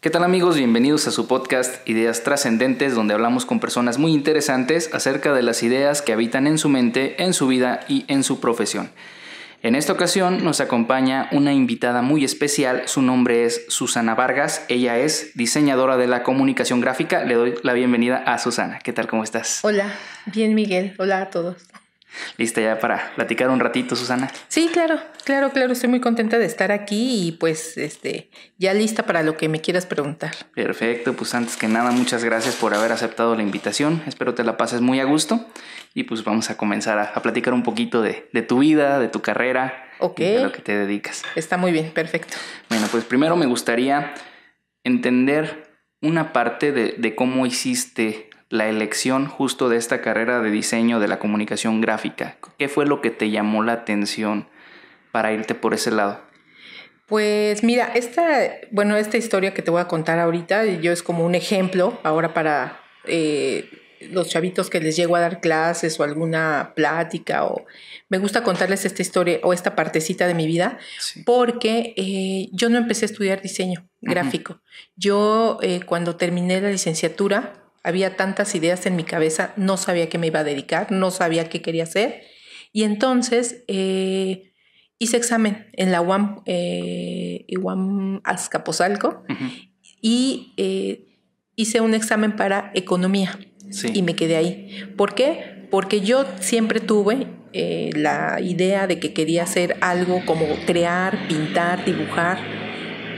¿Qué tal amigos? Bienvenidos a su podcast Ideas Trascendentes, donde hablamos con personas muy interesantes acerca de las ideas que habitan en su mente, en su vida y en su profesión. En esta ocasión nos acompaña una invitada muy especial, su nombre es Susana Vargas, ella es diseñadora de la comunicación gráfica, le doy la bienvenida a Susana. ¿Qué tal? ¿Cómo estás? Hola, bien Miguel, hola a todos. ¿Lista ya para platicar un ratito, Susana? Sí, claro, claro, claro. Estoy muy contenta de estar aquí y pues este, ya lista para lo que me quieras preguntar. Perfecto, pues antes que nada, muchas gracias por haber aceptado la invitación. Espero te la pases muy a gusto y pues vamos a comenzar a, platicar un poquito de, tu vida, de tu carrera, de lo que te dedicas. Está muy bien, perfecto. Bueno, pues primero me gustaría entender una parte de cómo hiciste la elección justo de esta carrera de diseño de la comunicación gráfica? ¿Qué fue lo que te llamó la atención para irte por ese lado? Pues mira, esta, bueno, esta historia que te voy a contar ahorita, yo es como un ejemplo ahora para eh, los chavitos que les llego a dar clases o alguna plática o me gusta contarles esta historia o esta partecita de mi vida porque eh, yo no empecé a estudiar diseño gráfico. Yo eh, cuando terminé la licenciatura había tantas ideas en mi cabeza, no sabía qué me iba a dedicar, no sabía qué quería hacer. Y entonces eh, hice examen en la UAM, eh, Azcapotzalco y eh, hice un examen para economía. Y me quedé ahí. ¿Por qué? Porque yo siempre tuve eh, la idea de que quería hacer algo como crear, pintar, dibujar,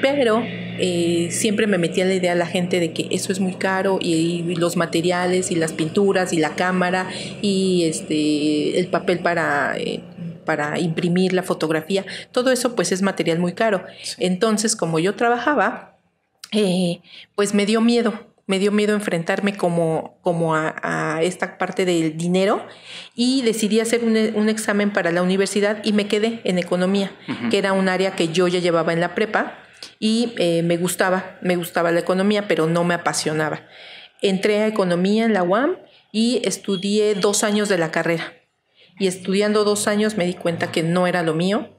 pero eh, siempre me metía la idea a la gente de que eso es muy caro y, los materiales y las pinturas y la cámara y este el papel para eh, para imprimir la fotografía, todo eso pues es material muy caro. Entonces, como yo trabajaba, eh, pues me dio miedo, me dio miedo enfrentarme como, como a, esta parte del dinero y decidí hacer un, examen para la universidad y me quedé en economía, que era un área que yo ya llevaba en la prepa y eh, me gustaba, me gustaba la economía, pero no me apasionaba. Entré a economía en la UAM y estudié dos años de la carrera. Y estudiando dos años me di cuenta que no era lo mío.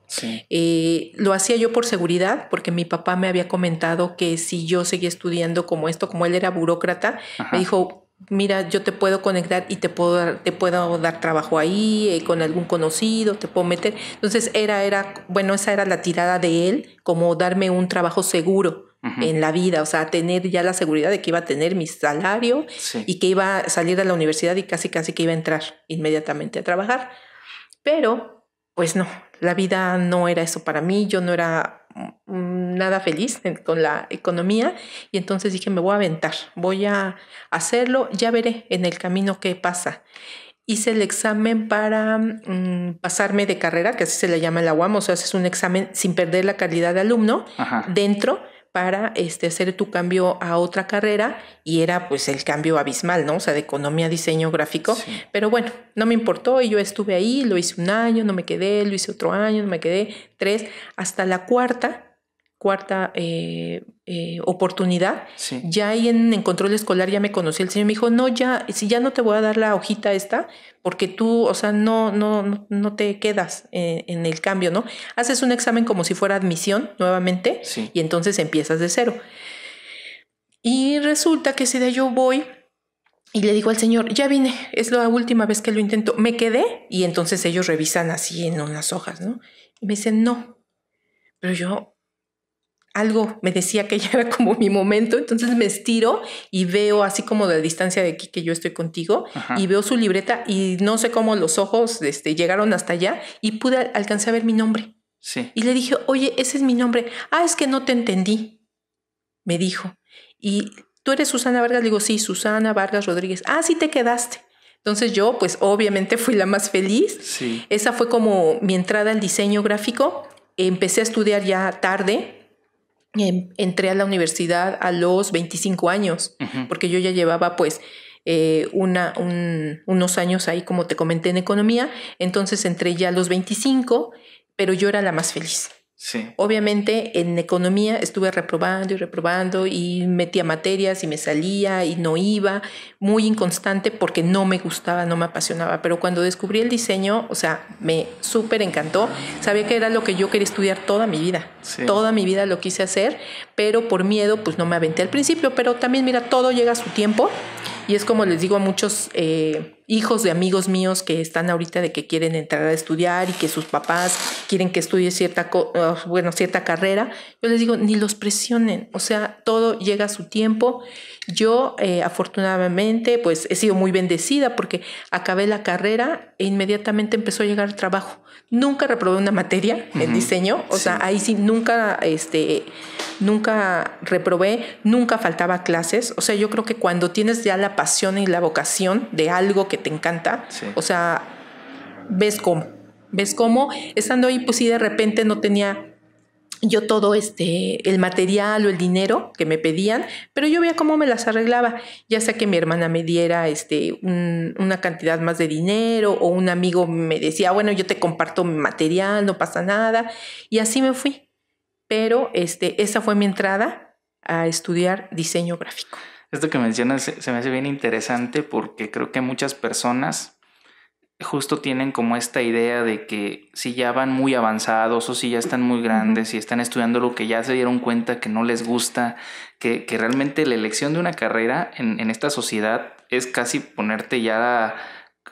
Eh, lo hacía yo por seguridad, porque mi papá me había comentado que si yo seguía estudiando como esto, como él era burócrata, me dijo, mira, yo te puedo conectar y te puedo dar, te puedo dar trabajo ahí, eh, con algún conocido, te puedo meter. Entonces era, era, bueno, esa era la tirada de él, como darme un trabajo seguro en la vida, o sea, tener ya la seguridad de que iba a tener mi salario y que iba a salir de la universidad y casi, casi que iba a entrar inmediatamente a trabajar. Pero, pues no, la vida no era eso para mí, yo no era Mm, nada feliz con la economía y entonces dije, me voy a aventar, voy a hacerlo, ya veré en el camino qué pasa. Hice el examen para mm, pasarme de carrera, que así se le llama en la UAM, o sea, haces un examen sin perder la calidad de alumno dentro para este, hacer tu cambio a otra carrera y era pues el cambio abismal, ¿no? O sea, de economía diseño gráfico. Pero bueno, no me importó y yo estuve ahí, lo hice un año, no me quedé, lo hice otro año, no me quedé, tres, hasta la cuarta, cuarta eh, eh, oportunidad. Ya ahí en, control escolar ya me conocí el señor, me dijo, no, ya, si ya no te voy a dar la hojita esta, porque tú, o sea, no, no, no te quedas en, el cambio, ¿no? Haces un examen como si fuera admisión nuevamente y entonces empiezas de cero. Y resulta que ese día yo voy y le digo al señor, ya vine, es la última vez que lo intento, me quedé y entonces ellos revisan así en unas hojas, ¿no? Y me dicen, no. Pero yo, algo me decía que ya era como mi momento, entonces me estiro y veo así como de la distancia de aquí que yo estoy contigo y veo su libreta y no sé cómo los ojos este, llegaron hasta allá y pude alcanzar a ver mi nombre. Sí. Y le dije, oye, ese es mi nombre. Ah, es que no te entendí, me dijo. Y tú eres Susana Vargas, le digo, sí, Susana Vargas Rodríguez. Ah, sí te quedaste. Entonces yo, pues obviamente fui la más feliz. Sí. Esa fue como mi entrada al diseño gráfico. Empecé a estudiar ya tarde, Em, entré a la universidad a los 25 años, porque yo ya llevaba pues eh, una, unos años ahí, como te comenté, en economía, entonces entré ya a los 25, pero yo era la más feliz. Obviamente en economía estuve reprobando y reprobando y metía materias y me salía y no iba, muy inconstante porque no me gustaba, no me apasionaba, pero cuando descubrí el diseño, o sea, me súper encantó, sabía que era lo que yo quería estudiar toda mi vida, toda mi vida lo quise hacer, pero por miedo pues no me aventé al principio, pero también mira, todo llega a su tiempo y es como les digo a muchos... Eh, hijos de amigos míos que están ahorita de que quieren entrar a estudiar y que sus papás quieren que estudie cierta, ah, bueno, cierta carrera, yo les digo, ni los presionen, o sea, todo llega a su tiempo. Yo eh, afortunadamente pues he sido muy bendecida porque acabé la carrera e inmediatamente empezó a llegar el trabajo. Nunca reprobé una materia en diseño, o sea, ahí sí nunca, este, nunca reprobé, nunca faltaba clases, o sea, yo creo que cuando tienes ya la pasión y la vocación de algo que te encanta. O sea, ves cómo. Ves cómo, estando ahí, pues sí, de repente no tenía yo todo este, el material o el dinero que me pedían, pero yo veía cómo me las arreglaba, ya sea que mi hermana me diera este, una cantidad más de dinero o un amigo me decía, bueno, yo te comparto mi material, no pasa nada, y así me fui. Pero este, esa fue mi entrada a estudiar diseño gráfico. Esto que mencionas se, me hace bien interesante porque creo que muchas personas justo tienen como esta idea de que si ya van muy avanzados o si ya están muy grandes y están estudiando lo que ya se dieron cuenta que no les gusta, que, realmente la elección de una carrera en, en, esta sociedad es casi ponerte ya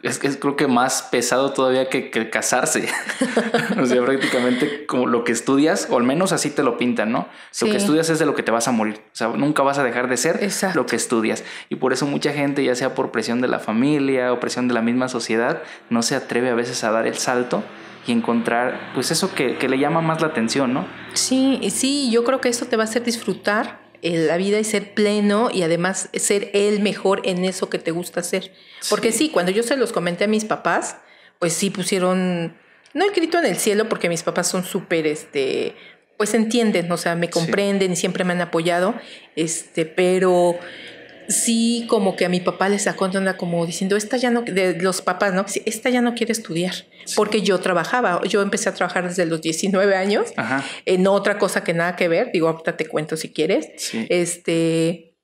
es que creo que más pesado todavía que, que casarse. o sea, prácticamente como lo que estudias, o al menos así te lo pintan, ¿no? Lo que estudias es de lo que te vas a morir. O sea, nunca vas a dejar de ser lo que estudias. Y por eso mucha gente, ya sea por presión de la familia o presión de la misma sociedad, no se atreve a veces a dar el salto y encontrar, pues eso que, que le llama más la atención, ¿no? Sí, sí, yo creo que eso te va a hacer disfrutar eh, la vida y ser pleno y además ser el mejor en eso que te gusta hacer. Porque sí, cuando yo se los comenté a mis papás, pues sí pusieron, no el grito en el cielo, porque mis papás son súper, este, pues entienden, o sea, me comprenden y siempre me han apoyado, este, pero sí como que a mi papá le sacó onda como diciendo, esta ya no, de los papás, ¿no? Esta ya no quiere estudiar, porque yo trabajaba, yo empecé a trabajar desde los 19 años, en eh, otra cosa que nada que ver, digo, ahorita te cuento si quieres, este,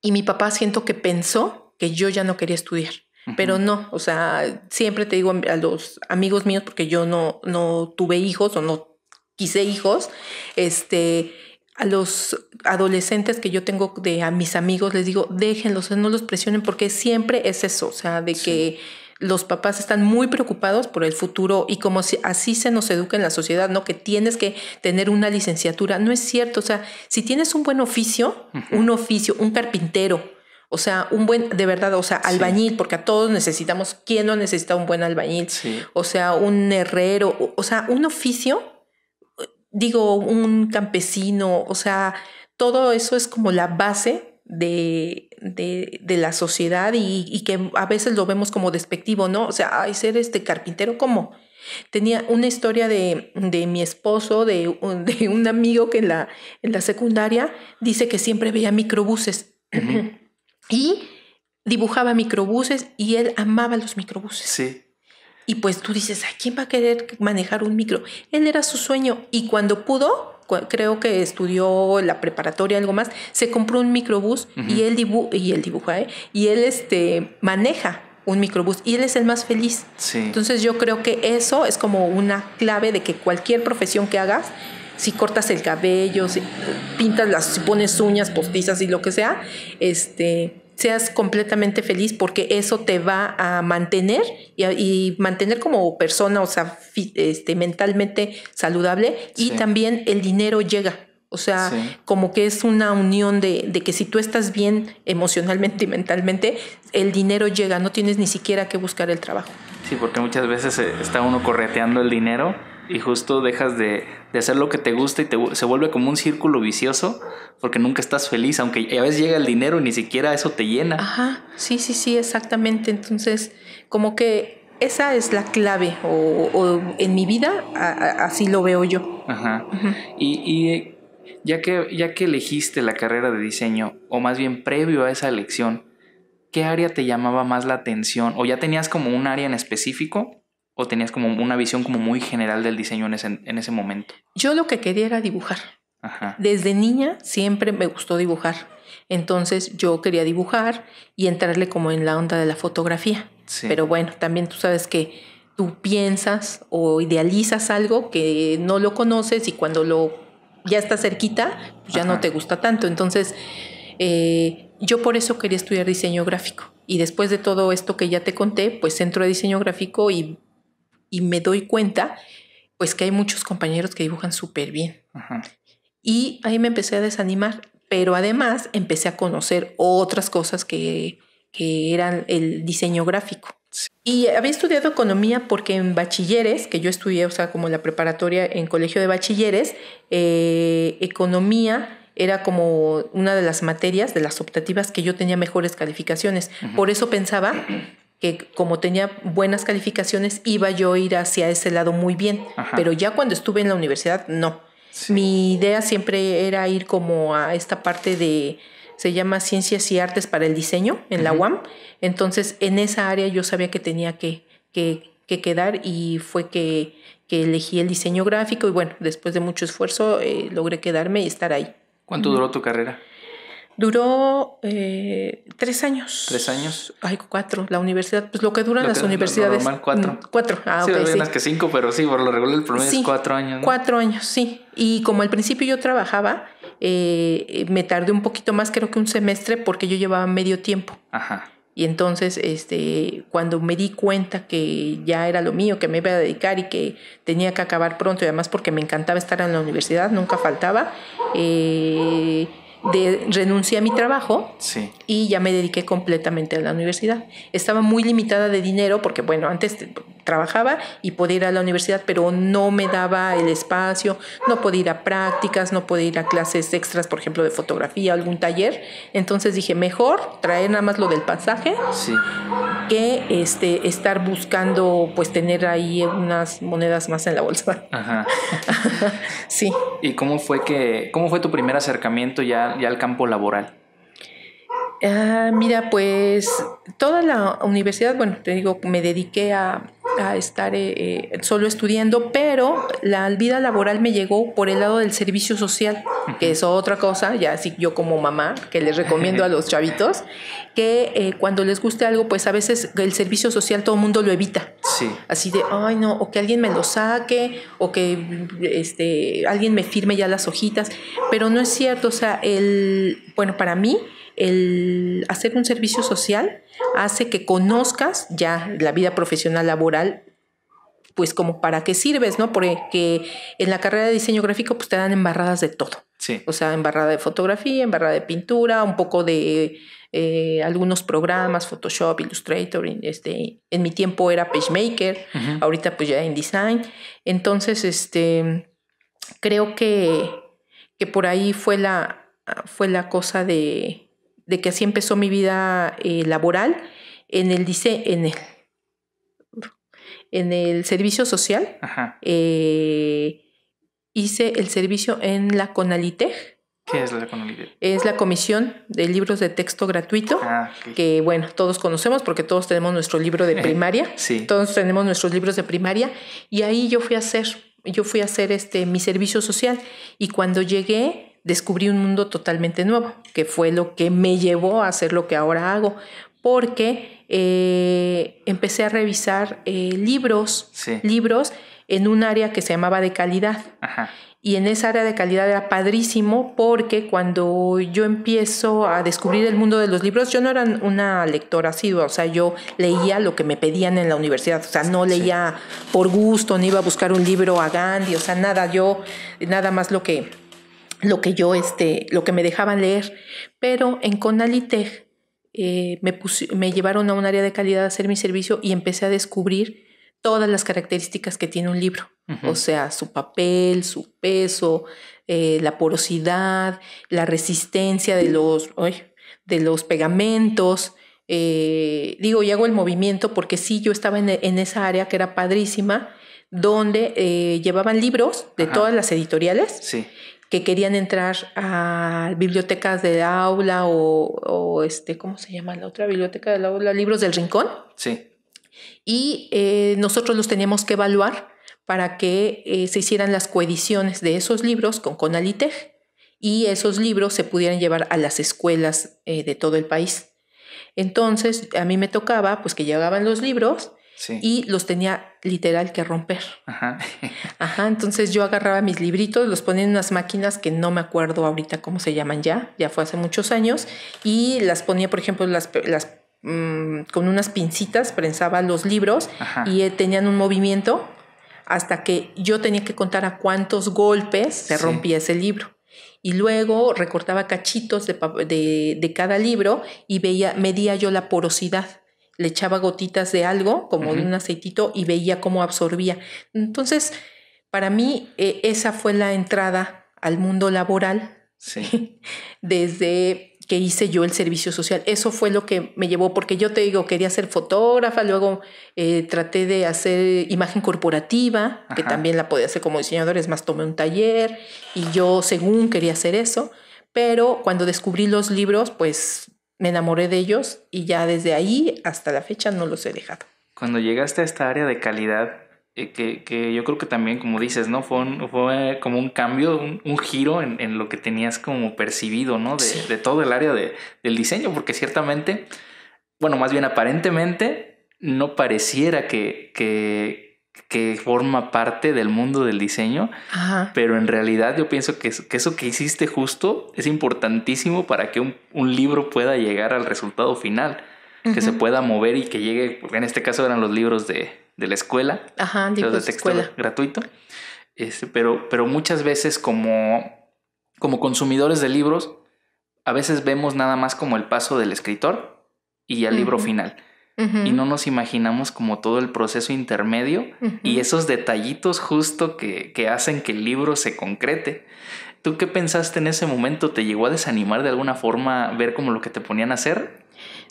y mi papá siento que pensó que yo ya no quería estudiar. Pero no, o sea, siempre te digo a los amigos míos, porque yo no, no tuve hijos o no quise hijos, este, a los adolescentes que yo tengo de a mis amigos les digo, déjenlos, no los presionen porque siempre es eso, o sea, de que los papás están muy preocupados por el futuro y como si así se nos educa en la sociedad, ¿no? Que tienes que tener una licenciatura, no es cierto, o sea, si tienes un buen oficio, un oficio, un carpintero, o sea, un buen, de verdad, o sea, albañil, porque a todos necesitamos, ¿quién no necesita un buen albañil? O sea, un herrero, o sea, un oficio digo, un campesino, o sea, todo eso es como la base de, la sociedad y, que a veces lo vemos como despectivo, ¿no? O sea, ¿hay ser este carpintero, ¿cómo? Tenía una historia de, mi esposo, de, un amigo que en la, en la secundaria dice que siempre veía microbuses y dibujaba microbuses y él amaba los microbuses. Sí. Y pues tú dices, ¿a quién va a querer manejar un micro? Él era su sueño y cuando pudo, creo que estudió la preparatoria, algo más, se compró un microbús y él, y él dibuja, ¿eh? y él este, maneja un microbús y él es el más feliz. Entonces yo creo que eso es como una clave de que cualquier profesión que hagas, si cortas el cabello, si pintas las, si pones uñas postizas y lo que sea, este, seas completamente feliz porque eso te va a mantener y, mantener como persona, o sea, este, mentalmente saludable y también el dinero llega. O sea, como que es una unión de, de, que si tú estás bien emocionalmente y mentalmente, el dinero llega, no tienes ni siquiera que buscar el trabajo. Sí, porque muchas veces eh, está uno correteando el dinero y justo dejas de, de hacer lo que te gusta y se vuelve como un círculo vicioso porque nunca estás feliz, aunque a veces llega el dinero y ni siquiera eso te llena. Ajá, sí, sí, sí, exactamente. Entonces, como que esa es la clave o, en mi vida así lo veo yo. Ajá. y, y, eh, ya, que, ya que elegiste la carrera de diseño, o más bien previo a esa elección, ¿qué área te llamaba más la atención? ¿O ya tenías como un área en específico? o tenías como una visión como muy general del diseño en ese, momento? Yo lo que quería era dibujar. Desde niña siempre me gustó dibujar. Entonces yo quería dibujar y entrarle como en la onda de la fotografía. Pero bueno, también tú sabes que tú piensas o idealizas algo que no lo conoces y cuando lo ya está cerquita, pues ya no te gusta tanto. Entonces, eh, yo por eso quería estudiar diseño gráfico. Y después de todo esto que ya te conté, pues centro a diseño gráfico y y me doy cuenta, pues que hay muchos compañeros que dibujan súper bien. Y ahí me empecé a desanimar, pero además empecé a conocer otras cosas que, que eran el diseño gráfico. Y había estudiado economía porque en bachilleres, que yo estudié, o sea, como la preparatoria en colegio de bachilleres, eh, economía era como una de las materias, de las optativas que yo tenía mejores calificaciones. Por eso pensaba que como tenía buenas calificaciones iba yo a ir hacia ese lado muy bien, pero ya cuando estuve en la universidad no. Mi idea siempre era ir como a esta parte de, se llama Ciencias y Artes para el Diseño en la UAM, entonces en esa área yo sabía que tenía que, que, que quedar y fue que, que, elegí el diseño gráfico y bueno, después de mucho esfuerzo eh, logré quedarme y estar ahí. ¿Cuánto duró tu carrera? Duró eh, tres años. ¿Tres años? Ay, cuatro. La universidad, pues lo que duran las universidades. normal, cuatro. Mm, cuatro. Ah, sí, Más que cinco, pero sí, por lo regular el promedio es cuatro años. Cuatro años, sí. Y como al principio yo trabajaba, eh, eh, me tardé un poquito más, creo que un semestre, porque yo llevaba medio tiempo. Ajá. Y entonces, este, cuando me di cuenta que ya era lo mío, que me iba a dedicar y que tenía que acabar pronto, y además porque me encantaba estar en la universidad, nunca faltaba, eh, de, renuncié a mi trabajo y ya me dediqué completamente a la universidad. Estaba muy limitada de dinero porque, bueno, antes trabajaba y podía ir a la universidad, pero no me daba el espacio, no podía ir a prácticas, no podía ir a clases extras, por ejemplo, de fotografía, algún taller. Entonces dije, mejor traer nada más lo del pasaje que este, estar buscando, pues, tener ahí unas monedas más en la bolsa. Ajá. sí. ¿Y cómo fue que, cómo fue tu primer acercamiento ya ya, al campo laboral? Ah, mira, pues toda la universidad, bueno, te digo, me dediqué a, a estar eh, eh, solo estudiando, pero la vida laboral me llegó por el lado del servicio social, que es otra cosa, ya así yo como mamá, que les recomiendo a los chavitos, que eh, cuando les guste algo, pues a veces el servicio social todo el mundo lo evita. Sí. Así de, ay no, o que alguien me lo saque, o que este, alguien me firme ya las hojitas, pero no es cierto, o sea, el, bueno, para mí, el hacer un servicio social hace que conozcas ya la vida profesional laboral pues como para qué sirves, ¿no? Porque en la carrera de diseño gráfico pues te dan embarradas de todo. O sea, embarrada de fotografía, embarrada de pintura, un poco de eh, algunos programas, Photoshop, Illustrator, este, en mi tiempo era PageMaker, maker, ahorita pues ya design, Entonces, este, creo que, que por ahí fue la, fue la cosa de, de que así empezó mi vida eh, laboral en el, dice, en el, en el servicio social. Eh, hice el servicio en la Conalitech. ¿Qué es la Es la Comisión de Libros de Texto Gratuito, ah, que bueno, todos conocemos porque todos tenemos nuestro libro de primaria. sí. Todos tenemos nuestros libros de primaria y ahí yo fui a hacer, yo fui a hacer este, mi servicio social y cuando llegué descubrí un mundo totalmente nuevo, que fue lo que me llevó a hacer lo que ahora hago, porque eh, empecé a revisar eh, libros, libros en un área que se llamaba de calidad. Y en esa área de calidad era padrísimo porque cuando yo empiezo a descubrir el mundo de los libros, yo no era una lectora asidua, o sea, yo leía lo que me pedían en la universidad, o sea, no leía por gusto, ni iba a buscar un libro a Gandhi, o sea, nada, yo nada más lo que lo que yo, este, lo que me dejaban leer, pero en Conalitech eh, me, me llevaron a un área de calidad a hacer mi servicio y empecé a descubrir todas las características que tiene un libro, o sea, su papel, su peso, eh, la porosidad, la resistencia de los, de los pegamentos. Eh, digo, y hago el movimiento porque sí, yo estaba en, esa área que era padrísima, donde llevaban libros de todas las editoriales sí que querían entrar a bibliotecas de aula o, este, ¿cómo se llama la otra biblioteca del aula? Libros del Rincón. Sí. Y eh, nosotros los teníamos que evaluar para que eh, se hicieran las coediciones de esos libros con Conalitech y esos libros se pudieran llevar a las escuelas eh, de todo el país. Entonces, a mí me tocaba pues que llegaban los libros y los tenía literal que romper. Ajá. Entonces yo agarraba mis libritos, los ponía en unas máquinas que no me acuerdo ahorita cómo se llaman ya, ya fue hace muchos años, y las ponía, por ejemplo, las, mm, con unas pincitas, prensaba los libros y eh, tenían un movimiento hasta que yo tenía que contar a cuántos golpes se rompía ese libro y luego recortaba cachitos de, de, de, cada libro y veía, medía yo la porosidad le echaba gotitas de algo, como de un aceitito, y veía cómo absorbía. Entonces, para mí, e, esa fue la entrada al mundo laboral sí. desde que hice yo el servicio social. Eso fue lo que me llevó, porque yo te digo, quería ser fotógrafa, luego eh, traté de hacer imagen corporativa, que también la podía hacer como diseñador, es más, tomé un taller y yo según quería hacer eso, pero cuando descubrí los libros, pues me enamoré de ellos y ya desde ahí hasta la fecha no los he dejado. Cuando llegaste a esta área de calidad, eh, que, yo creo que también, como dices, ¿no? Fue, como un cambio, un, giro en, lo que tenías como percibido, ¿no? De, todo el área del diseño, porque ciertamente, bueno, más bien aparentemente, no pareciera que, que que forma parte del mundo del diseño, pero en realidad yo pienso que, eso que hiciste justo es importantísimo para que un, libro pueda llegar al resultado final, que se pueda mover y que llegue, porque en este caso eran los libros de, la escuela, Ajá, de texto gratuito, este, pero, muchas veces como, como consumidores de libros, a veces vemos nada más como el paso del escritor y al libro final y no nos imaginamos como todo el proceso intermedio y esos detallitos justo que, hacen que el libro se concrete. ¿Tú qué pensaste en ese momento? ¿Te llegó a desanimar de alguna forma ver como lo que te ponían a hacer?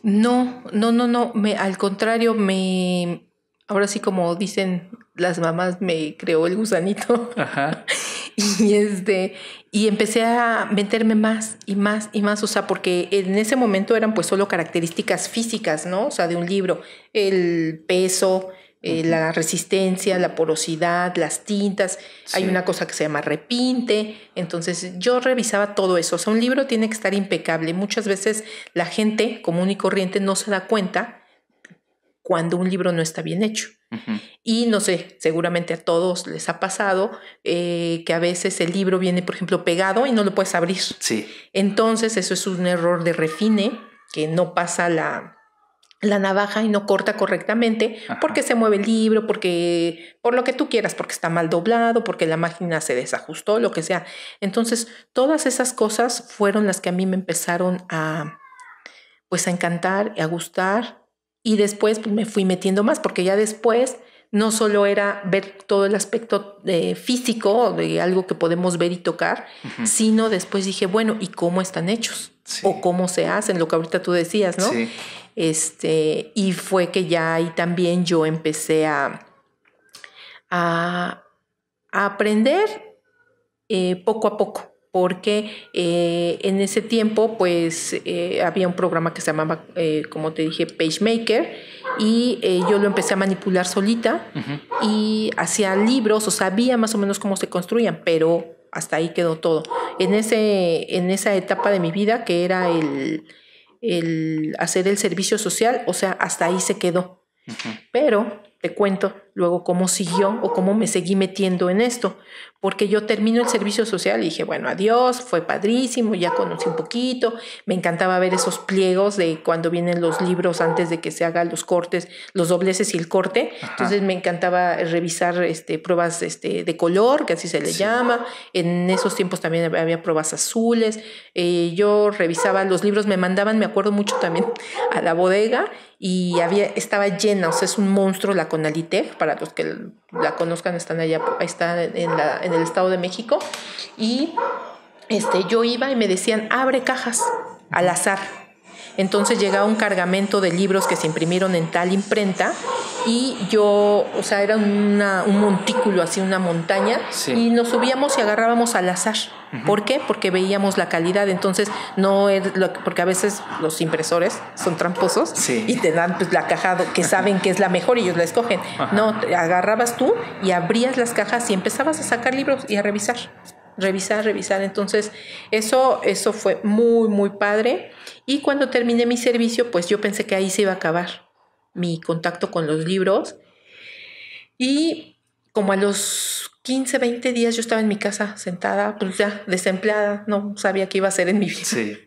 No, no, no, no. Me, al contrario, me. Ahora sí, como dicen las mamás, me creó el gusanito. Ajá. y este. Y empecé a meterme más y más y más, o sea, porque en ese momento eran pues solo características físicas, ¿no? O sea, de un libro, el peso, eh, la resistencia, la porosidad, las tintas, hay una cosa que se llama repinte, entonces yo revisaba todo eso, o sea, un libro tiene que estar impecable, muchas veces la gente común y corriente no se da cuenta cuando un libro no está bien hecho. Y no sé, seguramente a todos les ha pasado eh, que a veces el libro viene, por ejemplo, pegado y no lo puedes abrir. Sí. Entonces eso es un error de refine, que no pasa la, la navaja y no corta correctamente porque se mueve el libro, porque por lo que tú quieras, porque está mal doblado, porque la máquina se desajustó, lo que sea. Entonces, todas esas cosas fueron las que a mí me empezaron a pues a encantar, a gustar y después pues, me fui metiendo más, porque ya después no solo era ver todo el aspecto eh, físico de algo que podemos ver y tocar, sino después dije, bueno, ¿y cómo están hechos? O cómo se hacen, lo que ahorita tú decías, ¿no? Este, y fue que ya ahí también yo empecé a, a, aprender eh, poco a poco porque eh, en ese tiempo pues eh, había un programa que se llamaba, eh, como te dije, PageMaker y yo lo empecé a manipular solita y hacía libros o sabía más o menos cómo se construían, pero hasta ahí quedó todo. En, ese, en esa etapa de mi vida que era el, hacer el servicio social, o sea, hasta ahí se quedó. Pero te cuento luego cómo siguió o cómo me seguí metiendo en esto, porque yo termino el servicio social y dije, bueno, adiós, fue padrísimo, ya conocí un poquito, me encantaba ver esos pliegos de cuando vienen los libros antes de que se hagan los cortes, los dobleces y el corte, entonces me encantaba revisar este, pruebas este, de color, que así se le llama, en esos tiempos también había pruebas azules, eh, yo revisaba los libros, me mandaban, me acuerdo mucho también, a la bodega y había, estaba llena, o sea, es un monstruo la Conalitec, para los que la conozcan, están allá, está en, en el Estado de México. Y este, yo iba y me decían, abre cajas al azar entonces llegaba un cargamento de libros que se imprimieron en tal imprenta y yo, o sea, era un montículo, así una montaña, y nos subíamos y agarrábamos al azar. ¿Por qué? Porque veíamos la calidad, entonces no es lo, porque a veces los impresores son tramposos y te dan pues, la caja que saben que es la mejor y ellos la escogen. No, te agarrabas tú y abrías las cajas y empezabas a sacar libros y a revisar revisar, revisar. Entonces, eso, eso fue muy, muy padre. Y cuando terminé mi servicio, pues yo pensé que ahí se iba a acabar mi contacto con los libros. Y como a los 15, 20 días yo estaba en mi casa sentada, pues ya desempleada, no sabía qué iba a hacer en mi vida. Sí.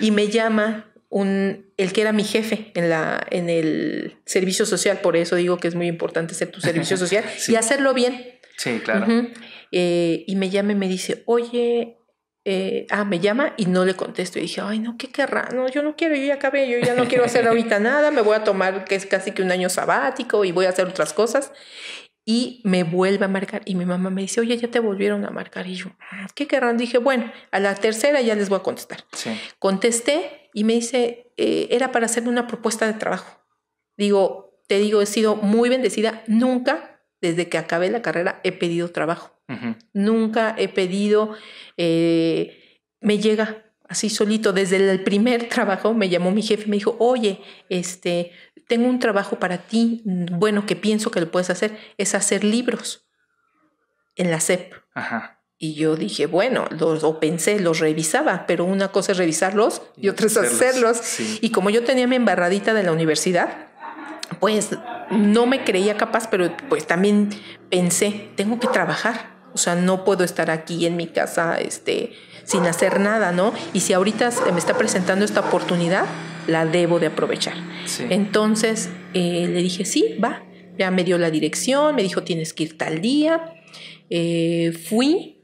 Y me llama un, el que era mi jefe en, la, en el servicio social, por eso digo que es muy importante hacer tu servicio social y hacerlo bien. Sí, claro. Eh, y me llama y me dice, oye, eh, ah, me llama y no le contesto. Y dije, ay, no, ¿qué querrá? No, yo no quiero, yo ya acabé, yo ya no quiero hacer ahorita nada, me voy a tomar que es casi que un año sabático y voy a hacer otras cosas. Y me vuelve a marcar y mi mamá me dice, oye, ya te volvieron a marcar. Y yo, ah, ¿qué querrán? Dije, bueno, a la tercera ya les voy a contestar. Contesté y me dice, eh, era para hacerme una propuesta de trabajo. Digo, te digo, he sido muy bendecida, nunca desde que acabé la carrera he pedido trabajo. Nunca he pedido, eh, me llega así solito. Desde el primer trabajo me llamó mi jefe y me dijo, oye, este, tengo un trabajo para ti, bueno, que pienso que lo puedes hacer, es hacer libros en la CEP Y yo dije, bueno, los, o pensé, los revisaba, pero una cosa es revisarlos y, otra es hacerlos. Y como yo tenía mi embarradita de la universidad, pues no me creía capaz, pero pues también pensé, tengo que trabajar. O sea, no puedo estar aquí en mi casa este, sin hacer nada, ¿no? Y si ahorita me está presentando esta oportunidad, la debo de aprovechar. Entonces eh, le dije, sí, va. Ya me dio la dirección, me dijo, tienes que ir tal día. Eh, fui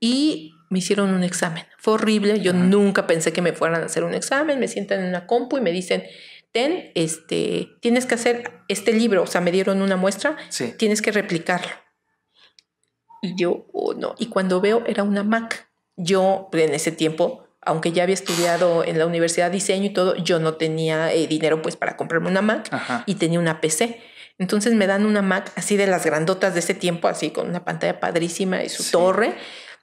y me hicieron un examen. Fue horrible, yo nunca pensé que me fueran a hacer un examen. Me sientan en una compu y me dicen, ten, este, tienes que hacer este libro, o sea, me dieron una muestra, tienes que replicarlo. Y yo, oh, no. Y cuando veo, era una Mac. Yo, pues, en ese tiempo, aunque ya había estudiado en la universidad diseño y todo, yo no tenía eh, dinero pues para comprarme una Mac y tenía una PC. Entonces me dan una Mac así de las grandotas de ese tiempo, así con una pantalla padrísima y su torre.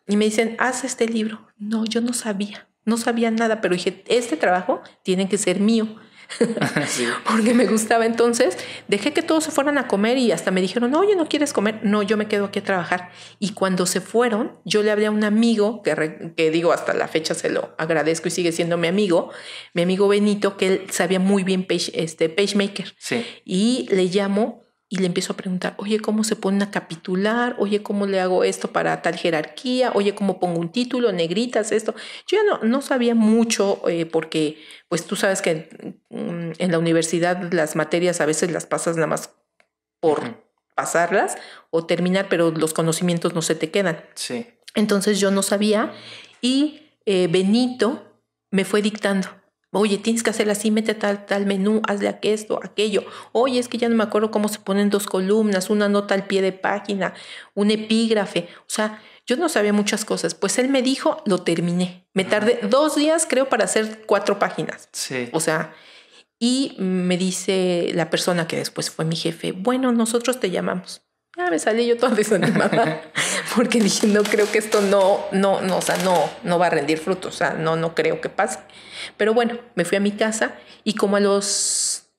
Y me dicen, haz este libro. No, yo no sabía, no sabía nada, pero dije, este trabajo tiene que ser mío. porque me gustaba entonces. Dejé que todos se fueran a comer y hasta me dijeron, no, oye, ¿no quieres comer? No, yo me quedo aquí a trabajar. Y cuando se fueron, yo le hablé a un amigo, que, que digo, hasta la fecha se lo agradezco y sigue siendo mi amigo, mi amigo Benito, que él sabía muy bien page, este, pagemaker. Sí. Y le llamo y le empiezo a preguntar, oye, ¿cómo se pone a capitular? Oye, ¿cómo le hago esto para tal jerarquía? Oye, ¿cómo pongo un título? Negritas, esto. Yo ya no, no sabía mucho eh, porque, pues tú sabes que mm, en, la universidad las materias a veces las pasas nada más por pasarlas o terminar, pero los conocimientos no se te quedan. Sí. Entonces yo no sabía y eh, Benito me fue dictando Oye, tienes que hacer así, mete tal, tal menú, hazle a aquello. Oye, es que ya no me acuerdo cómo se ponen dos columnas, una nota al pie de página, un epígrafe. O sea, yo no sabía muchas cosas. Pues él me dijo, lo terminé. Me tardé dos días, creo, para hacer cuatro páginas. Sí. O sea, y me dice la persona que después fue mi jefe, bueno, nosotros te llamamos. Ah, me salí yo toda desanimada porque dije, no creo que esto no, no, no, o sea, no, no va a rendir frutos, o sea, no, no creo que pase. Pero bueno, me fui a mi casa y como a los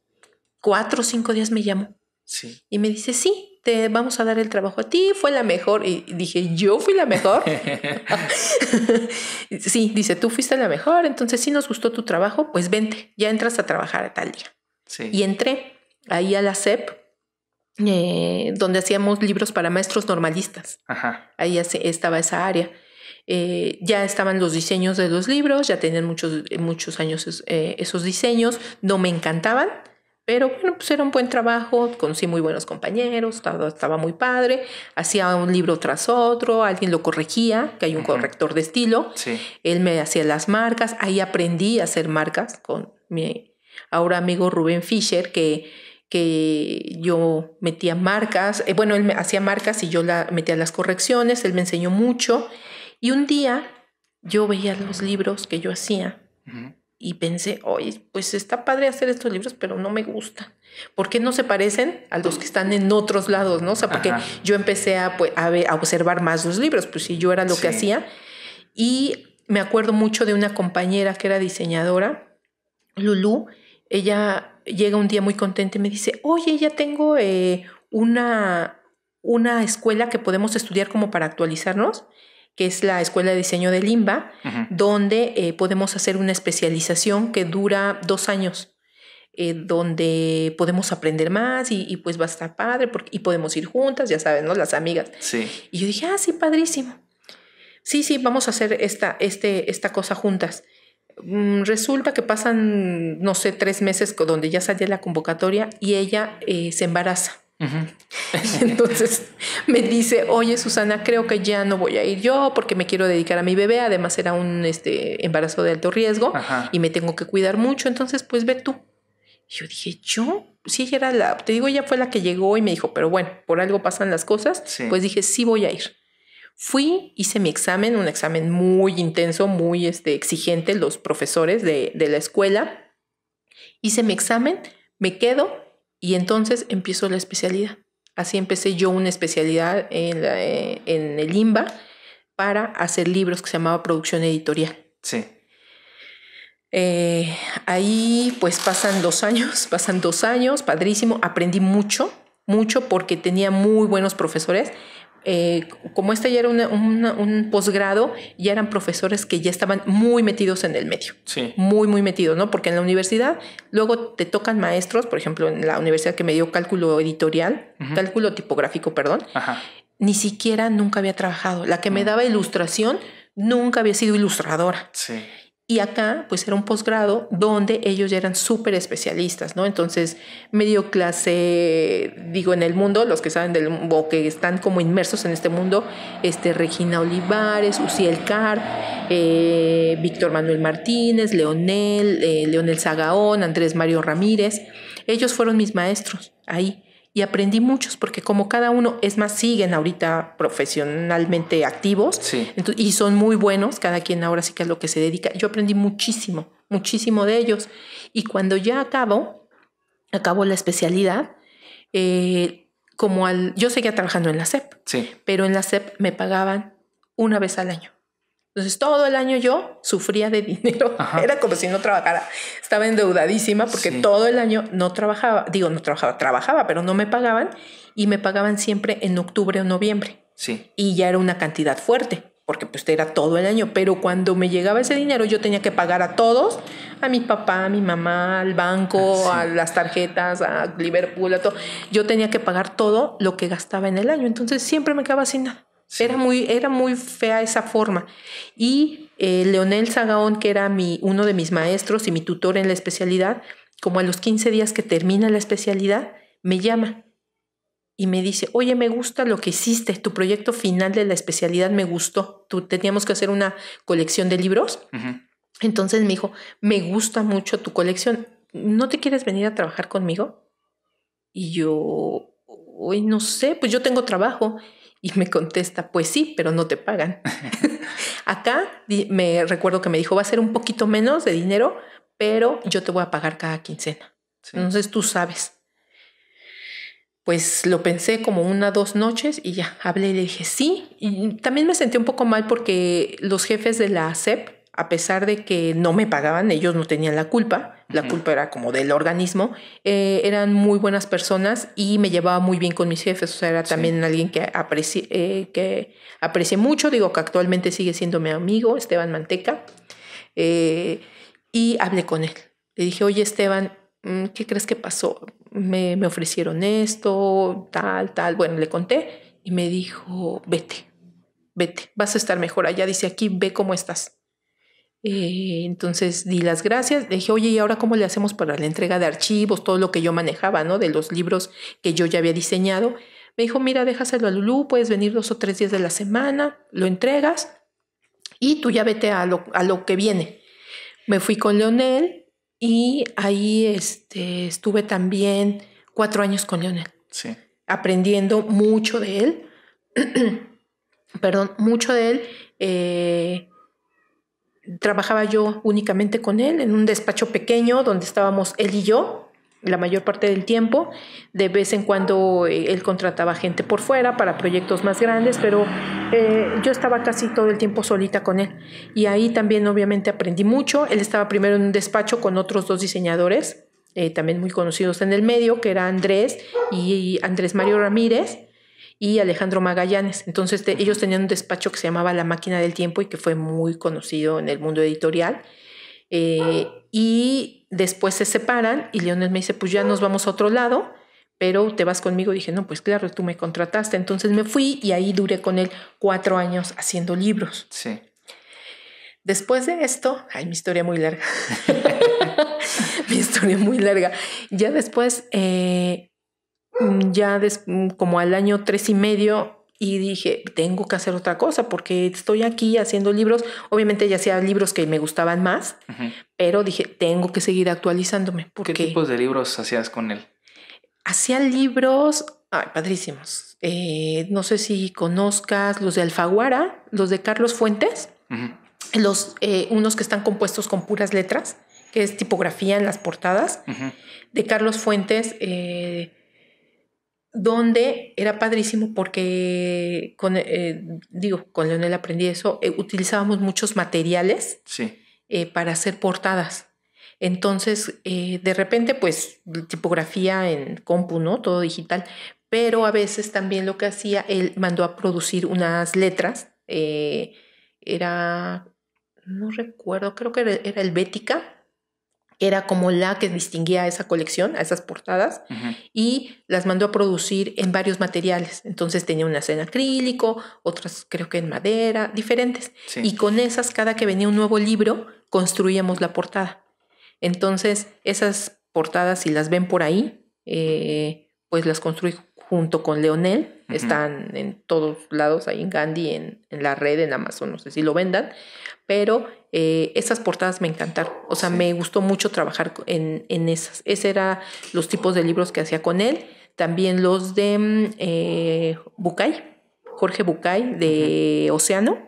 cuatro o cinco días me llamó. Sí. Y me dice, sí, te vamos a dar el trabajo a ti, fue la mejor. Y dije, yo fui la mejor. sí, dice, tú fuiste la mejor, entonces si nos gustó tu trabajo, pues vente, ya entras a trabajar a tal día. Y entré ahí a la CEP eh, donde hacíamos libros para maestros normalistas. Ahí estaba esa área. Eh, ya estaban los diseños de los libros, ya tenían muchos, muchos años eh, esos diseños, no me encantaban, pero bueno, pues era un buen trabajo, conocí muy buenos compañeros, estaba, estaba muy padre, hacía un libro tras otro, alguien lo corregía, que hay un corrector de estilo, él me hacía las marcas, ahí aprendí a hacer marcas con mi ahora amigo Rubén Fischer, que que yo metía marcas, eh, bueno, él me hacía marcas y yo la, metía las correcciones, él me enseñó mucho. Y un día yo veía los libros que yo hacía y pensé, oye, pues está padre hacer estos libros, pero no me gusta, ¿Por qué no se parecen a los que están en otros lados? ¿no? O sea, porque yo empecé pues, a, observar más los libros, pues si yo era lo que hacía. Y me acuerdo mucho de una compañera que era diseñadora, Lulu, ella llega un día muy contenta y me dice, oye, ya tengo eh, una, una escuela que podemos estudiar como para actualizarnos, que es la Escuela de Diseño de Limba, donde eh, podemos hacer una especialización que dura dos años. Eh, donde podemos aprender más y, pues va a estar padre porque, y podemos ir juntas, ya saben, ¿no? Las amigas. Sí. Y yo dije, ah, sí, padrísimo. Sí, sí, vamos a hacer esta, este, esta cosa juntas. Mm, resulta que pasan, no sé, tres meses donde ya salía la convocatoria y ella eh, se embaraza. Entonces me dice, oye Susana, creo que ya no voy a ir yo porque me quiero dedicar a mi bebé, además era un este, embarazo de alto riesgo y me tengo que cuidar mucho, entonces pues ve tú. yo dije, yo, sí, ella era la, te digo, ella fue la que llegó y me dijo, pero bueno, por algo pasan las cosas, pues dije, sí voy a ir. Fui, hice mi examen, un examen muy intenso, muy este, exigente, los profesores de, la escuela. Hice mi examen, me quedo y entonces empiezo la especialidad. Así empecé yo una especialidad en, eh, el IMBA para hacer libros que se llamaba producción editorial. Sí. Eh, ahí pues pasan dos años, pasan dos años, padrísimo, aprendí mucho, mucho porque tenía muy buenos profesores eh, como este ya era un posgrado, ya eran profesores que ya estaban muy metidos en el medio. Sí. Muy, muy metidos, ¿no? Porque en la universidad luego te tocan maestros, por ejemplo, en la universidad que me dio cálculo editorial, cálculo tipográfico, perdón, ni siquiera nunca había trabajado. La que me mm. daba ilustración nunca había sido ilustradora. Sí. Y acá, pues era un posgrado donde ellos ya eran súper especialistas, ¿no? Entonces medio clase, digo, en el mundo, los que saben del o que están como inmersos en este mundo, este, Regina Olivares, Uciel Carr, eh, Víctor Manuel Martínez, Leonel, eh, Leonel Sagaón, Andrés Mario Ramírez. Ellos fueron mis maestros ahí y aprendí muchos porque como cada uno, es más, siguen ahorita profesionalmente activos y son muy buenos, cada quien ahora sí que es lo que se dedica. Yo aprendí muchísimo, muchísimo de ellos. Y cuando ya acabo, acabo la especialidad, eh, como al, yo seguía trabajando en la SEP, pero en la SEP me pagaban una vez al año. Entonces todo el año yo sufría de dinero. Era como si no trabajara. Estaba endeudadísima porque todo el año no trabajaba. Digo, no trabajaba, trabajaba, pero no me pagaban y me pagaban siempre en octubre o noviembre. Sí. Y ya era una cantidad fuerte porque pues era todo el año, pero cuando me llegaba ese dinero yo tenía que pagar a todos, a mi papá, a mi mamá, al banco, ah, a las tarjetas, a Liverpool, a todo. Yo tenía que pagar todo lo que gastaba en el año, entonces siempre me quedaba sin nada. Era, muy, era muy fea esa forma. Y eh, Leonel Sagaón, que era mi, uno de mis maestros y mi tutor en la especialidad, como a los 15 días que termina la especialidad, me llama y me dice, oye, me gusta lo que hiciste, tu proyecto final de la especialidad me gustó. Tú teníamos que hacer una colección de libros. Entonces me dijo, me gusta mucho tu colección. ¿No te quieres venir a trabajar conmigo? Y yo, hoy no sé, pues yo tengo trabajo. Y me contesta, pues sí, pero no te pagan. Acá me recuerdo que me dijo, va a ser un poquito menos de dinero, pero yo te voy a pagar cada quincena. Entonces tú sabes. Pues lo pensé como una, dos noches y ya hablé y le dije sí. Y también me sentí un poco mal porque los jefes de la CEP a pesar de que no me pagaban, ellos no tenían la culpa, la culpa era como del organismo, eh, eran muy buenas personas y me llevaba muy bien con mis jefes, o sea, era también alguien que eh, aprecié, que mucho, digo que actualmente sigue siendo mi amigo, Esteban Manteca, eh, y hablé con él. Le dije, oye Esteban, mm, ¿qué crees que pasó? me ofrecieron esto, tal, tal, bueno, le conté y me dijo, vete, vete, vas a estar mejor allá, dice aquí, ve cómo estás eh, entonces di las gracias, dije, oye, ¿y ahora cómo le hacemos para la entrega de archivos, todo lo que yo manejaba, ¿no? De los libros que yo ya había diseñado. Me dijo, mira, déjaselo a Lulú, puedes venir dos o tres días de la semana, lo entregas y tú ya vete a lo, a lo que viene. Me fui con Leonel y ahí este, estuve también cuatro años con Leonel. Aprendiendo mucho de él. Perdón, mucho de él. Eh, Trabajaba yo únicamente con él en un despacho pequeño donde estábamos él y yo la mayor parte del tiempo. De vez en cuando eh, él contrataba gente por fuera para proyectos más grandes, pero eh, yo estaba casi todo el tiempo solita con él. Y ahí también obviamente aprendí mucho. Él estaba primero en un despacho con otros dos diseñadores, eh, también muy conocidos en el medio, que era Andrés y Andrés Mario Ramírez y Alejandro Magallanes. Entonces ellos tenían un despacho que se llamaba La Máquina del Tiempo y que fue muy conocido en el mundo editorial. Eh, y después se separan y Leonel me dice, pues ya nos vamos a otro lado, pero te vas conmigo. dije, no, pues claro, tú me contrataste. Entonces me fui y ahí duré con él cuatro años haciendo libros. Sí. Después de esto, hay mi historia muy larga. mi historia muy larga. Ya después eh, Mm, ya mm, como al año tres y medio y dije, tengo que hacer otra cosa porque estoy aquí haciendo libros. Obviamente ya hacía libros que me gustaban más, pero dije, tengo que seguir actualizándome. Porque ¿Qué tipos de libros hacías con él? Hacía libros, ay, padrísimos. Eh, no sé si conozcas los de Alfaguara, los de Carlos Fuentes, los, eh, unos que están compuestos con puras letras, que es tipografía en las portadas, de Carlos Fuentes. Eh, donde era padrísimo porque, con, eh, digo, con Leonel aprendí eso, eh, utilizábamos muchos materiales eh, para hacer portadas. Entonces, de repente, pues, tipografía en compu, ¿no? Todo digital. Pero a veces también lo que hacía, él mandó a producir unas letras. era, no recuerdo, creo que era, era era como la que distinguía a esa colección, a esas portadas, y las mandó a producir en varios materiales. Entonces tenía unas en acrílico, otras creo que en madera, diferentes. Y con esas, cada que venía un nuevo libro, construíamos la portada. Entonces, esas portadas, si las ven por ahí, eh, pues las construí junto con Leonel. Están en todos lados, ahí en Gandhi, en, en, la red, en Amazon, no sé si lo vendan pero eh, esas portadas me encantaron. O sea, me gustó mucho trabajar en, esas. Ese era los tipos de libros que hacía con él. También los de mm, eh, Bucay, Jorge Bucay de Océano.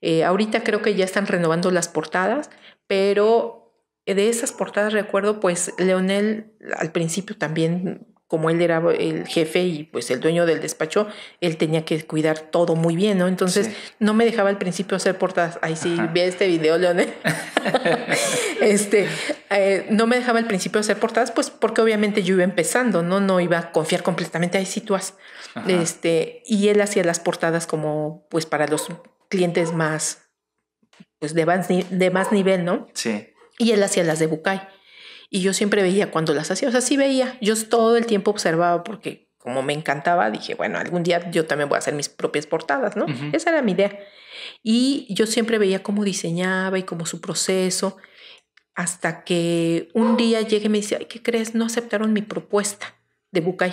Eh, ahorita creo que ya están renovando las portadas, pero de esas portadas recuerdo, pues Leonel al principio también como él era eh, el jefe y pues el dueño del despacho, él tenía que cuidar todo muy bien, ¿no? Entonces no me dejaba al principio hacer portadas. Ahí sí, ve este video, Leonel. este, eh, no me dejaba al principio hacer portadas, pues porque obviamente yo iba empezando, ¿no? No iba a confiar completamente, ahí situas Este, y él hacía las portadas como pues para los clientes más, pues de más, de más nivel, ¿no? Sí. Y él hacía las de Bucay. Y yo siempre veía cuando las hacía, o sea, sí veía, yo todo el tiempo observaba porque como me encantaba, dije, bueno, algún día yo también voy a hacer mis propias portadas, ¿no? Esa era mi idea. Y yo siempre veía cómo diseñaba y cómo su proceso, hasta que un día llegué y me dice, ay, ¿qué crees? No aceptaron mi propuesta de Bucay.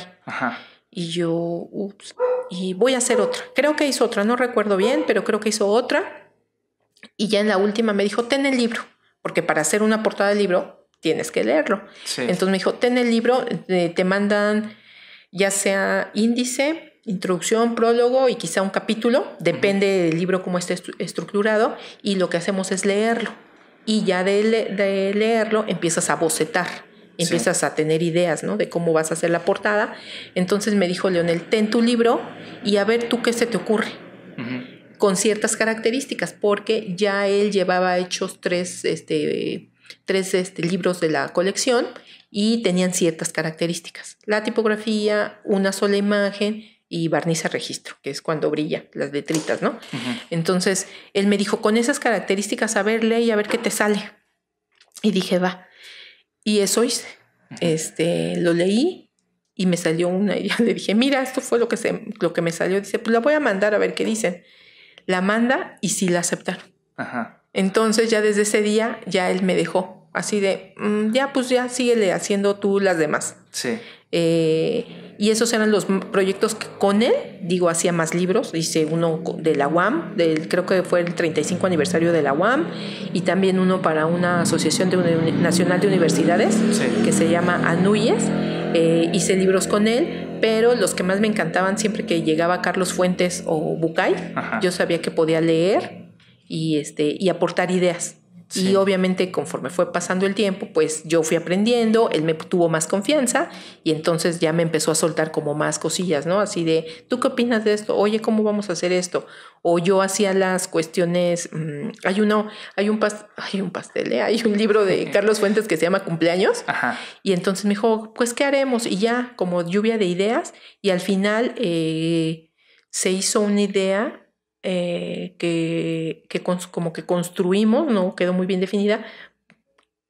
Y yo, ups, y voy a hacer otra. Creo que hizo otra, no recuerdo bien, pero creo que hizo otra. Y ya en la última me dijo, ten el libro, porque para hacer una portada de libro tienes que leerlo. Entonces me dijo, ten el libro, eh, te mandan ya sea índice, introducción, prólogo y quizá un capítulo, depende del libro cómo esté estructurado, y lo que hacemos es leerlo. Y ya de, leerlo empiezas a bocetar, empiezas a tener ideas, ¿no? De cómo vas a hacer la portada. Entonces me dijo Leonel, ten tu libro y a ver tú qué se te ocurre. Con ciertas características, porque ya él llevaba hechos tres, este, tres este, libros de la colección y tenían ciertas características. La tipografía, una sola imagen y barniz a registro, que es cuando brilla las letritas, ¿no? Entonces, él me dijo, con esas características, a ver, lee y a ver qué te sale. Y dije, va. Y eso hice. Este, lo leí y me salió una idea. le dije, mira, esto fue lo que, se, lo que me salió. Dice, pues la voy a mandar a ver qué dicen. La manda y sí la aceptaron. Ajá. Entonces ya desde ese día ya él me dejó, así de, mm, ya pues ya síguele haciendo tú las demás. Sí. Eh, y esos eran los proyectos que con él, digo, hacía más libros, hice uno de la UAM, del, creo que fue el 35 aniversario de la UAM, y también uno para una asociación de nacional de universidades que se llama ANUYES, eh, hice libros con él, pero los que más me encantaban siempre que llegaba Carlos Fuentes o Bucay, yo sabía que podía leer y, este, y aportar ideas. Y obviamente conforme fue pasando el tiempo, pues yo fui aprendiendo, él me tuvo más confianza y entonces ya me empezó a soltar como más cosillas, ¿no? Así de, ¿tú qué opinas de esto? Oye, ¿cómo vamos a hacer esto? O yo hacía las cuestiones, mm, hay uno, hay un, hay un pastel, ¿eh? hay un libro de Carlos Fuentes que se llama Cumpleaños. Y entonces me dijo, pues, ¿qué haremos? Y ya, como lluvia de ideas, y al final eh, se hizo una idea eh, que, como que construimos, no quedó muy bien definida,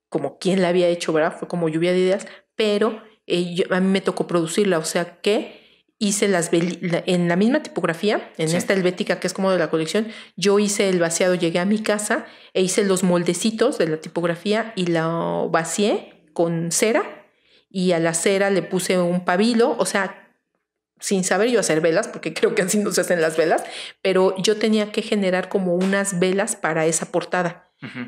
como quién la había hecho, ¿verdad? Fue como lluvia de ideas, pero eh, a mí me tocó producirla, o sea que hice las en la misma tipografía, en esta helvética que es como de la colección, yo hice el vaciado, llegué a mi casa e hice los moldecitos de la tipografía y la vacié con cera y a la cera le puse un pabilo, o sea, sin saber yo hacer velas, porque creo que así no se hacen las velas, pero yo tenía que generar como unas velas para esa portada.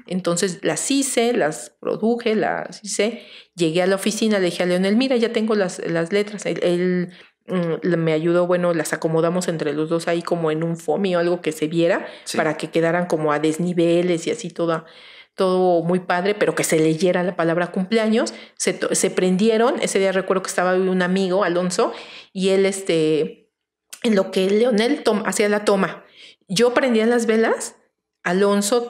Entonces las hice, las produje, las hice, llegué a la oficina, le dije a Leonel, mira, ya tengo las, letras, él, mm, me ayudó, bueno, las acomodamos entre los dos ahí como en un foamy o algo que se viera para que quedaran como a desniveles y así toda, todo muy padre, pero que se leyera la palabra cumpleaños, se, prendieron, ese día recuerdo que estaba un amigo, Alonso, y él, este, en lo que Leonel hacía la toma, yo prendía las velas, Alonso,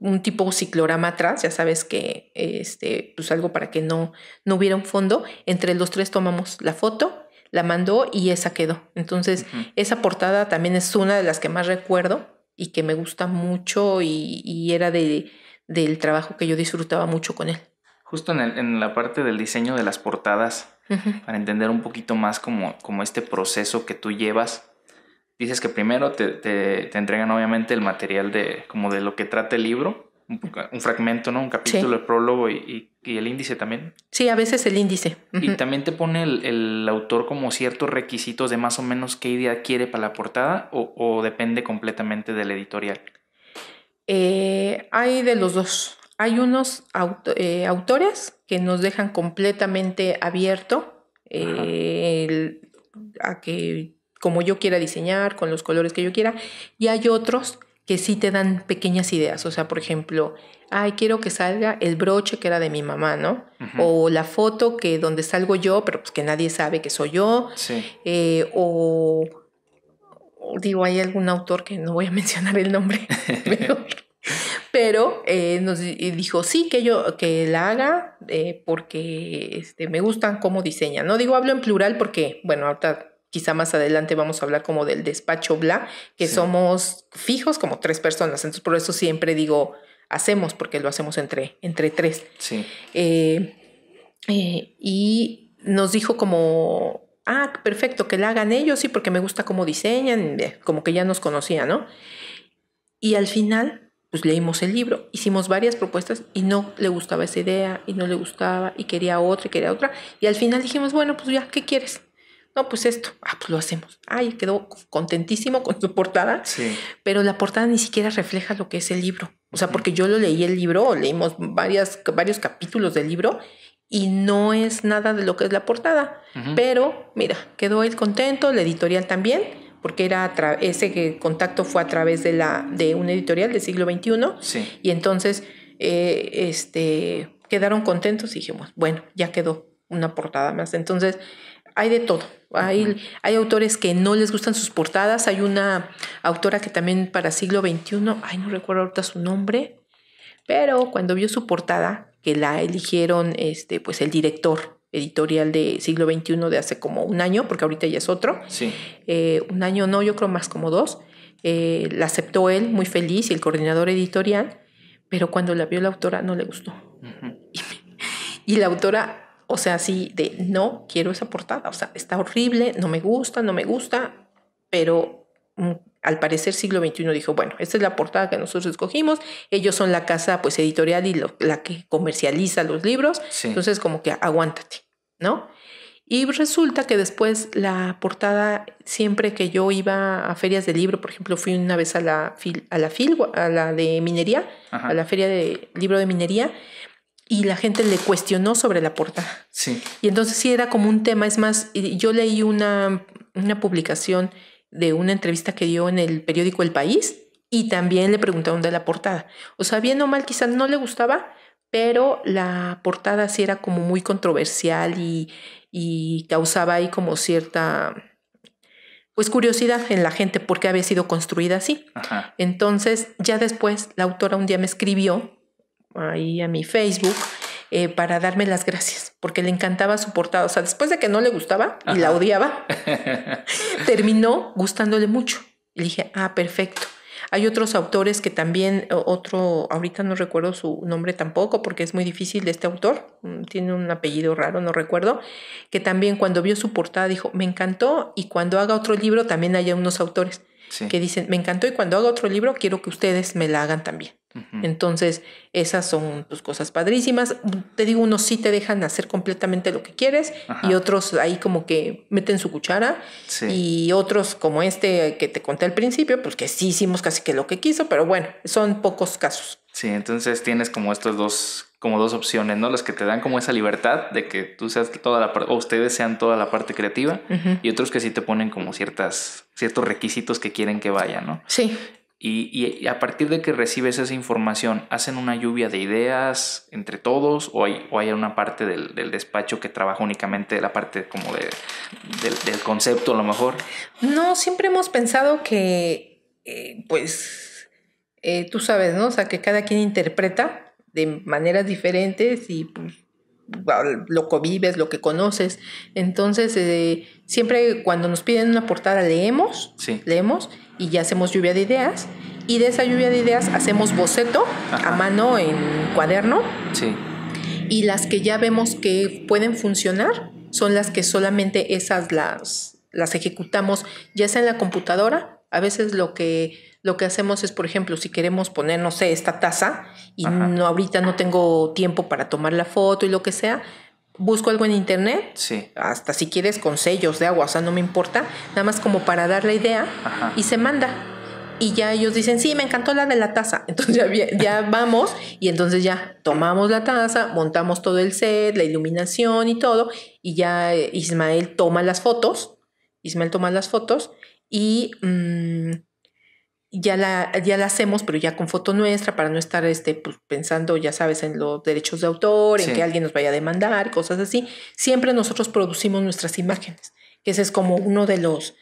un tipo ciclorama atrás, ya sabes que, este, pues algo para que no, no hubiera un fondo, entre los tres tomamos la foto, la mandó y esa quedó. Entonces, esa portada también es una de las que más recuerdo y que me gusta mucho y era de del trabajo que yo disfrutaba mucho con él. Justo en, la parte del diseño de las portadas, para entender un poquito más como, como este proceso que tú llevas, dices que primero te, entregan obviamente el material de como de lo que trata el libro, un, fragmento, ¿no? Un capítulo, el prólogo y, el índice también. Sí, a veces el índice. Y también te pone el, el, autor como ciertos requisitos de más o menos qué idea quiere para la portada o, o depende completamente del editorial. Eh, hay de los dos. Hay unos eh, autores que nos dejan completamente abierto eh, a que como yo quiera diseñar, con los colores que yo quiera, y hay otros que sí te dan pequeñas ideas. O sea, por ejemplo, ay, quiero que salga el broche que era de mi mamá, ¿no? O la foto que donde salgo yo, pero pues que nadie sabe que soy yo. Sí. Eh, o digo, hay algún autor que no voy a mencionar el nombre, pero eh, nos dijo sí que yo que la haga eh, porque este, me gustan cómo diseña. No digo hablo en plural porque, bueno, ahorita quizá más adelante vamos a hablar como del despacho bla, que somos fijos como tres personas. Entonces, por eso siempre digo hacemos, porque lo hacemos entre, entre tres. Sí. Eh, y nos dijo como ah, perfecto, que la hagan ellos, sí, porque me gusta cómo diseñan, eh, como que ya nos conocía, ¿no? Y al final, pues leímos el libro, hicimos varias propuestas y no le gustaba esa idea, y no le gustaba, y quería otra, y quería otra, y al final dijimos, bueno, pues ya, ¿qué quieres? No, pues esto, ah, pues lo hacemos. Ay, quedó contentísimo con su portada, pero la portada ni siquiera refleja lo que es el libro. O sea, porque yo lo leí el libro, leímos varias, varios capítulos del libro y no es nada de lo que es la portada. Pero mira, quedó él contento, la editorial también, porque era ese contacto fue a través de, la, de una editorial del siglo XXI. Y entonces eh, este, quedaron contentos y dijimos, bueno, ya quedó una portada más. Entonces, hay de todo. Hay, hay autores que no les gustan sus portadas. Hay una autora que también para siglo XXI, ay, no recuerdo ahorita su nombre, pero cuando vio su portada, que la eligieron este, pues el director editorial de siglo XXI de hace como un año, porque ahorita ya es otro. Sí. Eh, un año no, yo creo más como dos. Eh, la aceptó él, muy feliz, y el coordinador editorial, pero cuando la vio la autora no le gustó. y, y la autora o sea, sí, de no quiero esa portada, o sea, está horrible, no me gusta, no me gusta, pero mm, al parecer siglo XXI dijo, bueno, esta es la portada que nosotros escogimos, ellos son la casa pues editorial y la que comercializa los libros, entonces como que aguántate, ¿no? Y resulta que después la portada, siempre que yo iba a ferias de libro, por ejemplo, fui una vez a la fil, a la a la de minería, a la feria de libro de minería, y la gente le cuestionó sobre la portada. Sí. Y entonces sí era como un tema, es más, yo leí una, una publicación de una entrevista que dio en el periódico El País y también le preguntaron de la portada. O sea, bien o mal quizás no le gustaba, pero la portada sí era como muy controversial y, causaba ahí como cierta pues curiosidad en la gente porque había sido construida así. Entonces, ya después, la autora un día me escribió ahí a mi Facebook eh, para darme las gracias porque le encantaba su portada. O sea, después de que no le gustaba y la odiaba, terminó gustándole mucho. Y dije, ah, perfecto. Hay otros autores que también, otro, ahorita no recuerdo su nombre tampoco, porque es muy difícil de este autor, mm, tiene un apellido raro, no recuerdo, que también cuando vio su portada dijo, me encantó, y cuando haga otro libro también haya unos autores que dicen, me encantó, y cuando haga otro libro quiero que ustedes me la hagan también. Entonces, esas son tus pues, cosas padrísimas. Te digo, unos sí te dejan hacer completamente lo que quieres y otros ahí como que meten su cuchara y otros como este que te conté al principio, pues que sí hicimos casi que lo que quiso, pero bueno, son pocos casos. Sí, entonces tienes como estas dos como dos opciones, ¿no? Las que te dan como esa libertad de que tú seas toda la parte, o ustedes sean toda la parte creativa, y otros que sí te ponen como ciertas, ciertos requisitos que quieren que vaya, ¿no? Sí. Y, a partir de que recibes esa información, ¿hacen una lluvia de ideas entre todos o hay, una parte del, despacho que trabaja únicamente la parte como de, del, concepto a lo mejor? No, siempre hemos pensado que, eh, pues, eh, tú sabes, ¿no? O sea, que cada quien interpreta de maneras diferentes y pues, lo que vives, lo que conoces. Entonces, eh, siempre cuando nos piden una portada, leemos, sí. leemos y ya hacemos lluvia de ideas. Y de esa lluvia de ideas hacemos boceto a mano en cuaderno. Y las que ya vemos que pueden funcionar son las que solamente esas las, las ejecutamos, ya sea en la computadora. A veces lo que, lo que hacemos es, por ejemplo, si queremos poner, no sé, esta taza y no, ahorita no tengo tiempo para tomar la foto y lo que sea, busco algo en internet, sí. hasta si quieres con sellos de agua, o sea, no me importa, nada más como para dar la idea y se manda. Y ya ellos dicen, sí, me encantó la de la taza. Entonces ya, vamos y entonces ya tomamos la taza, montamos todo el set, la iluminación y todo. Y ya Ismael toma las fotos, Ismael toma las fotos y mm, ya la, ya la hacemos, pero ya con foto nuestra, para no estar este, pues, pensando, ya sabes, en los derechos de autor, en que alguien nos vaya a demandar, cosas así. Siempre nosotros producimos nuestras imágenes, que ese es como uno de los,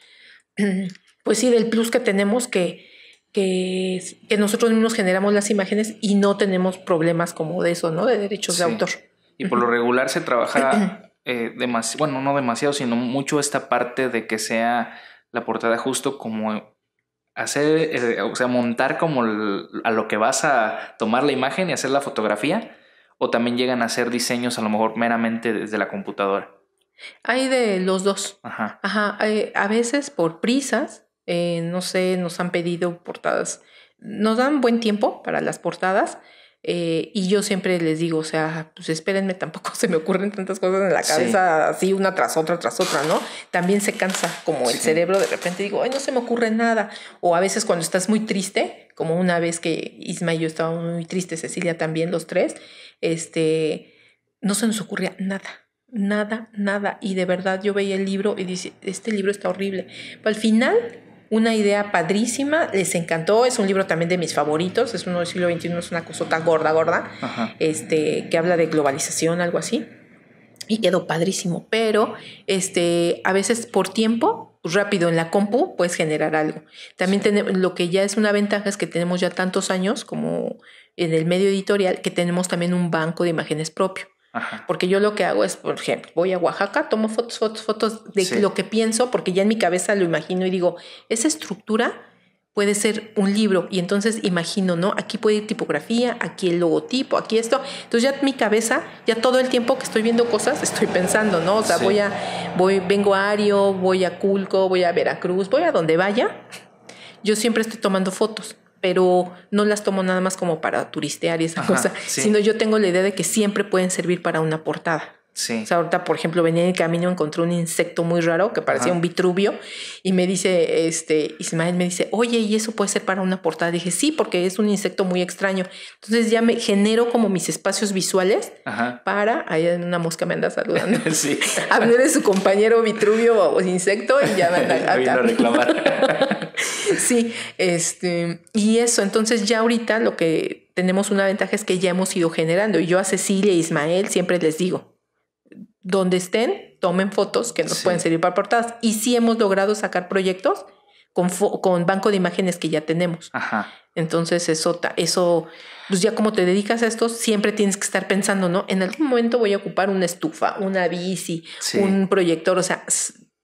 pues sí, del plus que tenemos que, que, nosotros mismos generamos las imágenes y no tenemos problemas como de eso, ¿no? De derechos de autor. Y por lo regular se trabaja, eh, bueno, no demasiado, sino mucho esta parte de que sea la portada justo como hacer, eh, o sea, montar como a lo que vas a tomar la imagen y hacer la fotografía? ¿O también llegan a hacer diseños a lo mejor meramente desde la computadora? Hay de los dos. Ajá. Ajá. a veces por prisas, eh, no sé, nos han pedido portadas. Nos dan buen tiempo para las portadas, eh, y yo siempre les digo, o sea, pues espérenme, tampoco se me ocurren tantas cosas en la cabeza, así una tras otra, tras otra, ¿no? También se cansa como el cerebro, de repente digo, ay, no se me ocurre nada. O a veces cuando estás muy triste, como una vez que Isma y yo estábamos muy tristes, Cecilia también, los tres, este, no se nos ocurría nada, nada, nada. Y de verdad yo veía el libro y dice, este libro está horrible. Pero pues, al final una idea padrísima, les encantó, es un libro también de mis favoritos, es uno del siglo XXI, es una cosota gorda, gorda, este, que habla de globalización, algo así, y quedó padrísimo, pero este, a veces por tiempo rápido en la compu puedes generar algo. También tenemos, lo que ya es una ventaja es que tenemos ya tantos años como en el medio editorial que tenemos también un banco de imágenes propio. Porque yo lo que hago es, por ejemplo, voy a Oaxaca, tomo fotos, fotos, fotos de lo que pienso, porque ya en mi cabeza lo imagino y digo, esa estructura puede ser un libro y entonces imagino, ¿no? Aquí puede ir tipografía, aquí el logotipo, aquí esto. Entonces ya mi cabeza, ya todo el tiempo que estoy viendo cosas, estoy pensando, ¿no? O sea, voy a, voy, vengo a Ario, voy a Culco, voy a Veracruz, voy a donde vaya. Yo siempre estoy tomando fotos pero no las tomo nada más como para turistear y esa cosa, sino yo tengo la idea de que siempre pueden servir para una portada ahorita, por ejemplo, venía en el camino, encontré un insecto muy raro que parecía un vitruvio y me dice, este, Ismael me dice, oye, ¿y eso puede ser para una portada? dije, sí, porque es un insecto muy extraño. Entonces ya me genero como mis espacios visuales para, ahí en una mosca me anda saludando. sí. de su compañero vitruvio o insecto y ya me anda a reclamar. sí, este, y eso, entonces ya ahorita lo que tenemos una ventaja es que ya hemos ido generando y yo a Cecilia e Ismael siempre les digo, donde estén, tomen fotos que nos pueden servir para portadas. Y sí hemos logrado sacar proyectos con, banco de imágenes que ya tenemos. Ajá. Entonces, eso, eso, pues ya como te dedicas a esto, siempre tienes que estar pensando, ¿no? En algún momento voy a ocupar una estufa, una bici, un proyector, o sea,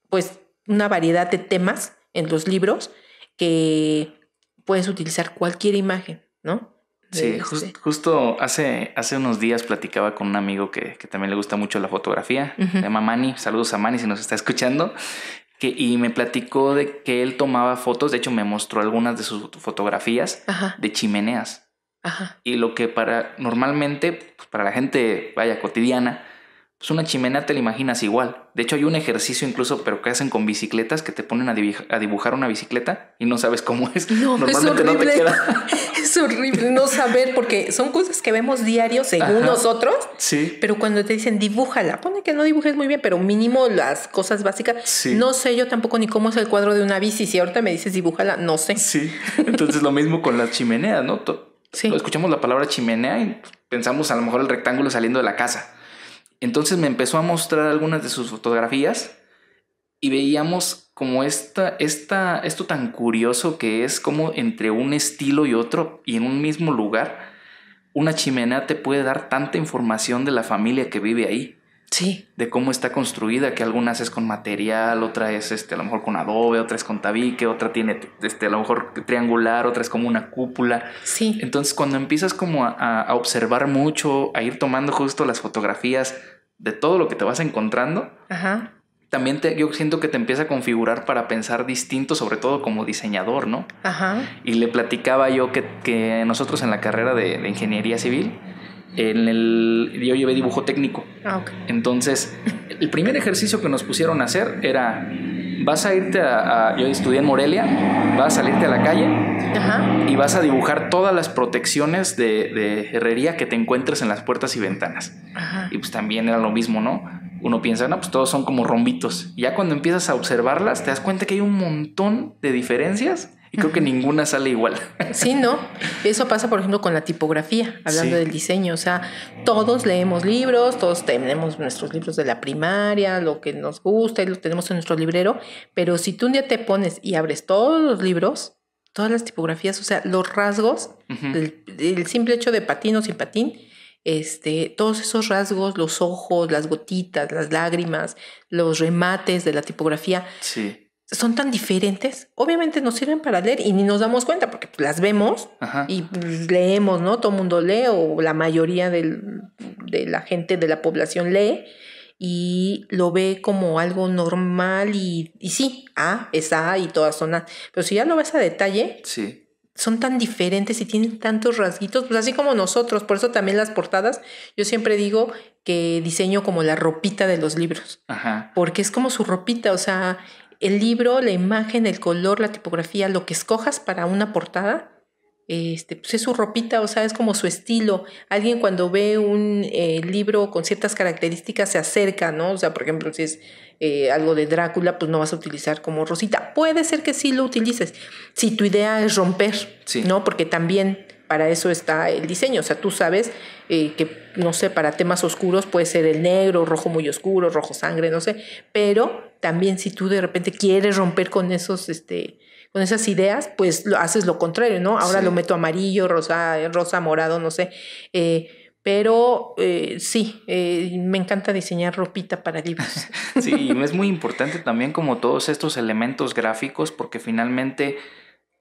pues una variedad de temas en los libros que puedes utilizar cualquier imagen, ¿no? Sí, justo hace, unos días platicaba con un amigo que, también le gusta mucho la fotografía, se llama Manny, saludos a Manny si nos está escuchando, que, y me platicó de que él tomaba fotos, de hecho me mostró algunas de sus fotografías de chimeneas. Y lo que para normalmente, pues, para la gente, vaya, cotidiana, es pues una chimenea te la imaginas igual. De hecho, hay un ejercicio incluso, pero que hacen con bicicletas, que te ponen a, dibujar una bicicleta y no sabes cómo es. No, es horrible. no Es horrible no saber, porque son cosas que vemos diarios según nosotros. Sí. Pero cuando te dicen dibújala, pone que no dibujes muy bien, pero mínimo las cosas básicas. Sí. No sé yo tampoco ni cómo es el cuadro de una bici. Si ahorita me dices dibújala, no sé. Sí. Entonces, lo mismo con las chimeneas, ¿no? Sí. Escuchamos la palabra chimenea y pensamos a lo mejor el rectángulo saliendo de la casa entonces me empezó a mostrar algunas de sus fotografías y veíamos como esta, esta, esto tan curioso que es como entre un estilo y otro y en un mismo lugar, una chimenea te puede dar tanta información de la familia que vive ahí. Sí. De cómo está construida, que algunas es con material, otra es este, a lo mejor con adobe, otra es con tabique, otra tiene este, a lo mejor triangular, otra es como una cúpula. Sí. Entonces, cuando empiezas como a, observar mucho, a ir tomando justo las fotografías de todo lo que te vas encontrando, Ajá. también yo siento que te empieza a configurar para pensar distinto, sobre todo como diseñador, ¿no? Ajá. Y le platicaba yo que, nosotros en la carrera de, de ingeniería civil, en el, yo llevé dibujo técnico. Ah, Entonces, el primer ejercicio que nos pusieron a hacer era, vas a irte a, yo estudié en Morelia, vas a salirte a la calle y vas a dibujar todas las protecciones de, de, herrería que te encuentres en las puertas y ventanas. Y pues también era lo mismo, ¿no? Uno piensa, no, pues todos son como rombitos. ya cuando empiezas a observarlas, te das cuenta que hay un montón de diferencias y creo que ninguna sale igual. Sí, ¿no? Eso pasa, por ejemplo, con la tipografía, hablando del diseño. O sea, todos leemos libros, todos tenemos nuestros libros de la primaria, lo que nos gusta y lo tenemos en nuestro librero. Pero si tú un día te pones y abres todos los libros, todas las tipografías, o sea, los rasgos, el, simple hecho de patín o sin patín, este, todos esos rasgos, los ojos, las gotitas, las lágrimas, los remates de la tipografía. Sí son tan diferentes, obviamente nos sirven para leer y ni nos damos cuenta porque pues, las vemos y pues, leemos, ¿no? Todo mundo lee o la mayoría de la gente de la población lee y lo ve como algo normal y, y sí, A es A y todas son A. Pero si ya lo ves a detalle, son tan diferentes y tienen tantos rasguitos, pues así como nosotros. Por eso también las portadas, yo siempre digo que diseño como la ropita de los libros. Porque es como su ropita, o sea, el libro, la imagen, el color, la tipografía, lo que escojas para una portada, este, pues es su ropita, o sea, es como su estilo. Alguien cuando ve un eh, libro con ciertas características se acerca, ¿no? O sea, por ejemplo, si es eh, algo de Drácula, pues no vas a utilizar como Rosita. Puede ser que sí lo utilices, si tu idea es romper, ¿no? Porque también para eso está el diseño. O sea, tú sabes eh, que, no sé, para temas oscuros puede ser el negro, rojo muy oscuro, rojo sangre, no sé. Pero también si tú de repente quieres romper con esos, este, con esas ideas, pues lo, haces lo contrario, ¿no? Ahora lo meto amarillo, rosa, rosa, morado, no sé. Eh, pero eh, sí, me encanta diseñar ropita para libros. Sí, es muy importante también como todos estos elementos gráficos porque finalmente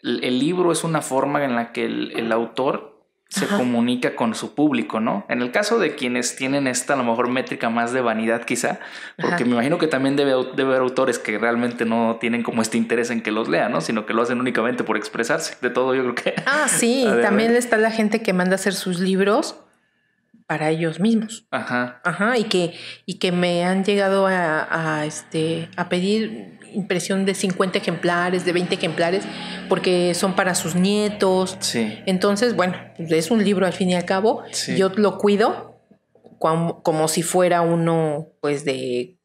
el, libro es una forma en la que el, autor se comunica con su público, ¿no? En el caso de quienes tienen esta, a lo mejor, métrica más de vanidad, quizá, porque me imagino que también debe, debe, haber autores que realmente no tienen como este interés en que los lean, ¿no? Sino que lo hacen únicamente por expresarse. De todo, yo creo que. Ah, sí, también está la gente que manda hacer sus libros para ellos mismos. Ajá. Ajá, y que, y que me han llegado este, a pedir impresión de 50 ejemplares, de 20 ejemplares, porque son para sus nietos. Sí. Entonces, bueno, pues, es un libro al fin y al cabo. Yo lo cuido como, si fuera uno, pues, de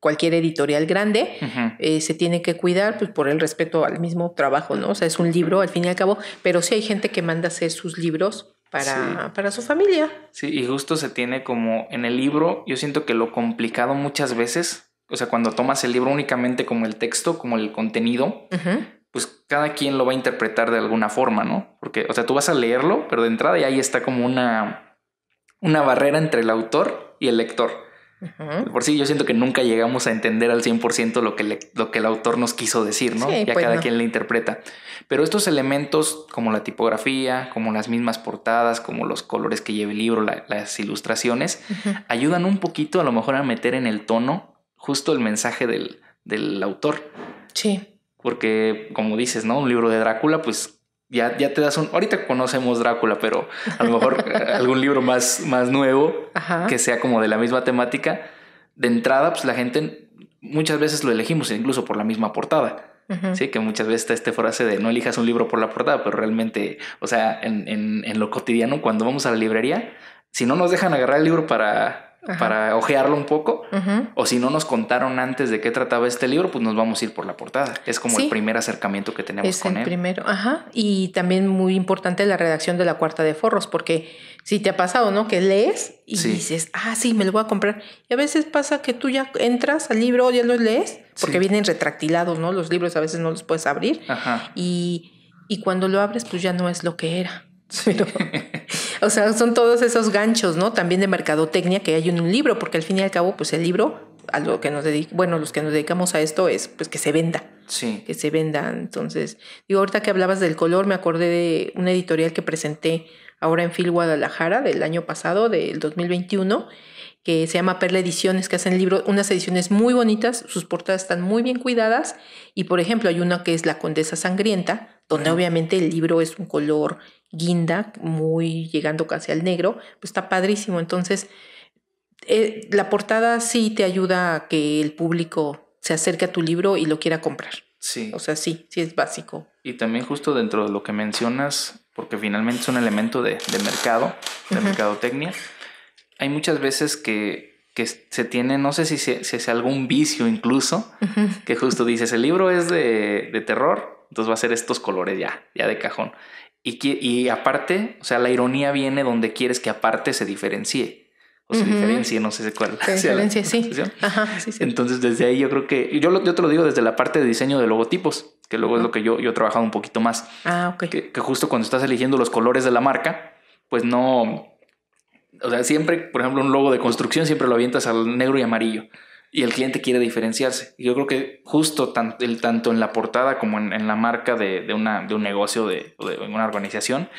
cualquier editorial grande. Eh, se tiene que cuidar, pues, por el respeto al mismo trabajo, ¿no? O sea, es un libro al fin y al cabo, pero sí hay gente que manda hacer sus libros. Para, para, su familia. Sí, y justo se tiene como en el libro, yo siento que lo complicado muchas veces o sea, cuando tomas el libro únicamente como el texto, como el contenido, pues cada quien lo va a interpretar de alguna forma, ¿no? Porque, o sea, tú vas a leerlo, pero de entrada ya ahí está como una, una barrera entre el autor y el lector. Por sí, yo siento que nunca llegamos a entender al 100% lo que, lo que el autor nos quiso decir, ¿no? ya pues cada quien le interpreta. Pero estos elementos, como la tipografía, como las mismas portadas, como los colores que lleva el libro, las ilustraciones, ayudan un poquito a lo mejor a meter en el tono justo el mensaje del, autor. Sí. Porque, como dices, ¿no? Un libro de Drácula, pues ya, ya, te das un. Ahorita conocemos Drácula, pero a lo mejor algún libro más, más nuevo que sea como de la misma temática. De entrada, pues la gente muchas veces lo elegimos, incluso por la misma portada. Sí, que muchas veces está este frase de no elijas un libro por la portada, pero realmente, o sea, en lo cotidiano, cuando vamos a la librería, si no nos dejan agarrar el libro para, para ojearlo un poco. O si no nos contaron antes de qué trataba este libro, pues nos vamos a ir por la portada. Es como el primer acercamiento que tenemos es con el Primero, ajá. Y también muy importante la redacción de la cuarta de forros, porque si te ha pasado, ¿no? Que lees y dices, ah, sí, me lo voy a comprar. Y a veces pasa que tú ya entras al libro, ya lo lees, porque vienen retractilados, ¿no? Los libros a veces no los puedes abrir. Ajá. Y, cuando lo abres, pues ya no es lo que era. Pero, O sea, son todos esos ganchos, ¿no? También de mercadotecnia que hay en un libro, porque al fin y al cabo, pues el libro, a lo que nos bueno, los que nos dedicamos a esto es pues que se venda. Sí. Que se venda. Entonces, digo, ahorita que hablabas del color, me acordé de una editorial que presenté ahora en Phil Guadalajara del año pasado, del 2021, que se llama Perla Ediciones, que hacen libros, unas ediciones muy bonitas, sus portadas están muy bien cuidadas y por ejemplo hay una que es La Condesa Sangrienta, donde obviamente el libro es un color guinda, muy llegando casi al negro, pues está padrísimo. Entonces, eh, la portada sí te ayuda a que el público se acerque a tu libro y lo quiera comprar. Sí. O sea, sí, sí es básico. Y también justo dentro de lo que mencionas, porque finalmente es un elemento de, mercado, de mercadotecnia, hay muchas veces que se tiene, no sé si, se, si es algún vicio incluso, que justo dices, el libro es de, de terror, entonces va a ser estos colores ya, ya de cajón. Y, y aparte, o sea, la ironía viene donde quieres que aparte se diferencie. O se diferencie, no sé cuál. Se diferencie, sí. sí, Entonces, desde ahí yo creo que. Yo, te lo digo desde la parte de diseño de logotipos, que luego es lo que yo, yo he trabajado un poquito más. Ah, ok. Que, que justo cuando estás eligiendo los colores de la marca, pues no. O sea, siempre, por ejemplo, un logo de construcción siempre lo avientas al negro y amarillo y el cliente quiere diferenciarse. Yo creo que justo el, tanto en la portada como en, la marca de, de, un negocio de, o de una organización,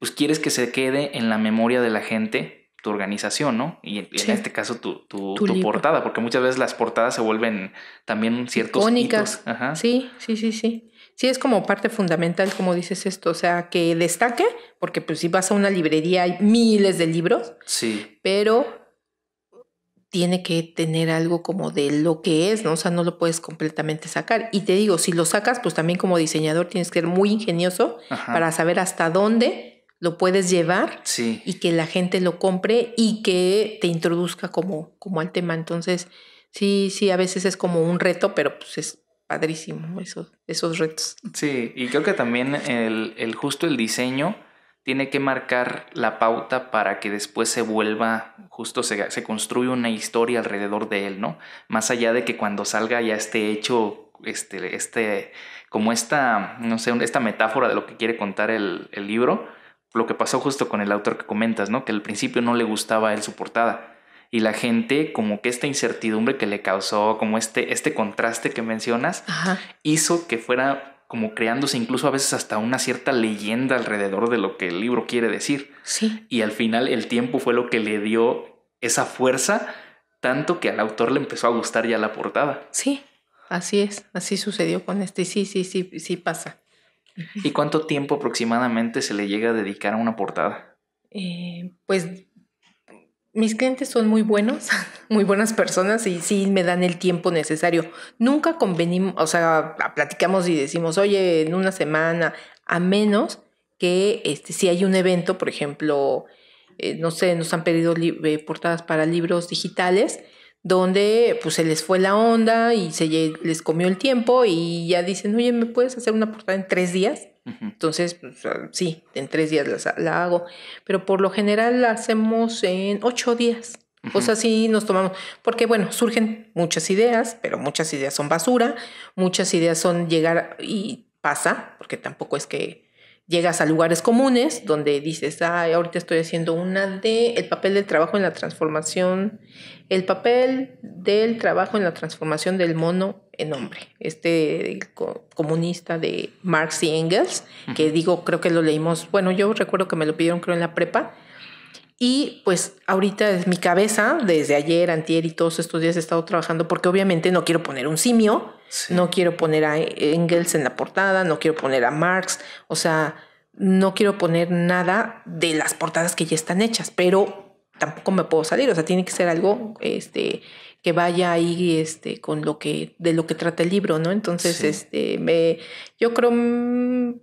pues quieres que se quede en la memoria de la gente tu organización, ¿no? Y, en este caso tu, portada, porque muchas veces las portadas se vuelven también ciertos Icónicas. Sí, sí, sí, sí. Sí, es como parte fundamental, como dices esto, o sea, que destaque, porque pues si vas a una librería hay miles de libros, sí. pero tiene que tener algo como de lo que es, ¿no? O sea, no lo puedes completamente sacar. Y te digo, si lo sacas, pues también como diseñador tienes que ser muy ingenioso para saber hasta dónde lo puedes llevar y que la gente lo compre y que te introduzca como, como al tema. Entonces, sí, sí, a veces es como un reto, pero pues es padrísimo esos, esos retos. Sí, y creo que también el, el justo el diseño tiene que marcar la pauta para que después se vuelva, justo se, se construye una historia alrededor de él, ¿no? Más allá de que cuando salga ya este hecho este, este, como esta, no sé, esta metáfora de lo que quiere contar el, libro, lo que pasó justo con el autor que comentas, ¿no? Que al principio no le gustaba a él su portada. Y la gente, como que esta incertidumbre que le causó, como este, este contraste que mencionas, hizo que fuera como creándose incluso a veces hasta una cierta leyenda alrededor de lo que el libro quiere decir. Sí. Y al final el tiempo fue lo que le dio esa fuerza, tanto que al autor le empezó a gustar ya la portada. Sí, así es, así sucedió con este, sí, sí, sí, sí pasa. ¿Y cuánto tiempo aproximadamente se le llega a dedicar a una portada? Eh, pues mis clientes son muy buenos, muy buenas personas y sí me dan el tiempo necesario. Nunca convenimos, o sea, platicamos y decimos, oye, en una semana, a menos que este, si hay un evento, por ejemplo, eh, no sé, nos han pedido eh, portadas para libros digitales, donde pues se les fue la onda y se les comió el tiempo y ya dicen, oye, ¿me puedes hacer una portada en tres días? Entonces, pues, ah, sí, en tres días la, hago, pero por lo general la hacemos en ocho días. O sea, sí nos tomamos, porque bueno, surgen muchas ideas, pero muchas ideas son basura, muchas ideas son llegar y pasa, porque tampoco es que llegas a lugares comunes donde dices, ah, ahorita estoy haciendo una de el papel del trabajo en la transformación el papel del trabajo en la transformación del mono en hombre. Este comunista de Marx y Engels, que digo, creo que lo leímos, bueno, yo recuerdo que me lo pidieron creo en la prepa. Y pues ahorita es mi cabeza, desde ayer, antier y todos estos días he estado trabajando porque obviamente no quiero poner un simio, no quiero poner a Engels en la portada, no quiero poner a Marx, o sea, no quiero poner nada de las portadas que ya están hechas, pero tampoco me puedo salir, o sea, tiene que ser algo este, que vaya ahí este, con lo que, de lo que trata el libro, ¿no? Entonces, este, me, yo creo, mm,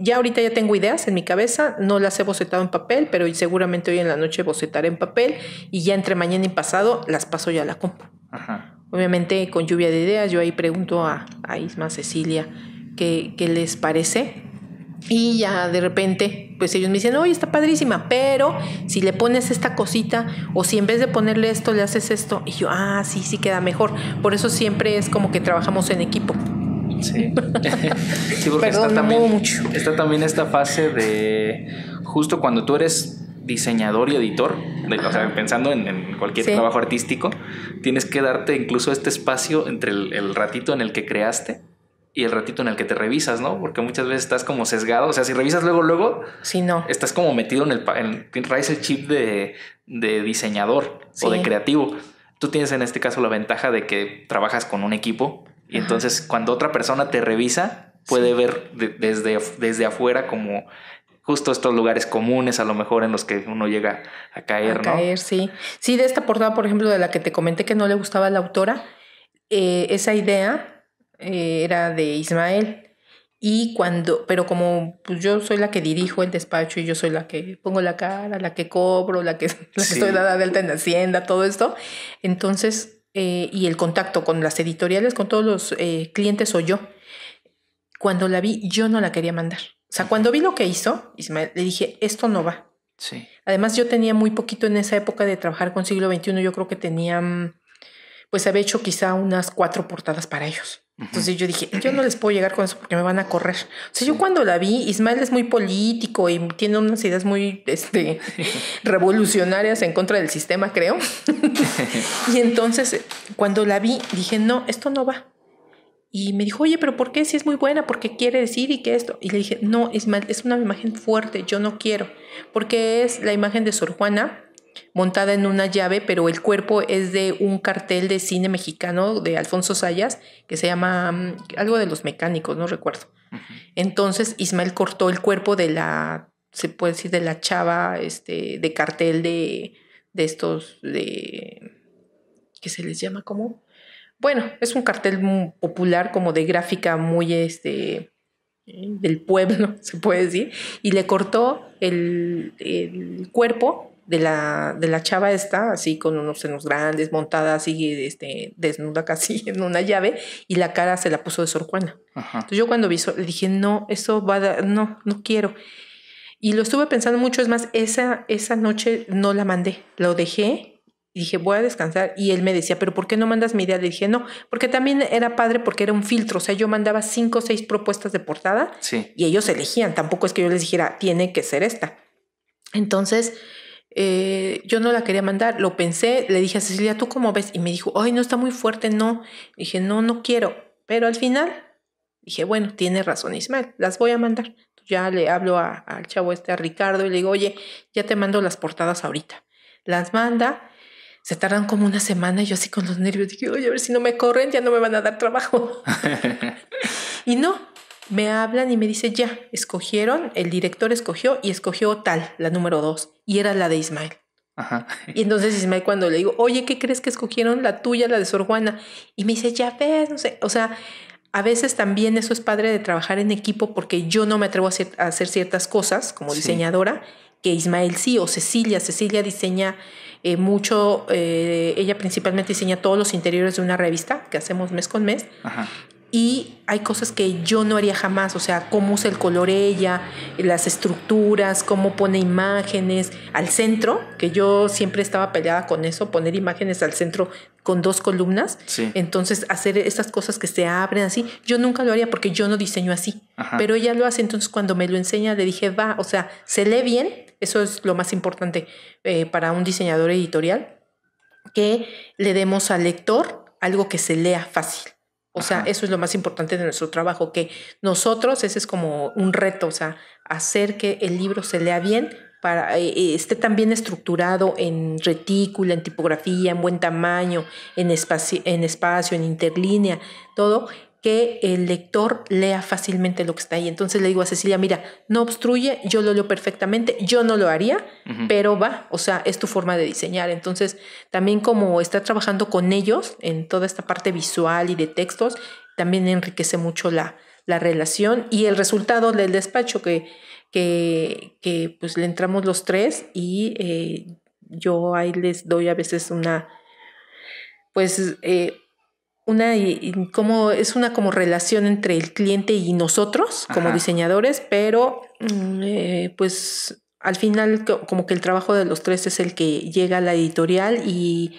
ya ahorita ya tengo ideas en mi cabeza, no las he bocetado en papel, pero seguramente hoy en la noche bocetaré en papel y ya entre mañana y pasado las paso ya a la compu. Obviamente con lluvia de ideas, yo ahí pregunto a, a Isma Cecilia qué, qué les parece y ya de repente, pues ellos me dicen, oye, está padrísima, pero si le pones esta cosita o si en vez de ponerle esto, le haces esto. Y yo, ah, sí, sí queda mejor. Por eso siempre es como que trabajamos en equipo. Sí, sí porque Perdón, está, también, mucho. está también esta fase de justo cuando tú eres diseñador y editor, pensando en, cualquier trabajo artístico, tienes que darte incluso este espacio entre el ratito en el que creaste y el ratito en el que te revisas, ¿no? Porque muchas veces estás como sesgado, o sea, si revisas luego, luego, sí, no. estás como metido en el, en, el chip de, diseñador o de creativo. Tú tienes en este caso la ventaja de que trabajas con un equipo y entonces cuando otra persona te revisa, puede ver desde, desde afuera como justo estos lugares comunes a lo mejor en los que uno llega a caer, a caer, sí. Sí, de esta portada, por ejemplo, de la que te comenté que no le gustaba a la autora, eh, esa idea eh, era de Ismael. Y cuando, pero como pues yo soy la que dirijo el despacho y yo soy la que pongo la cara, la que cobro, la que, estoy dada de alta en Hacienda, todo esto, entonces, eh, y el contacto con las editoriales, con todos los eh, clientes soy yo. Cuando la vi, yo no la quería mandar. O sea, cuando vi lo que hizo, Ismael, le dije, esto no va. Sí. Además, yo tenía muy poquito en esa época de trabajar con siglo XXI, yo creo que tenía, mm, pues había hecho quizá unas cuatro portadas para ellos. Entonces yo dije, yo no les puedo llegar con eso porque me van a correr. O sea, yo cuando la vi, Ismael es muy político y tiene unas ideas muy este, revolucionarias en contra del sistema, creo. y entonces eh, cuando la vi, dije, no, esto no va. Y me dijo, oye, pero ¿por qué? Si es muy buena, ¿por qué quiere decir y qué. esto. Y le dije, no, Ismael, es una imagen fuerte, yo no quiero. Porque es la imagen de Sor Juana montada en una llave, pero el cuerpo es de un cartel de cine mexicano de Alfonso Sayas, que se llama mm, algo de los mecánicos, no recuerdo. Entonces Ismael cortó el cuerpo de la, se puede decir, de la chava este, de cartel de, estos, de, ¿qué se les llama? como Bueno, es un cartel popular, como de gráfica muy, este, del pueblo, se puede decir, y le cortó el, el cuerpo de la, de la chava esta, así con unos senos grandes, montada así, este, desnuda casi en una llave, y la cara se la puso de Sor Entonces yo cuando vi eso, le dije, no, eso va a dar, no, no quiero. Y lo estuve pensando mucho, es más, esa, esa noche no la mandé, lo dejé dije, voy a descansar. Y él me decía, pero ¿por qué no mandas mi idea? Le dije, no, porque también era padre porque era un filtro, o sea, yo mandaba cinco o seis propuestas de portada sí. y ellos elegían, tampoco es que yo les dijera, tiene que ser esta. Entonces, eh, yo no la quería mandar, lo pensé, le dije a Cecilia, ¿tú cómo ves? Y me dijo, ay, no está muy fuerte, no. dije, no, no quiero. Pero al final dije, bueno, tiene razón Ismael, las voy a mandar. Ya le hablo al chavo este, a Ricardo, y le digo, oye, ya te mando las portadas ahorita. Las manda, se tardan como una semana, yo así con los nervios dije, oye, a ver si no me corren, ya no me van a dar trabajo. y no, me hablan y me dice, ya, escogieron, el director escogió y escogió tal, la número dos, y era la de Ismael. Y entonces Ismael cuando le digo, oye, ¿qué crees que escogieron? La tuya, la de Sor Juana. Y me dice, ya ves, no sé, o sea, a veces también eso es padre de trabajar en equipo porque yo no me atrevo a hacer, ciertas cosas como diseñadora que Ismael sí o Cecilia. Cecilia diseña eh, mucho, eh, ella principalmente diseña todos los interiores de una revista que hacemos mes con mes. Ajá y hay cosas que yo no haría jamás, o sea, cómo usa el color ella, las estructuras, cómo pone imágenes al centro, que yo siempre estaba peleada con eso, poner imágenes al centro con dos columnas. Entonces, hacer estas cosas que se abren así, yo nunca lo haría porque yo no diseño así, pero ella lo hace, entonces cuando me lo enseña le dije, va, o sea, se lee bien, eso es lo más importante eh, para un diseñador editorial, que le demos al lector algo que se lea fácil o sea, eso es lo más importante de nuestro trabajo, que nosotros, ese es como un reto, o sea, hacer que el libro se lea bien, para, eh, eh, esté también estructurado en retícula, en tipografía, en buen tamaño, en, espacio, en espacio, en interlínea, todo, que el lector lea fácilmente lo que está ahí. Entonces le digo a Cecilia, mira, no obstruye, yo lo leo perfectamente, yo no lo haría, pero va, o sea, es tu forma de diseñar. Entonces, también como está trabajando con ellos en toda esta parte visual y de textos, también enriquece mucho la, la relación y el resultado del despacho que, que, pues le entramos los tres y eh, yo ahí les doy a veces una, pues... Eh, una, como, es una como relación entre el cliente y nosotros como diseñadores, pero mm, eh, pues al final como que el trabajo de los tres es el que llega a la editorial y,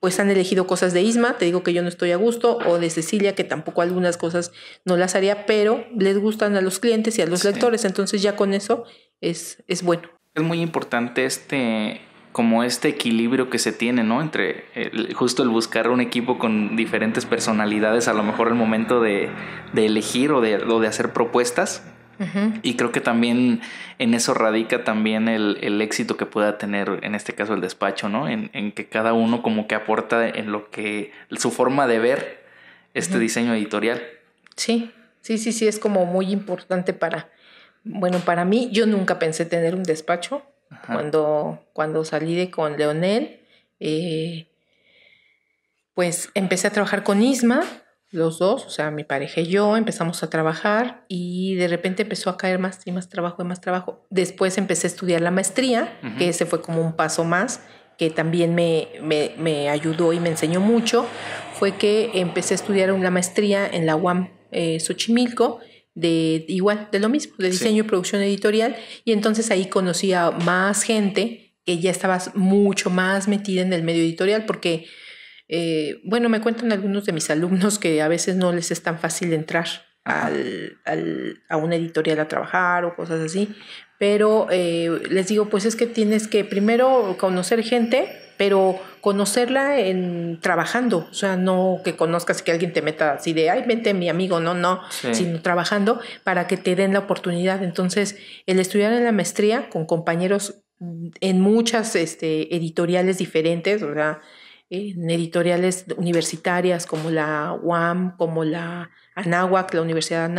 pues han elegido cosas de Isma, te digo que yo no estoy a gusto, o de Cecilia, que tampoco algunas cosas no las haría, pero les gustan a los clientes y a los lectores, entonces ya con eso es, es bueno. Es muy importante este como este equilibrio que se tiene, ¿no? Entre justo el buscar un equipo con diferentes personalidades, a lo mejor el momento de, elegir o de, hacer propuestas. Y creo que también en eso radica también el, éxito que pueda tener, en este caso el despacho, ¿no? En, que cada uno como que aporta en lo que, su forma de ver este diseño editorial. Sí, sí, sí, sí, es como muy importante para, bueno, para mí, yo nunca pensé tener un despacho cuando, salí de con Leonel, eh, pues empecé a trabajar con Isma, los dos, o sea, mi pareja y yo, empezamos a trabajar y de repente empezó a caer más y más trabajo y más trabajo. Después empecé a estudiar la maestría, que ese fue como un paso más, que también me, ayudó y me enseñó mucho, fue que empecé a estudiar una maestría en la UAM eh, Xochimilco de igual, de lo mismo, de diseño y producción editorial. Y entonces ahí conocí a más gente que ya estabas mucho más metida en el medio editorial porque, eh, bueno, me cuentan algunos de mis alumnos que a veces no les es tan fácil entrar al, a una editorial a trabajar o cosas así. Pero eh, les digo, pues es que tienes que primero conocer gente pero conocerla en trabajando, o sea, no que conozcas que alguien te meta así de, ay, vente mi amigo, no, no, sino trabajando para que te den la oportunidad. Entonces, el estudiar en la maestría con compañeros en muchas este, editoriales diferentes, o sea, en editoriales universitarias como la UAM, como la Anáhuac, la Universidad de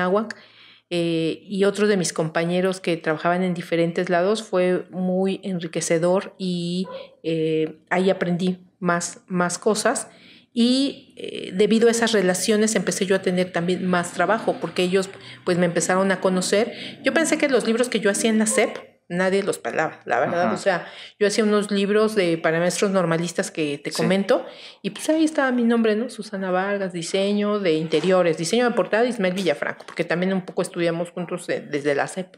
eh, y otro de mis compañeros que trabajaban en diferentes lados fue muy enriquecedor y eh, ahí aprendí más, más cosas. Y eh, debido a esas relaciones empecé yo a tener también más trabajo porque ellos pues me empezaron a conocer. Yo pensé que los libros que yo hacía en la SEP nadie los palaba, la verdad. O sea, yo hacía unos libros de para maestros normalistas que te comento y pues ahí estaba mi nombre, ¿no? Susana Vargas, diseño de interiores, diseño de portada, Ismael Villafranco, porque también un poco estudiamos juntos desde la CEP.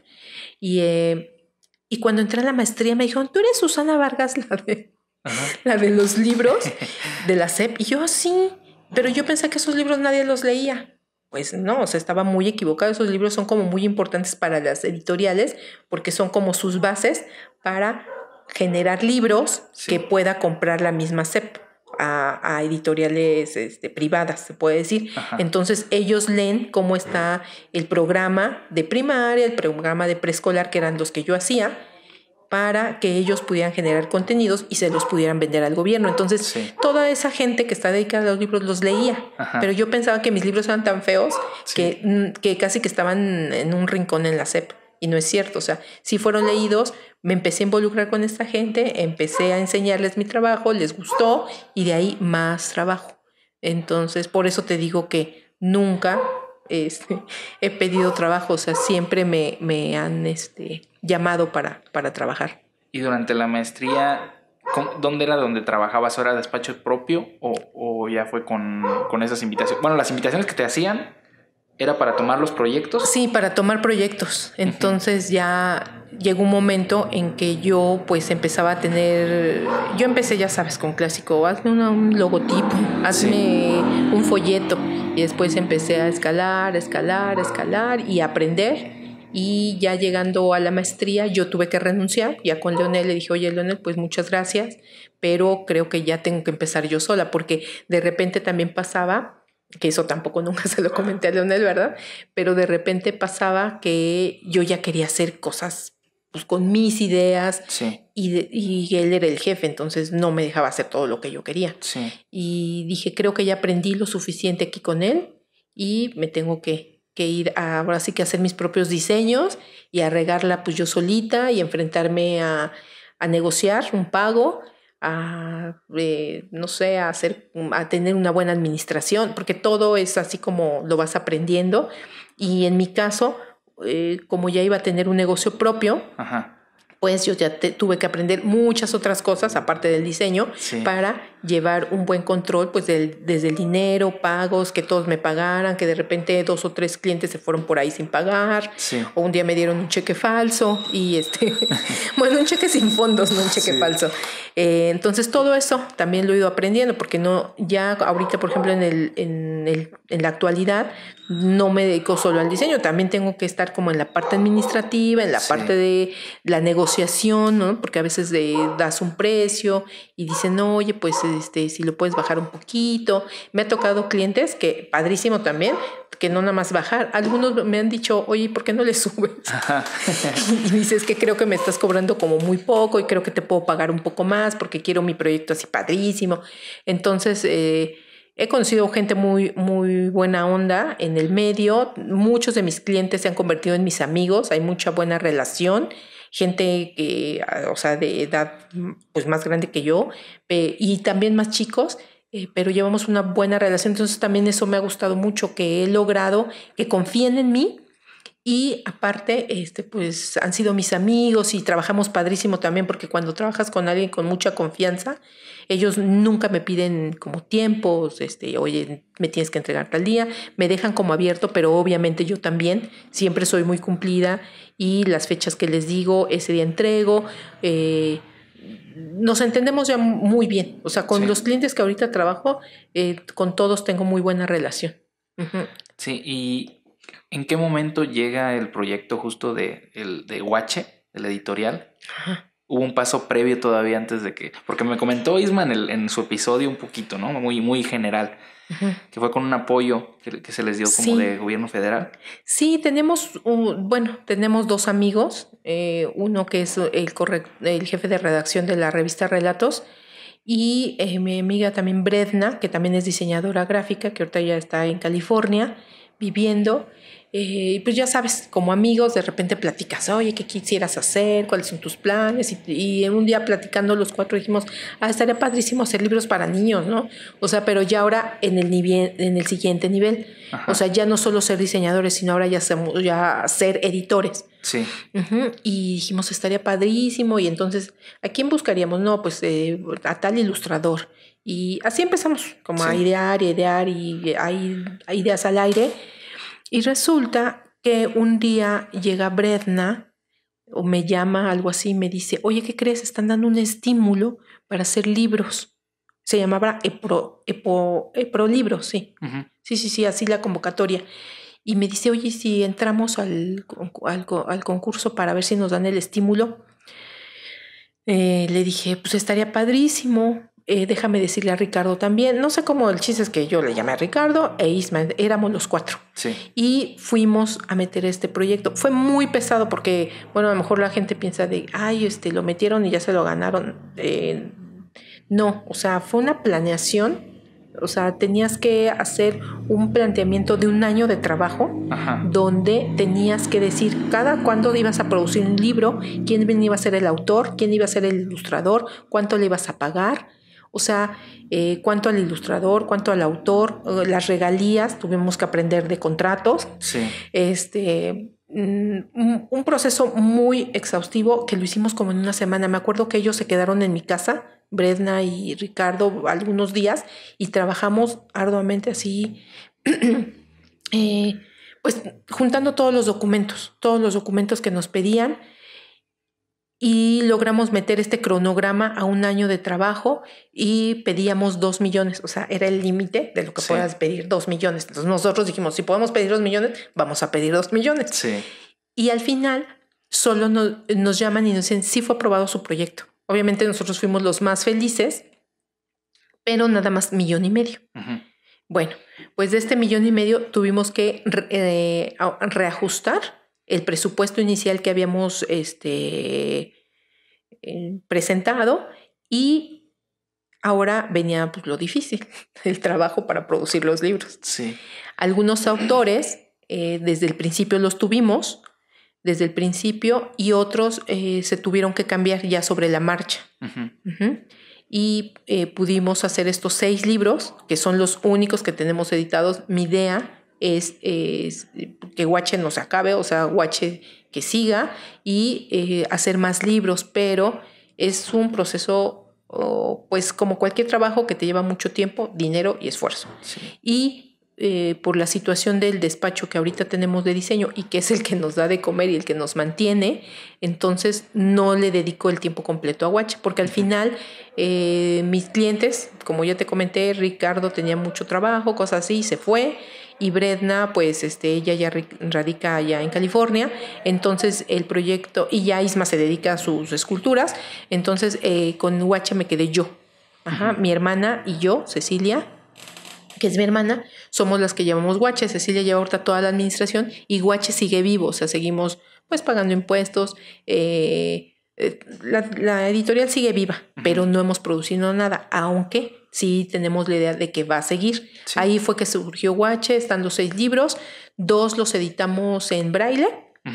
Y, eh, y cuando entré a la maestría me dijo, tú eres Susana Vargas, la de, la de los libros de la CEP. Y yo ah, sí, pero yo pensé que esos libros nadie los leía pues no, o estaba muy equivocado. Esos libros son como muy importantes para las editoriales porque son como sus bases para generar libros que pueda comprar la misma CEP a, editoriales este, privadas, se puede decir. Entonces ellos leen cómo está el programa de primaria, el programa de preescolar, que eran los que yo hacía, para que ellos pudieran generar contenidos y se los pudieran vender al gobierno. Entonces, toda esa gente que está dedicada a los libros los leía, pero yo pensaba que mis libros eran tan feos que, mm, que casi que estaban en un rincón en la SEP. Y no es cierto, o sea, si fueron leídos, me empecé a involucrar con esta gente, empecé a enseñarles mi trabajo, les gustó y de ahí más trabajo. Entonces, por eso te digo que nunca este, he pedido trabajo, o sea, siempre me, han este, llamado para, trabajar. ¿Y durante la maestría, dónde era donde trabajabas? ¿Era despacho propio o, ya fue con, con, esas invitaciones? Bueno, las invitaciones que te hacían ¿Era para tomar los proyectos? Sí, para tomar proyectos. Entonces ya llegó un momento en que yo pues empezaba a tener, yo empecé ya sabes con clásico, hazme un logotipo, hazme un folleto y después empecé a escalar, escalar, escalar y aprender y ya llegando a la maestría yo tuve que renunciar, ya con Leonel le dije, oye Leonel, pues muchas gracias, pero creo que ya tengo que empezar yo sola porque de repente también pasaba que eso tampoco nunca se lo comenté a Leonel, ¿verdad? Pero de repente pasaba que yo ya quería hacer cosas pues, con mis ideas y, él era el jefe, entonces no me dejaba hacer todo lo que yo quería. Y dije, creo que ya aprendí lo suficiente aquí con él y me tengo que, ir ahora sí que hacer mis propios diseños y a regarla pues yo solita y enfrentarme a, a negociar un pago a, eh, no sé, a, hacer, mm, a tener una buena administración, porque todo es así como lo vas aprendiendo. Y en mi caso, eh, como ya iba a tener un negocio propio, pues yo ya tuve que aprender muchas otras cosas, aparte del diseño, para llevar un buen control, pues desde el dinero, pagos, que todos me pagaran, que de repente dos o tres clientes se fueron por ahí sin pagar, o un día me dieron un cheque falso y este, bueno, un cheque sin fondos, no un cheque falso. Eh, entonces todo eso también lo he ido aprendiendo, porque no, ya ahorita, por ejemplo, en, el, en, el, en la actualidad, no me dedico solo al diseño, también tengo que estar como en la parte administrativa, en la parte de la negociación, ¿no? Porque a veces das un precio y dicen, no, oye, pues eh, este, si lo puedes bajar un poquito. Me ha tocado clientes que, padrísimo también, que no nada más bajar. Algunos me han dicho, oye, ¿por qué no le subes? y, dices que creo que me estás cobrando como muy poco y creo que te puedo pagar un poco más porque quiero mi proyecto así padrísimo. Entonces, eh, he conocido gente muy, muy buena onda en el medio. Muchos de mis clientes se han convertido en mis amigos. Hay mucha buena relación gente que, ah, o sea, de edad mm, pues más grande que yo eh, y también más chicos, eh, pero llevamos una buena relación. Entonces también eso me ha gustado mucho, que he logrado que confíen en mí y aparte, este, pues han sido mis amigos y trabajamos padrísimo también, porque cuando trabajas con alguien con mucha confianza, ellos nunca me piden como tiempos, este, oye, me tienes que entregar tal día, me dejan como abierto, pero obviamente yo también siempre soy muy cumplida y las fechas que les digo, ese día entrego. Eh, nos entendemos ya muy bien. O sea, con los clientes que ahorita trabajo, eh, con todos tengo muy buena relación. Sí, y ¿En qué momento llega el proyecto justo de, el, de Guache, el editorial? Hubo un paso previo todavía antes de que. Porque me comentó Isma en, su episodio un poquito, ¿no? Muy, muy general. Que fue con un apoyo que, se les dio como de gobierno federal. Sí, tenemos, bueno, tenemos dos amigos. Eh, uno que es el, jefe de redacción de la revista Relatos y eh, mi amiga también Bredna, que también es diseñadora gráfica, que ahorita ya está en California viviendo. Eh, y pues ya sabes, como amigos, de repente platicas, oye, ¿qué quisieras hacer? ¿Cuáles son tus planes? Y, en un día platicando los cuatro dijimos, ah, estaría padrísimo hacer libros para niños, ¿no? O sea, pero ya ahora en el, nivel, en el siguiente nivel. O sea, ya no solo ser diseñadores, sino ahora ya, ser editores. Sí. Y dijimos, estaría padrísimo. Y entonces, ¿a quién buscaríamos? No, pues eh, a tal ilustrador. Y así empezamos, como a idear, y idear eh, y hay, ideas al aire. Y resulta que un día llega Bredna o me llama algo así y me dice, oye, ¿qué crees? Están dando un estímulo para hacer libros. Se llamaba Epro, Epo, Libros, sí. Sí, sí, sí, así la convocatoria. Y me dice, oye, si entramos al, concurso para ver si nos dan el estímulo. Eh, le dije, pues estaría padrísimo. Eh, déjame decirle a Ricardo también, no sé cómo el chiste es que yo le llamé a Ricardo e Ismael, éramos los cuatro. Y fuimos a meter este proyecto. Fue muy pesado porque, bueno, a lo mejor la gente piensa de, ay, este, lo metieron y ya se lo ganaron. Eh, no, o sea, fue una planeación o sea, tenías que hacer un planteamiento de un año de trabajo donde tenías que decir cada cuándo ibas a producir un libro, quién iba a ser el autor, quién iba a ser el ilustrador, cuánto le ibas a pagar, o sea, cuanto eh, cuánto al ilustrador, cuánto al autor, las regalías, tuvimos que aprender de contratos. Sí. Este, mm, un, proceso muy exhaustivo que lo hicimos como en una semana. Me acuerdo que ellos se quedaron en mi casa, Bredna y Ricardo, algunos días y trabajamos arduamente así. Eh, pues juntando todos los documentos, todos los documentos que nos pedían, y logramos meter este cronograma a un año de trabajo y pedíamos dos millones, o sea, era el límite de lo que podías puedas pedir dos millones. Entonces nosotros dijimos, si podemos pedir dos millones, vamos a pedir dos millones. Sí. Y al final solo nos, llaman y nos dicen, sí fue aprobado su proyecto. Obviamente nosotros fuimos los más felices, pero nada más millón y medio. Bueno, pues de este millón y medio tuvimos que eh, reajustar el presupuesto inicial que habíamos este, eh, presentado y ahora venía pues, lo difícil, el trabajo para producir los libros. Algunos autores eh, desde el principio los tuvimos, desde el principio, y otros eh, se tuvieron que cambiar ya sobre la marcha. Y pudimos hacer estos seis libros, que son los únicos que tenemos editados. Mi idea es, que Guache no se acabe, o sea, Guache que siga y eh, hacer más libros, pero es un proceso pues como cualquier trabajo que te lleva mucho tiempo, dinero y esfuerzo. Y eh, por la situación del despacho que ahorita tenemos de diseño y que es el que nos da de comer y el que nos mantiene, entonces no le dedico el tiempo completo a Guache porque al final eh, mis clientes, como ya te comenté, Ricardo tenía mucho trabajo, cosas así, se fue y Bredna, pues este, ella ya radica allá en California, entonces el proyecto, y ya Isma se dedica a sus esculturas, entonces eh, con Guache me quedé yo, Ajá, mi hermana y yo, Cecilia, que es mi hermana, somos las que llevamos Guache, Cecilia lleva ahorita toda la administración y Guache sigue vivo, o sea, seguimos pues pagando impuestos, eh, eh, la, editorial sigue viva, pero no hemos producido nada, aunque si tenemos la idea de que va a seguir. Ahí fue que surgió Guache, están los seis libros, dos los editamos en braille,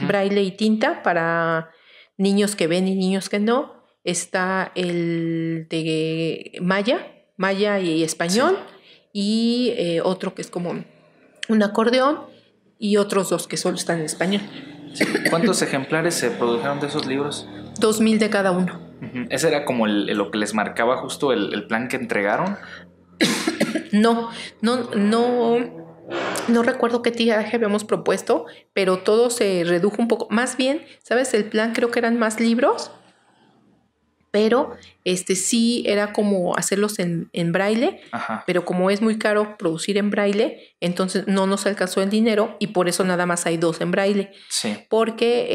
braille y tinta para niños que ven y niños que no. Está el de Maya, Maya y español, y eh, otro que es como un acordeón, y otros dos que solo están en español. ¿Cuántos ejemplares se produjeron de esos libros? Dos mil de cada uno. Ese era como lo que les marcaba justo el, el plan que entregaron. no, no, no. No recuerdo qué tiraje habíamos propuesto, pero todo se redujo un poco. Más bien, ¿sabes? El plan creo que eran más libros pero este sí era como hacerlos en, braille, pero como es muy caro producir en braille, entonces no nos alcanzó el dinero y por eso nada más hay dos en braille. Porque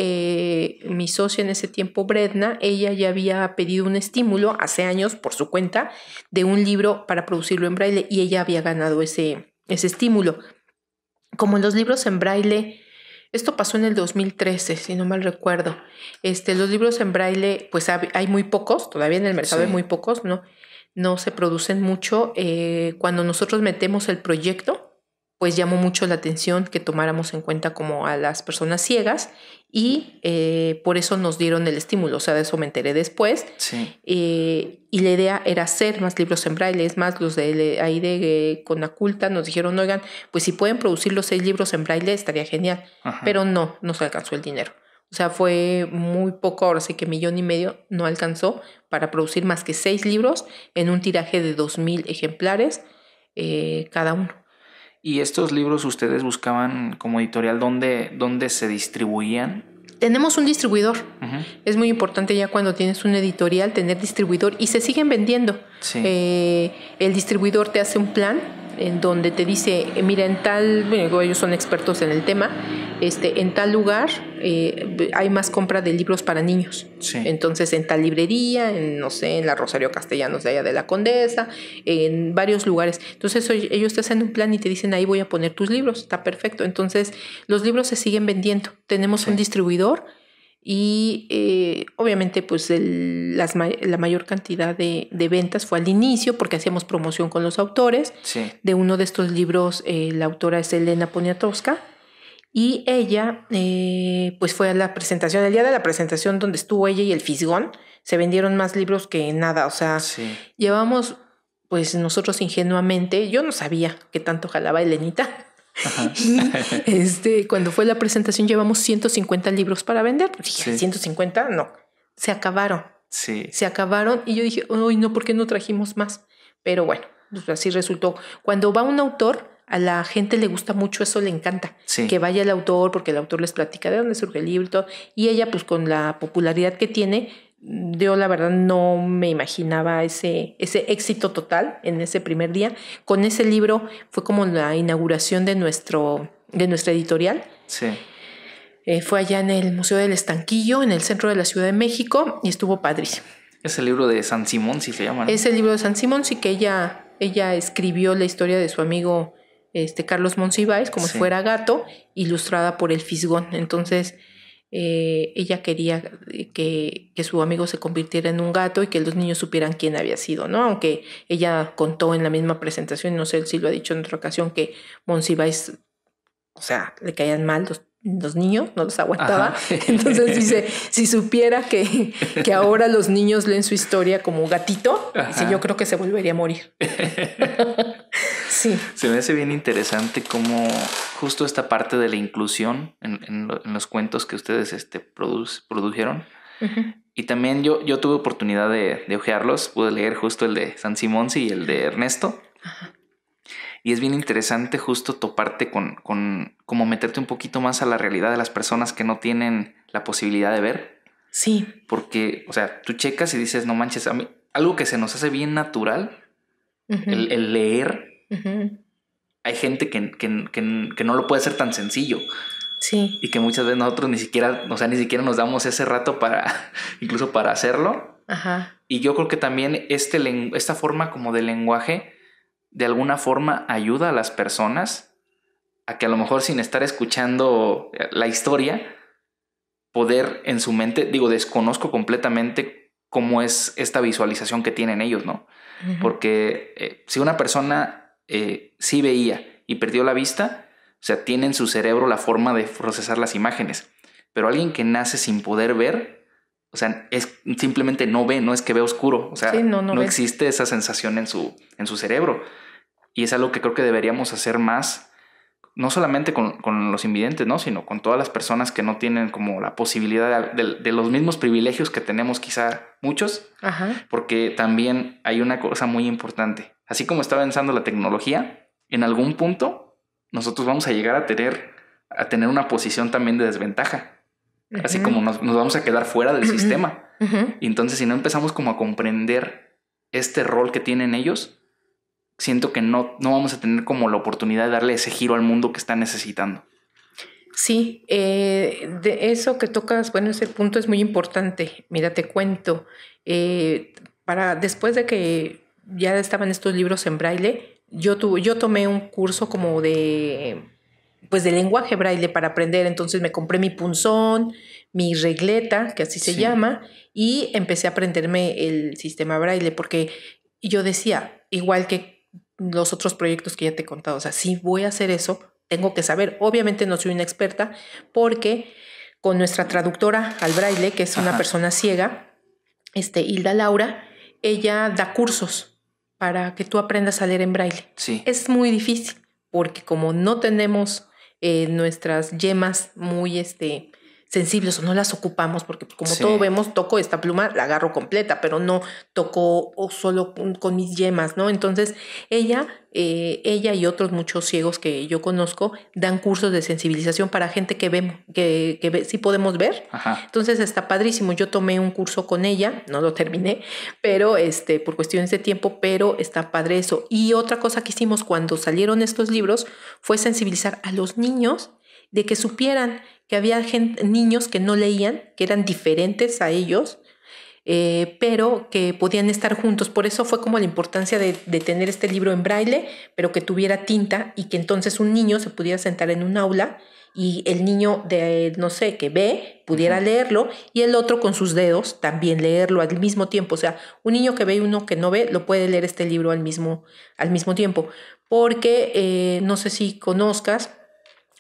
eh, mi socia en ese tiempo, Bredna, ella ya había pedido un estímulo hace años por su cuenta de un libro para producirlo en braille y ella había ganado ese, ese estímulo. Como los libros en braille esto pasó en el 2013, si no mal recuerdo. Este, los libros en braille, pues hay muy pocos, todavía en el mercado hay muy pocos, ¿no? No se producen mucho. Eh, cuando nosotros metemos el proyecto, pues llamó mucho la atención que tomáramos en cuenta como a las personas ciegas y eh, por eso nos dieron el estímulo, o sea, de eso me enteré después. Eh, y la idea era hacer más libros en braille, es más, los de ahí de eh, Conaculta nos dijeron, oigan, pues si pueden producir los seis libros en braille estaría genial, pero no, no se alcanzó el dinero. O sea, fue muy poco, ahora sé que millón y medio no alcanzó para producir más que seis libros en un tiraje de dos mil ejemplares cada uno. ¿Y estos libros ustedes buscaban como editorial dónde, se distribuían? Tenemos un distribuidor. Es muy importante ya cuando tienes un editorial tener distribuidor y se siguen vendiendo. Eh, el distribuidor te hace un plan en donde te dice, eh, mira, en tal, bueno, ellos son expertos en el tema, este, en tal lugar eh, hay más compra de libros para niños. Entonces, en tal librería, en, no sé, en la Rosario Castellanos de allá de la Condesa, en varios lugares. Entonces, ellos te hacen un plan y te dicen, ahí voy a poner tus libros, está perfecto. Entonces, los libros se siguen vendiendo. Tenemos un distribuidor y eh, obviamente pues la mayor cantidad de, ventas fue al inicio porque hacíamos promoción con los autores. De uno de estos libros eh, la autora es Elena Poniatowska y ella eh, pues fue a la presentación, el día de la presentación donde estuvo ella y el Fisgón, se vendieron más libros que nada, o sea, llevamos pues nosotros ingenuamente, yo no sabía que tanto jalaba Elenita. este, cuando fue la presentación llevamos 150 libros para vender. dije, 150, no. Se acabaron. Se acabaron y yo dije, uy, no, ¿por qué no trajimos más? Pero bueno, pues, así resultó. Cuando va un autor, a la gente le gusta mucho eso, le encanta que vaya el autor, porque el autor les platica de dónde surge el libro y todo. Y ella, pues con la popularidad que tiene, yo la verdad no me imaginaba ese, ese éxito total en ese primer día. Con ese libro fue como la inauguración de, nuestro, de nuestra editorial. Sí. Eh, fue allá en el Museo del Estanquillo, en el centro de la Ciudad de México, y estuvo padrísimo. Es el libro de San Simón, si se llama. Es el libro de San Simón, sí que ella, ella escribió la historia de su amigo este, Carlos Monsiváis, como si fuera gato, ilustrada por el Fisgón. Entonces, eh, ella quería eh, que, que, su amigo se convirtiera en un gato y que los niños supieran quién había sido, ¿no? Aunque ella contó en la misma presentación, no sé si lo ha dicho en otra ocasión, que Monsiváis, o sea, le caían mal los los niños no los aguantaba. Entonces dice, si supiera que, ahora los niños leen su historia como gatito, dice, yo creo que se volvería a morir. sí. Se me hace bien interesante cómo justo esta parte de la inclusión en, los cuentos que ustedes este, produjeron. Y también yo, yo tuve oportunidad de, de, ojearlos, pude leer justo el de San Simón y el de Ernesto. Y es bien interesante justo toparte con, como meterte un poquito más a la realidad de las personas que no tienen la posibilidad de ver. Sí. Porque, o sea, tú checas y dices, no manches, a mí, algo que se nos hace bien natural, el, leer, hay gente que, que, no lo puede hacer tan sencillo. Sí. Y que muchas veces nosotros ni siquiera, o sea, ni siquiera nos damos ese rato para, incluso para hacerlo. Ajá. Y yo creo que también este, esta forma como de lenguaje de alguna forma ayuda a las personas a que a lo mejor sin estar escuchando eh, la historia, poder en su mente, digo, desconozco completamente cómo es esta visualización que tienen ellos, ¿no? Porque eh, si una persona eh, sí veía y perdió la vista, o sea, tiene en su cerebro la forma de procesar las imágenes, pero alguien que nace sin poder ver, o sea, es simplemente no ve, no es que ve oscuro, o sea, no, existe esa sensación en su, en su cerebro. Y es algo que creo que deberíamos hacer más, no solamente con, los invidentes, ¿no? sino con todas las personas que no tienen como la posibilidad de, los mismos privilegios que tenemos quizá muchos, porque también hay una cosa muy importante. Así como está avanzando la tecnología, en algún punto nosotros vamos a llegar a tener, a tener una posición también de desventaja así como nos, vamos a quedar fuera del sistema. Y Entonces, si no empezamos como a comprender este rol que tienen ellos, siento que no, no vamos a tener como la oportunidad de darle ese giro al mundo que está necesitando. Sí, eh, de eso que tocas, bueno, ese punto es muy importante. Mira, te cuento, eh, para después de que ya estaban estos libros en braille, yo, tuve, yo tomé un curso como de, pues de lenguaje braille para aprender, entonces me compré mi punzón, mi regleta, que así se llama, y empecé a aprenderme el sistema braille, porque yo decía, igual que los otros proyectos que ya te he contado. O sea, si voy a hacer eso, tengo que saber. Obviamente no soy una experta porque con nuestra traductora al braille, que es una persona ciega, este, Hilda Laura, ella da cursos para que tú aprendas a leer en braille. Sí. Es muy difícil porque como no tenemos eh, nuestras yemas muy, este, sensibles o no las ocupamos, porque como todo vemos, toco esta pluma, la agarro completa, pero no toco o solo con, mis yemas, ¿no? Entonces, ella, eh, ella y otros muchos ciegos que yo conozco dan cursos de sensibilización para gente que vemos, que, que sí podemos ver. Entonces, está padrísimo. Yo tomé un curso con ella, no lo terminé, pero este, por cuestiones de tiempo, pero está padre eso. Y otra cosa que hicimos cuando salieron estos libros fue sensibilizar a los niños de que supieran que había niños que no leían, que eran diferentes a ellos, eh, pero que podían estar juntos. Por eso fue como la importancia de, tener este libro en braille, pero que tuviera tinta y que entonces un niño se pudiera sentar en un aula y el niño de, no sé, que ve, pudiera leerlo y el otro con sus dedos también leerlo al mismo tiempo. O sea, un niño que ve y uno que no ve, lo puede leer este libro al mismo, al mismo tiempo. Porque eh, no sé si conozcas,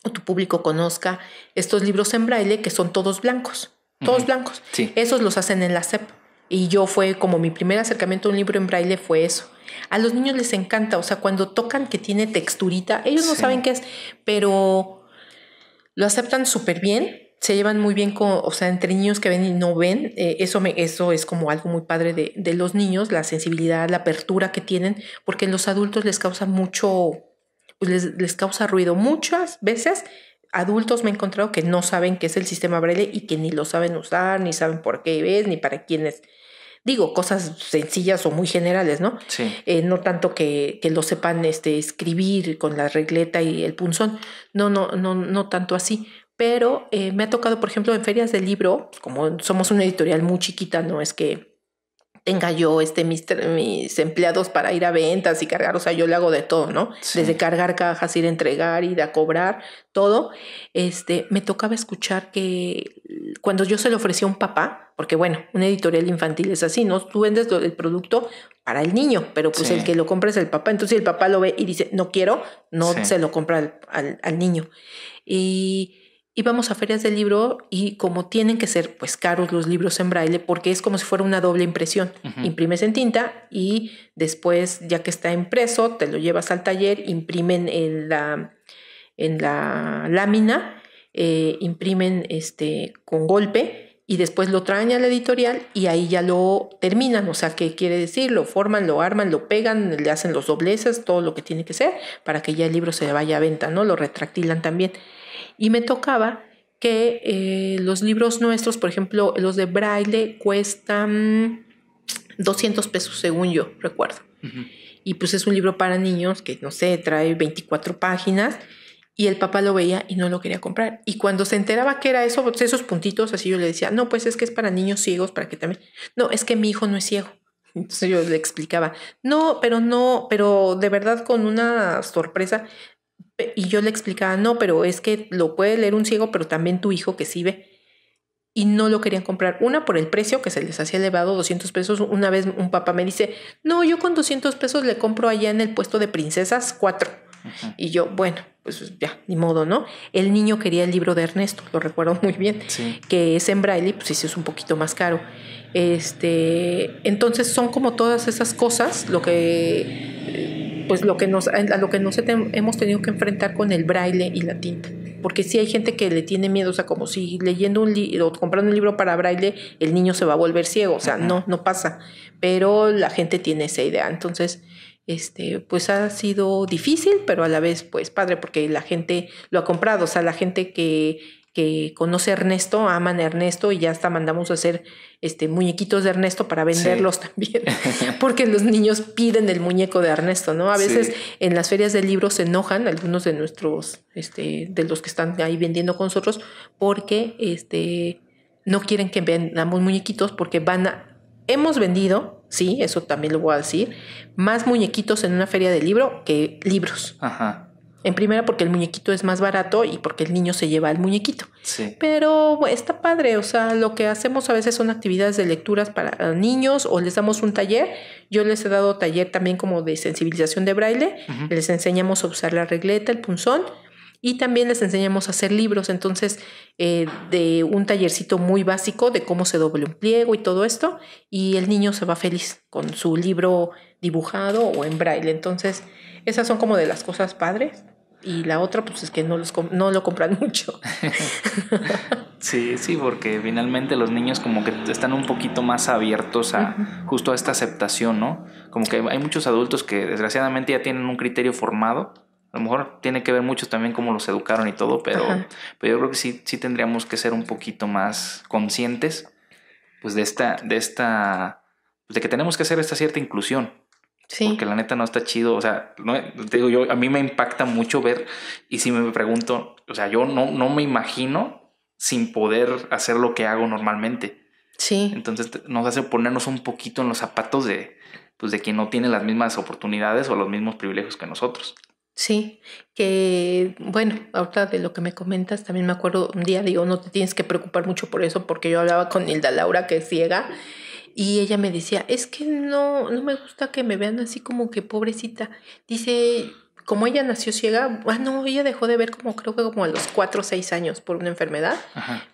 o tu público conozca estos libros en braille que son todos blancos, todos blancos. Sí. Esos los hacen en la SEP. Y yo fue como mi primer acercamiento a un libro en braille fue eso. A los niños les encanta, o sea, cuando tocan que tiene texturita, ellos no saben qué es, pero lo aceptan súper bien, se llevan muy bien con, o sea, entre niños que ven y no ven, eh, eso, me, eso es como algo muy padre de, de los niños, la sensibilidad, la apertura que tienen, porque en los adultos les causa mucho pues, les, causa ruido muchas veces adultos me he encontrado que no saben qué es el sistema braille y que ni lo saben usar, ni saben por qué es, ni para quién es. Digo, cosas sencillas o muy generales, ¿no? Eh, no tanto que, lo sepan este, escribir con la regleta y el punzón. No, no, no, no tanto así. Pero eh, me ha tocado, por ejemplo, en ferias del libro, pues, como somos una editorial muy chiquita, no es que tenga yo este, mis, mis, empleados para ir a ventas y cargar, o sea, yo le hago de todo, ¿no? Desde cargar cajas, ir a entregar, ir a cobrar, todo. Este, me tocaba escuchar que cuando yo se lo ofrecía a un papá, porque bueno, una editorial infantil es así, ¿no? Tú vendes el producto para el niño, pero pues el que lo compra es el papá. Entonces el papá lo ve y dice, no quiero, no se lo compra al niño. Y vamos a ferias de libro y como tienen que ser pues caros los libros en braille porque es como si fuera una doble impresión. Imprimes en tinta y después ya que está impreso te lo llevas al taller, imprimen en la, en la lámina, eh, imprimen este, con golpe y después lo traen a la editorial y ahí ya lo terminan. O sea, ¿qué quiere decir? Lo forman, lo arman, lo pegan, le hacen los dobleces, todo lo que tiene que ser para que ya el libro se vaya a venta, ¿no? Lo retractilan también y me tocaba que eh, los libros nuestros, por ejemplo, los de braille cuestan 200 pesos, según yo recuerdo. Y pues es un libro para niños que, no sé, trae 24 páginas y el papá lo veía y no lo quería comprar. Y cuando se enteraba que era eso, pues, esos puntitos, así yo le decía, no, pues es que es para niños ciegos, para que también, no, es que mi hijo no es ciego. Entonces yo le explicaba, no, pero no, pero de verdad con una sorpresa, y yo le explicaba, no, pero es que lo puede leer un ciego, pero también tu hijo que sí ve. Y no lo querían comprar. Una por el precio que se les hacía elevado, 200 pesos. Una vez un papá me dice, no, yo con 200 pesos le compro allá en el puesto de princesas cuatro. Y yo, bueno, pues ya, ni modo, ¿no? El niño quería el libro de Ernesto, lo recuerdo muy bien, que es en braille, pues sí, es un poquito más caro. Este, entonces son como todas esas cosas, lo que pues lo que nos, a lo que nos hemos tenido que enfrentar con el braille y la tinta. Porque sí hay gente que le tiene miedo, o sea, como si leyendo un libro comprando un libro para braille, el niño se va a volver ciego, o sea, no, no pasa. Pero la gente tiene esa idea. Entonces, este, pues ha sido difícil, pero a la vez, pues padre, porque la gente lo ha comprado, o sea, la gente que que conoce Ernesto, aman a Ernesto y ya hasta mandamos a hacer este muñequitos de Ernesto para venderlos también, porque los niños piden el muñeco de Ernesto, ¿no? A veces en las ferias de libros se enojan algunos de nuestros este de los que están ahí vendiendo con nosotros porque este no quieren que vendamos muñequitos porque van a hemos vendido Sí, eso también lo voy a decir. Más muñequitos en una feria de libro que libros. Ajá. En primera porque el muñequito es más barato y porque el niño se lleva el muñequito. Pero está padre, o sea, lo que hacemos a veces son actividades de lecturas para niños o les damos un taller. Yo les he dado taller también como de sensibilización de braille. Les enseñamos a usar la regleta, el punzón y también les enseñamos a hacer libros. Entonces, eh, de un tallercito muy básico de cómo se doble un pliego y todo esto, y el niño se va feliz con su libro dibujado o en braille. Entonces, esas son como de las cosas padres y la otra pues es que no, los, no lo compran mucho. sí, sí, porque finalmente los niños como que están un poquito más abiertos a justo a esta aceptación, ¿no? Como que hay muchos adultos que desgraciadamente ya tienen un criterio formado. A lo mejor tiene que ver mucho también cómo los educaron y todo, pero, pero yo creo que sí, sí tendríamos que ser un poquito más conscientes pues de esta, de esta, de que tenemos que hacer esta cierta inclusión. Porque la neta no está chido. O sea, no, te digo, yo, a mí me impacta mucho ver. Y si me pregunto, o sea, yo no, no me imagino sin poder hacer lo que hago normalmente. Sí. Entonces nos hace ponernos un poquito en los zapatos de, pues, de quien no tiene las mismas oportunidades o los mismos privilegios que nosotros. Sí, que bueno, ahorita de lo que me comentas, también me acuerdo un día, digo, no te tienes que preocupar mucho por eso, porque yo hablaba con Hilda Laura, que es ciega, y ella me decía, es que no, no me gusta que me vean así como que pobrecita. Dice, como ella nació ciega, ah, no, ella dejó de ver como creo que como a los cuatro o seis años por una enfermedad.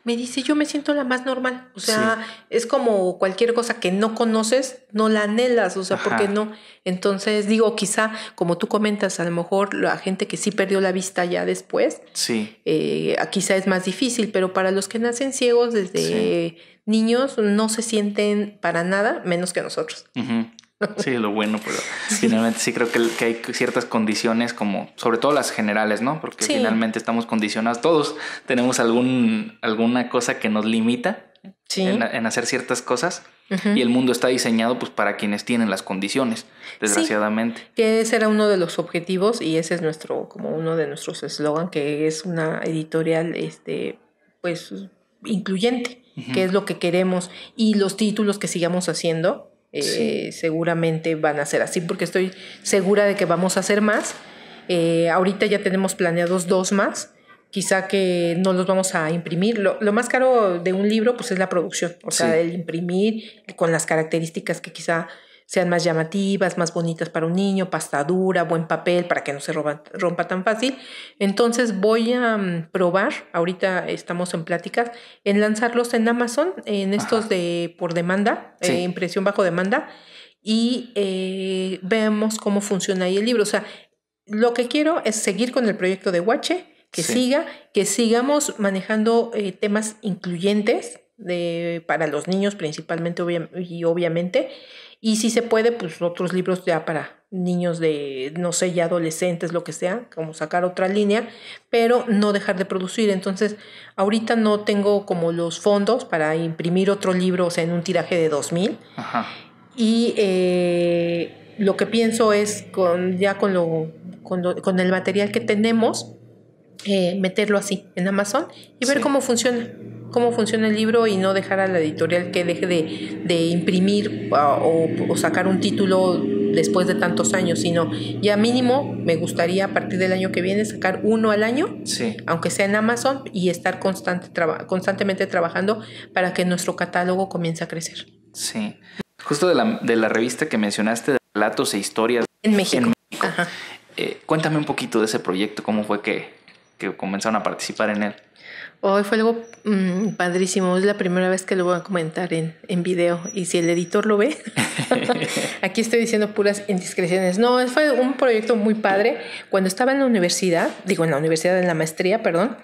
Me dice, yo me siento la más normal. O sea, es como cualquier cosa que no conoces, no la anhelas, o sea, porque no? Entonces, digo, quizá, como tú comentas, a lo mejor la gente que sí perdió la vista ya después, sí. Eh, quizá es más difícil, pero para los que nacen ciegos desde niños no se sienten para nada menos que nosotros. Sí, lo bueno, pero finalmente sí creo que, hay ciertas condiciones como, sobre todo las generales, ¿no? Porque finalmente estamos condicionados, todos tenemos algún, alguna cosa que nos limita en, hacer ciertas cosas y el mundo está diseñado pues para quienes tienen las condiciones, desgraciadamente. que ese era uno de los objetivos y ese es nuestro, como uno de nuestros eslogan, que es una editorial, este, pues, incluyente qué es lo que queremos y los títulos que sigamos haciendo eh, seguramente van a ser así, porque estoy segura de que vamos a hacer más. Eh, ahorita ya tenemos planeados dos más, quizá que no los vamos a imprimir. Lo, más caro de un libro pues es la producción, o sea, el imprimir con las características que quizá sean más llamativas, más bonitas para un niño, pasta dura, buen papel para que no se rompa tan fácil. Entonces voy a mm, probar, ahorita estamos en pláticas, en lanzarlos en Amazon, en estos de por demanda, impresión eh, bajo demanda, y eh, vemos cómo funciona ahí el libro. O sea, lo que quiero es seguir con el proyecto de Huache, que siga, que sigamos manejando eh, temas incluyentes de, para los niños principalmente y obviamente y si se puede, pues otros libros ya para niños de, no sé, ya adolescentes, lo que sea, como sacar otra línea, pero no dejar de producir. Entonces, ahorita no tengo como los fondos para imprimir otro libro, o sea, en un tiraje de 2000. Ajá. Y eh, lo que pienso es, con, ya con, lo, con, con el material que tenemos, eh, meterlo así en Amazon y ver cómo funciona cómo funciona el libro y no dejar a la editorial que deje de, imprimir ah, o, sacar un título después de tantos años, sino ya mínimo me gustaría a partir del año que viene sacar uno al año, aunque sea en Amazon, y estar constante, constantemente trabajando para que nuestro catálogo comience a crecer. Sí. Justo de la, de la revista que mencionaste, de relatos e historias. En México. Eh, cuéntame un poquito de ese proyecto, cómo fue que comenzaron a participar en él. Hoy fue algo mm, padrísimo, es la primera vez que lo voy a comentar en, video y si el editor lo ve, aquí estoy diciendo puras indiscreciones. No, fue un proyecto muy padre. Cuando estaba en la universidad, digo en la universidad, en la maestría, perdón,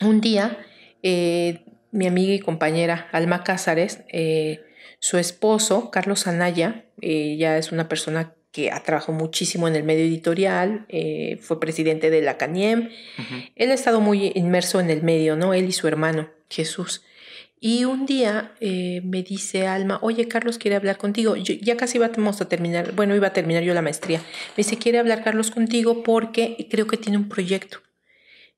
un día eh, mi amiga y compañera Alma Cázares, eh, su esposo, Carlos Anaya, eh, ya es una persona que trabajó muchísimo en el medio editorial, eh, fue presidente de la CANIEM. Él ha estado muy inmerso en el medio, ¿no? Él y su hermano, Jesús. Y un día eh, me dice Alma, oye, Carlos quiere hablar contigo. ya casi vamos a terminar, bueno, iba a terminar yo la maestría. Me dice, quiere hablar Carlos contigo porque creo que tiene un proyecto.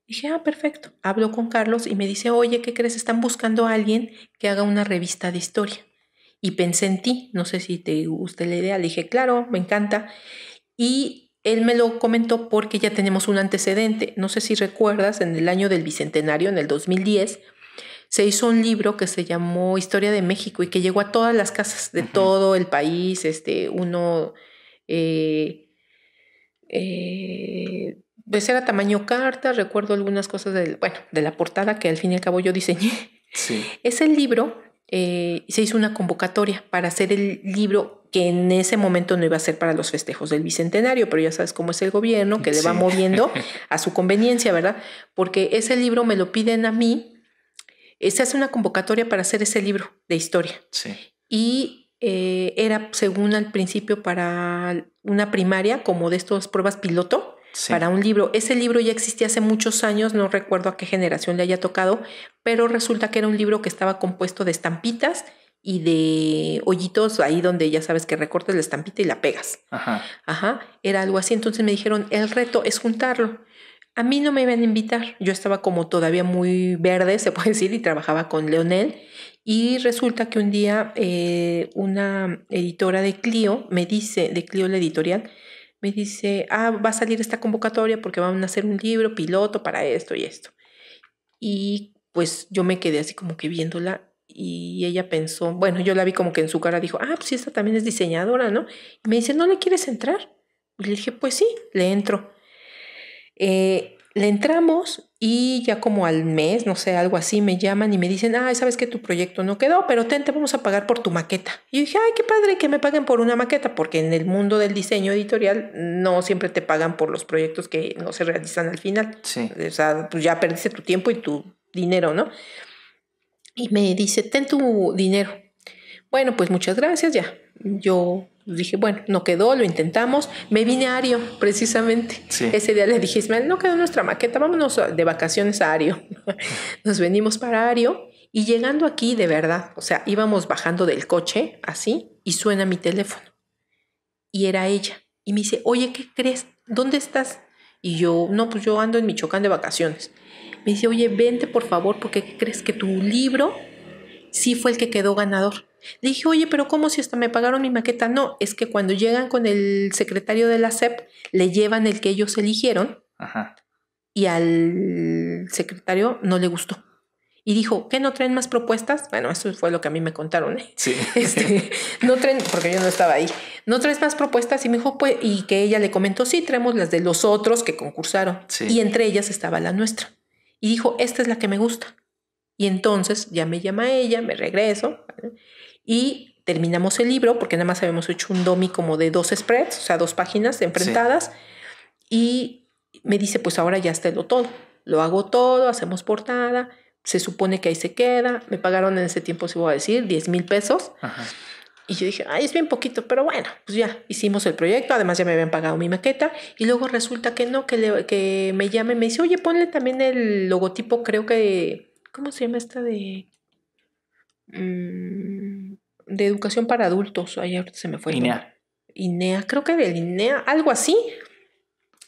Dije, ah, perfecto. Hablo con Carlos y me dice, oye, ¿qué crees? Están buscando a alguien que haga una revista de historia y pensé en ti, no sé si te gusta la idea, le dije, claro, me encanta. Y él me lo comentó porque ya tenemos un antecedente, no sé si recuerdas, en el año del Bicentenario, en el 2010, se hizo un libro que se llamó Historia de México y que llegó a todas las casas de todo el país, este, uno... Eh, eh, pues era tamaño carta, recuerdo algunas cosas del, bueno, de la portada que al fin y al cabo yo diseñé. Sí. el libro eh, se hizo una convocatoria para hacer el libro que en ese momento no iba a ser para los festejos del Bicentenario, pero ya sabes cómo es el gobierno, que le va moviendo a su conveniencia, ¿verdad? Porque ese libro me lo piden a mí, eh, se hace una convocatoria para hacer ese libro de historia. Sí. Y eh, era, según al principio, para una primaria, como de estas pruebas piloto, para un libro. Ese libro ya existía hace muchos años, no recuerdo a qué generación le haya tocado, pero resulta que era un libro que estaba compuesto de estampitas y de hoyitos ahí donde ya sabes que recortas la estampita y la pegas. Ajá. Era algo así. Entonces me dijeron, el reto es juntarlo. A mí no me iban a invitar. Yo estaba como todavía muy verde, se puede decir, y trabajaba con Leonel. Y resulta que un día eh, una editora de Clio me dice, de Clio la editorial, me dice, ah, va a salir esta convocatoria porque van a hacer un libro piloto para esto y esto. Y pues yo me quedé así como que viéndola y ella pensó, bueno, yo la vi como que en su cara dijo, ah, pues esta también es diseñadora, ¿no? Y me dice, ¿no le quieres entrar? Y le dije, pues sí, le entro. Eh, le entramos y ya como al mes, no sé, algo así, me llaman y me dicen, ay, sabes que tu proyecto no quedó, pero ten, te vamos a pagar por tu maqueta. Y yo dije, ay, qué padre que me paguen por una maqueta, porque en el mundo del diseño editorial no siempre te pagan por los proyectos que no se realizan al final. Sí. O sea, pues ya perdiste tu tiempo y tu dinero, ¿no? Y me dice, ten tu dinero. Bueno, pues muchas gracias, ya yo dije, bueno, no quedó, lo intentamos. Me vine a Ario, precisamente. Ese día le dije, Ismael, no quedó nuestra maqueta, vámonos de vacaciones a Ario. Nos venimos para Ario y llegando aquí, de verdad, o sea, íbamos bajando del coche así y suena mi teléfono. Y era ella. Y me dice, oye, ¿qué crees? ¿Dónde estás? Y yo, no, pues yo ando en Michoacán de vacaciones. Me dice, oye, vente por favor, porque ¿qué crees que tu libro sí fue el que quedó ganador. Le dije, oye, pero ¿cómo si hasta me pagaron mi maqueta? No, es que cuando llegan con el secretario de la CEP le llevan el que ellos eligieron Ajá. y al secretario no le gustó. Y dijo, ¿qué no traen más propuestas? Bueno, eso fue lo que a mí me contaron. ¿eh? Sí. Este, no traen, porque yo no estaba ahí. ¿No traes más propuestas? Y me dijo, pues, y que ella le comentó, sí, traemos las de los otros que concursaron. Y entre ellas estaba la nuestra. Y dijo, esta es la que me gusta. Y entonces ya me llama ella, me regreso y terminamos el libro porque nada más habíamos hecho un domi como de dos spreads, o sea, dos páginas enfrentadas. Y me dice, pues ahora ya está lo todo. Lo hago todo, hacemos portada, se supone que ahí se queda. Me pagaron en ese tiempo, si voy a decir, 10 mil pesos. Y yo dije, ay, es bien poquito, pero bueno, pues ya hicimos el proyecto, además ya me habían pagado mi maqueta. Y luego resulta que no, que, que me llame, me dice, oye, ponle también el logotipo, creo que ¿Cómo se llama esta de. Mm, de educación para adultos? Ayer se me fue. INEA. INEA, creo que de INEA, algo así.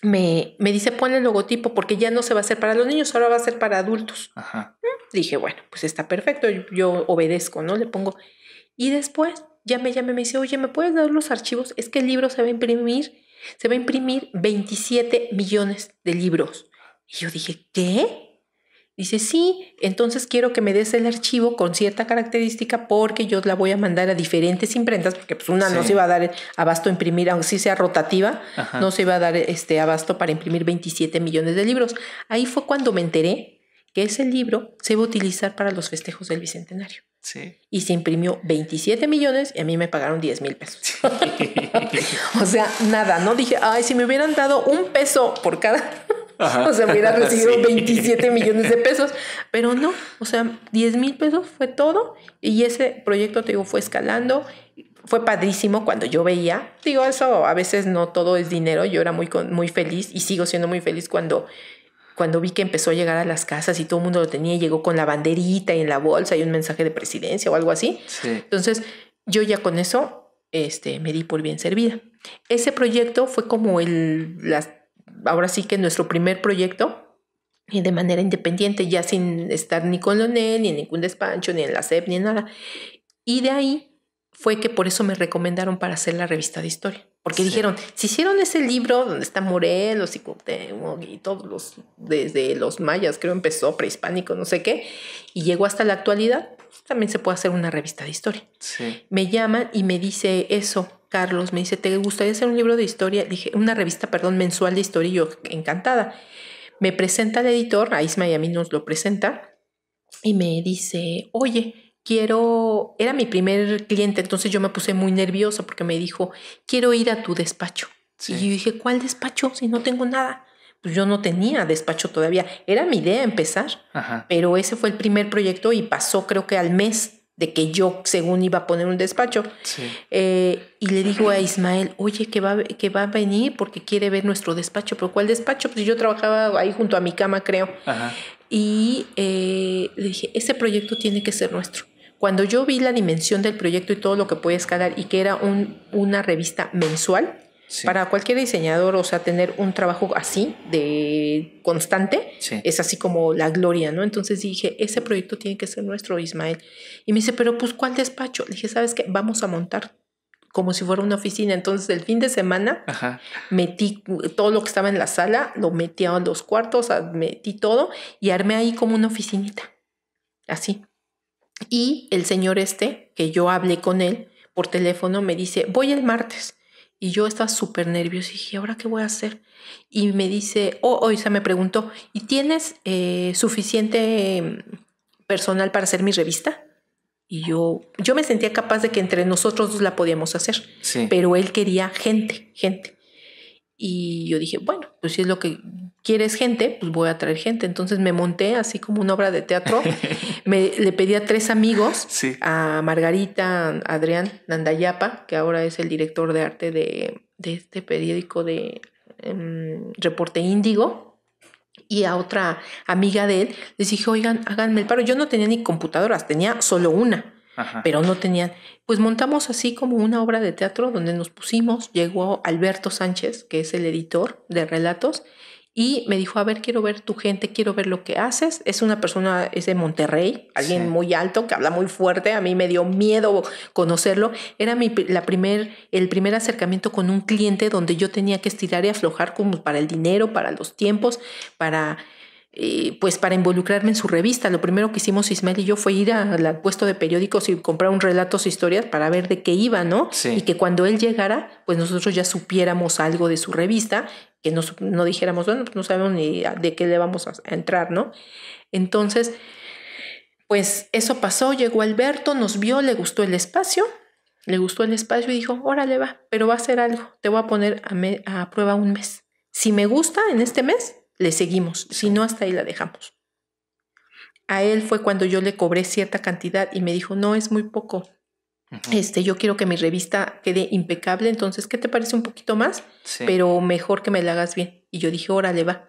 Me, me, dice pone el logotipo porque ya no se va a hacer para los niños, ahora va a ser para adultos. Ajá. Mm, dije, bueno, pues está perfecto, yo, obedezco, ¿no? Le pongo. Y después ya me llama me dice, oye, ¿me puedes dar los archivos? Es que el libro se va a imprimir, se va a imprimir 27 millones de libros. Y yo dije, ¿qué? Dice, sí, entonces quiero que me des el archivo con cierta característica porque yo la voy a mandar a diferentes imprentas, porque pues una no se iba a dar abasto a imprimir, aunque sí sea rotativa, no se iba a dar este abasto para imprimir 27 millones de libros. Ahí fue cuando me enteré que ese libro se iba a utilizar para los festejos del Bicentenario. Sí. Y se imprimió 27 millones y a mí me pagaron 10 mil pesos. o sea, nada, no dije, ay, si me hubieran dado un peso por cada o sea, hubiera recibido 27 millones de pesos, pero no, o sea, 10 mil pesos fue todo y ese proyecto, te digo, fue escalando. Fue padrísimo cuando yo veía, digo, eso a veces no todo es dinero, yo era muy, muy feliz y sigo siendo muy feliz cuando cuando vi que empezó a llegar a las casas y todo el mundo lo tenía, llegó con la banderita y en la bolsa y un mensaje de presidencia o algo así. Entonces, yo ya con eso este, me di por bien servida. Ese proyecto fue como el, las ahora sí que nuestro primer proyecto y eh, de manera independiente, ya sin estar ni con Lonel, ni en ningún despacho, ni en la SEP, ni en nada. Y de ahí fue que por eso me recomendaron para hacer la revista de historia. Porque dijeron, si hicieron ese libro donde está Morelos y y todos los, desde los mayas, creo empezó, prehispánico, no sé qué, y llegó hasta la actualidad, pues, también se puede hacer una revista de historia. Me llaman y me dice eso, Carlos, me dice, ¿te gustaría hacer un libro de historia? Dije, una revista, perdón, mensual de historia, y yo encantada. Me presenta el editor, y a mí nos lo presenta, y me dice, oye, quiero, era mi primer cliente, entonces yo me puse muy nerviosa porque me dijo, quiero ir a tu despacho. Y yo dije, ¿cuál despacho si no tengo nada? Pues yo no tenía despacho todavía. Era mi idea empezar, pero ese fue el primer proyecto y pasó creo que al mes de que yo, según iba a poner un despacho. Eh, y le digo a Ismael, oye, que va, que va a venir porque quiere ver nuestro despacho. ¿Pero cuál despacho? Pues yo trabajaba ahí junto a mi cama, creo. Y eh, le dije, ese proyecto tiene que ser nuestro. Cuando yo vi la dimensión del proyecto y todo lo que podía escalar y que era un, una revista mensual, para cualquier diseñador, o sea, tener un trabajo así, de constante, es así como la gloria, ¿no? Entonces dije, ese proyecto tiene que ser nuestro, Ismael. Y me dice, pero pues, ¿cuál despacho? Le dije, ¿sabes qué? Vamos a montar como si fuera una oficina. Entonces, el fin de semana metí todo lo que estaba en la sala, lo metí a los cuartos, metí todo y armé ahí como una oficinita. Así. Y el señor este, que yo hablé con él por teléfono, me dice, voy el martes. Y yo estaba súper nerviosa y dije, ¿ahora qué voy a hacer? Y me dice, o oh, oh" me preguntó, ¿y tienes eh, suficiente personal para hacer mi revista? Y yo, yo me sentía capaz de que entre nosotros la podíamos hacer, pero él quería gente, gente. Y yo dije, bueno, pues si es lo que quieres gente, pues voy a traer gente. Entonces me monté así como una obra de teatro. le pedí a tres amigos, a Margarita, Adrián Nandayapa, que ahora es el director de arte de, este periódico de em, Reporte Índigo. Y a otra amiga de él, les dije, oigan, háganme el paro. Yo no tenía ni computadoras, tenía solo una. pero no tenía. Pues montamos así como una obra de teatro donde nos pusimos, llegó Alberto Sánchez, que es el editor de relatos, y me dijo, a ver, quiero ver tu gente, quiero ver lo que haces. Es una persona, es de Monterrey, alguien muy alto, que habla muy fuerte, a mí me dio miedo conocerlo. Era mi, la primer, el primer acercamiento con un cliente donde yo tenía que estirar y aflojar como para el dinero, para los tiempos, para... Eh, pues para involucrarme en su revista. Lo primero que hicimos Ismael y yo fue ir al puesto de periódicos y comprar un relato relatos historias para ver de qué iba, ¿no? Y que cuando él llegara, pues nosotros ya supiéramos algo de su revista que no dijéramos, bueno, pues no sabemos ni de qué le vamos a entrar, ¿no? Entonces, pues eso pasó, llegó Alberto, nos vio, le gustó el espacio, le gustó el espacio y dijo, órale va, pero va a hacer algo, te voy a poner a, a prueba un mes. Si me gusta en este mes, le seguimos, si no, hasta ahí la dejamos. A él fue cuando yo le cobré cierta cantidad y me dijo, no, es muy poco, este, yo quiero que mi revista quede impecable, entonces, ¿qué te parece un poquito más? Pero mejor que me la hagas bien. Y yo dije, órale, va.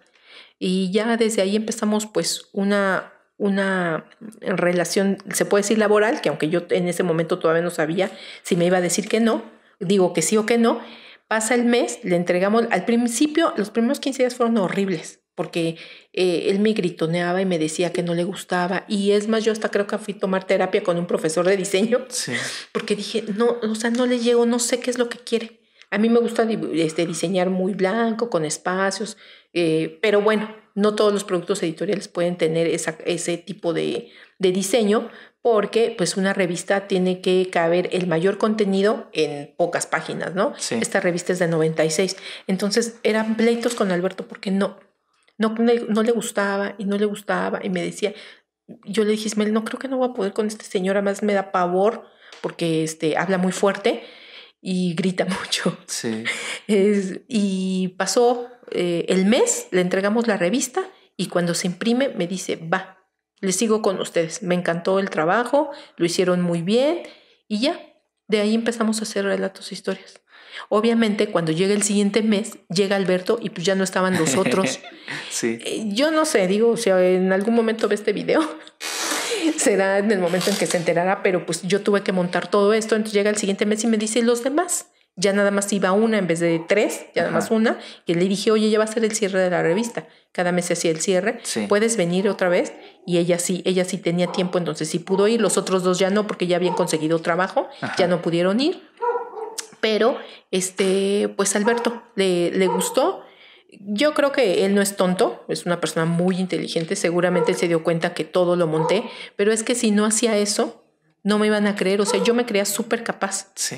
Y ya desde ahí empezamos pues una, una relación, se puede decir laboral, que aunque yo en ese momento todavía no sabía si me iba a decir que no, digo que sí o que no, pasa el mes, le entregamos, al principio los primeros 15 días fueron horribles, porque eh, él me gritoneaba y me decía que no le gustaba. Y es más, yo hasta creo que fui a tomar terapia con un profesor de diseño, porque dije, no, o sea, no le llego, no sé qué es lo que quiere. A mí me gusta este, diseñar muy blanco, con espacios, eh, pero bueno, no todos los productos editoriales pueden tener ese tipo de, diseño, porque pues una revista tiene que caber el mayor contenido en pocas páginas, ¿no? Esta revista es de 96. Entonces eran pleitos con Alberto porque no, no, le gustaba y no le gustaba y me decía, yo le dije, Ismael, no creo que no voy a poder con este señor, además me da pavor porque este, habla muy fuerte y grita mucho. Sí. y pasó eh, el mes, le entregamos la revista y cuando se imprime me dice, va, le sigo con ustedes, me encantó el trabajo, lo hicieron muy bien y ya, de ahí empezamos a hacer relatos e historias. Obviamente, cuando llega el siguiente mes, llega Alberto y pues ya no estaban los otros. Eh, yo no sé, digo, o sea, en algún momento ve este video. Será en el momento en que se enterará, pero pues yo tuve que montar todo esto. Entonces llega el siguiente mes y me dice, los demás? Ya nada más iba una en vez de tres, ya nada más una. Y le dije, oye, ya va a ser el cierre de la revista. Cada mes se hacía el cierre. ¿Puedes venir otra vez? Y ella sí, ella sí tenía tiempo, entonces sí pudo ir. Los otros dos ya no, porque ya habían conseguido trabajo, ya no pudieron ir pero este, pues Alberto le, gustó. Yo creo que él no es tonto, es una persona muy inteligente, seguramente se dio cuenta que todo lo monté, pero es que si no hacía eso, no me iban a creer, o sea, yo me creía súper capaz. Sí.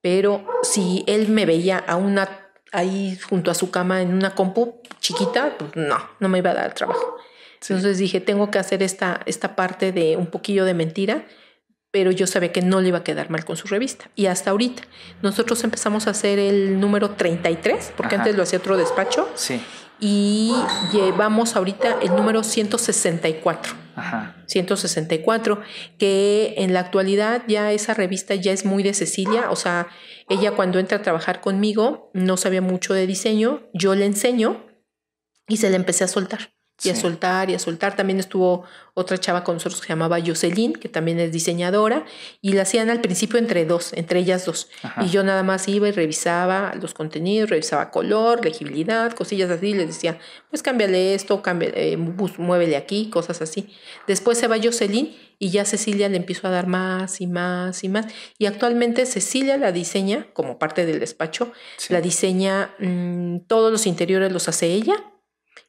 Pero si él me veía a una ahí junto a su cama en una compu chiquita, pues no, no me iba a dar trabajo. Entonces dije, tengo que hacer esta, esta parte de un poquillo de mentira pero yo sabía que no le iba a quedar mal con su revista. Y hasta ahorita, nosotros empezamos a hacer el número 33, porque antes lo hacía otro despacho. Sí. Y llevamos ahorita el número 164. Ajá. 164, que en la actualidad ya esa revista ya es muy de Cecilia, o sea, ella cuando entra a trabajar conmigo no sabía mucho de diseño, yo le enseño y se la empecé a soltar y a soltar y a soltar. También estuvo otra chava con nosotros que se llamaba Jocelyn, que también es diseñadora, y la hacían al principio entre dos, entre ellas dos. Y yo nada más iba y revisaba los contenidos, revisaba color, legibilidad, cosillas así, y les decía, pues cámbiale esto, eh, pues muévele aquí, cosas así. Después se va Jocelyn y ya Cecilia le empiezo a dar más y más y más. Y actualmente Cecilia la diseña, como parte del despacho, la diseña, mm, todos los interiores los hace ella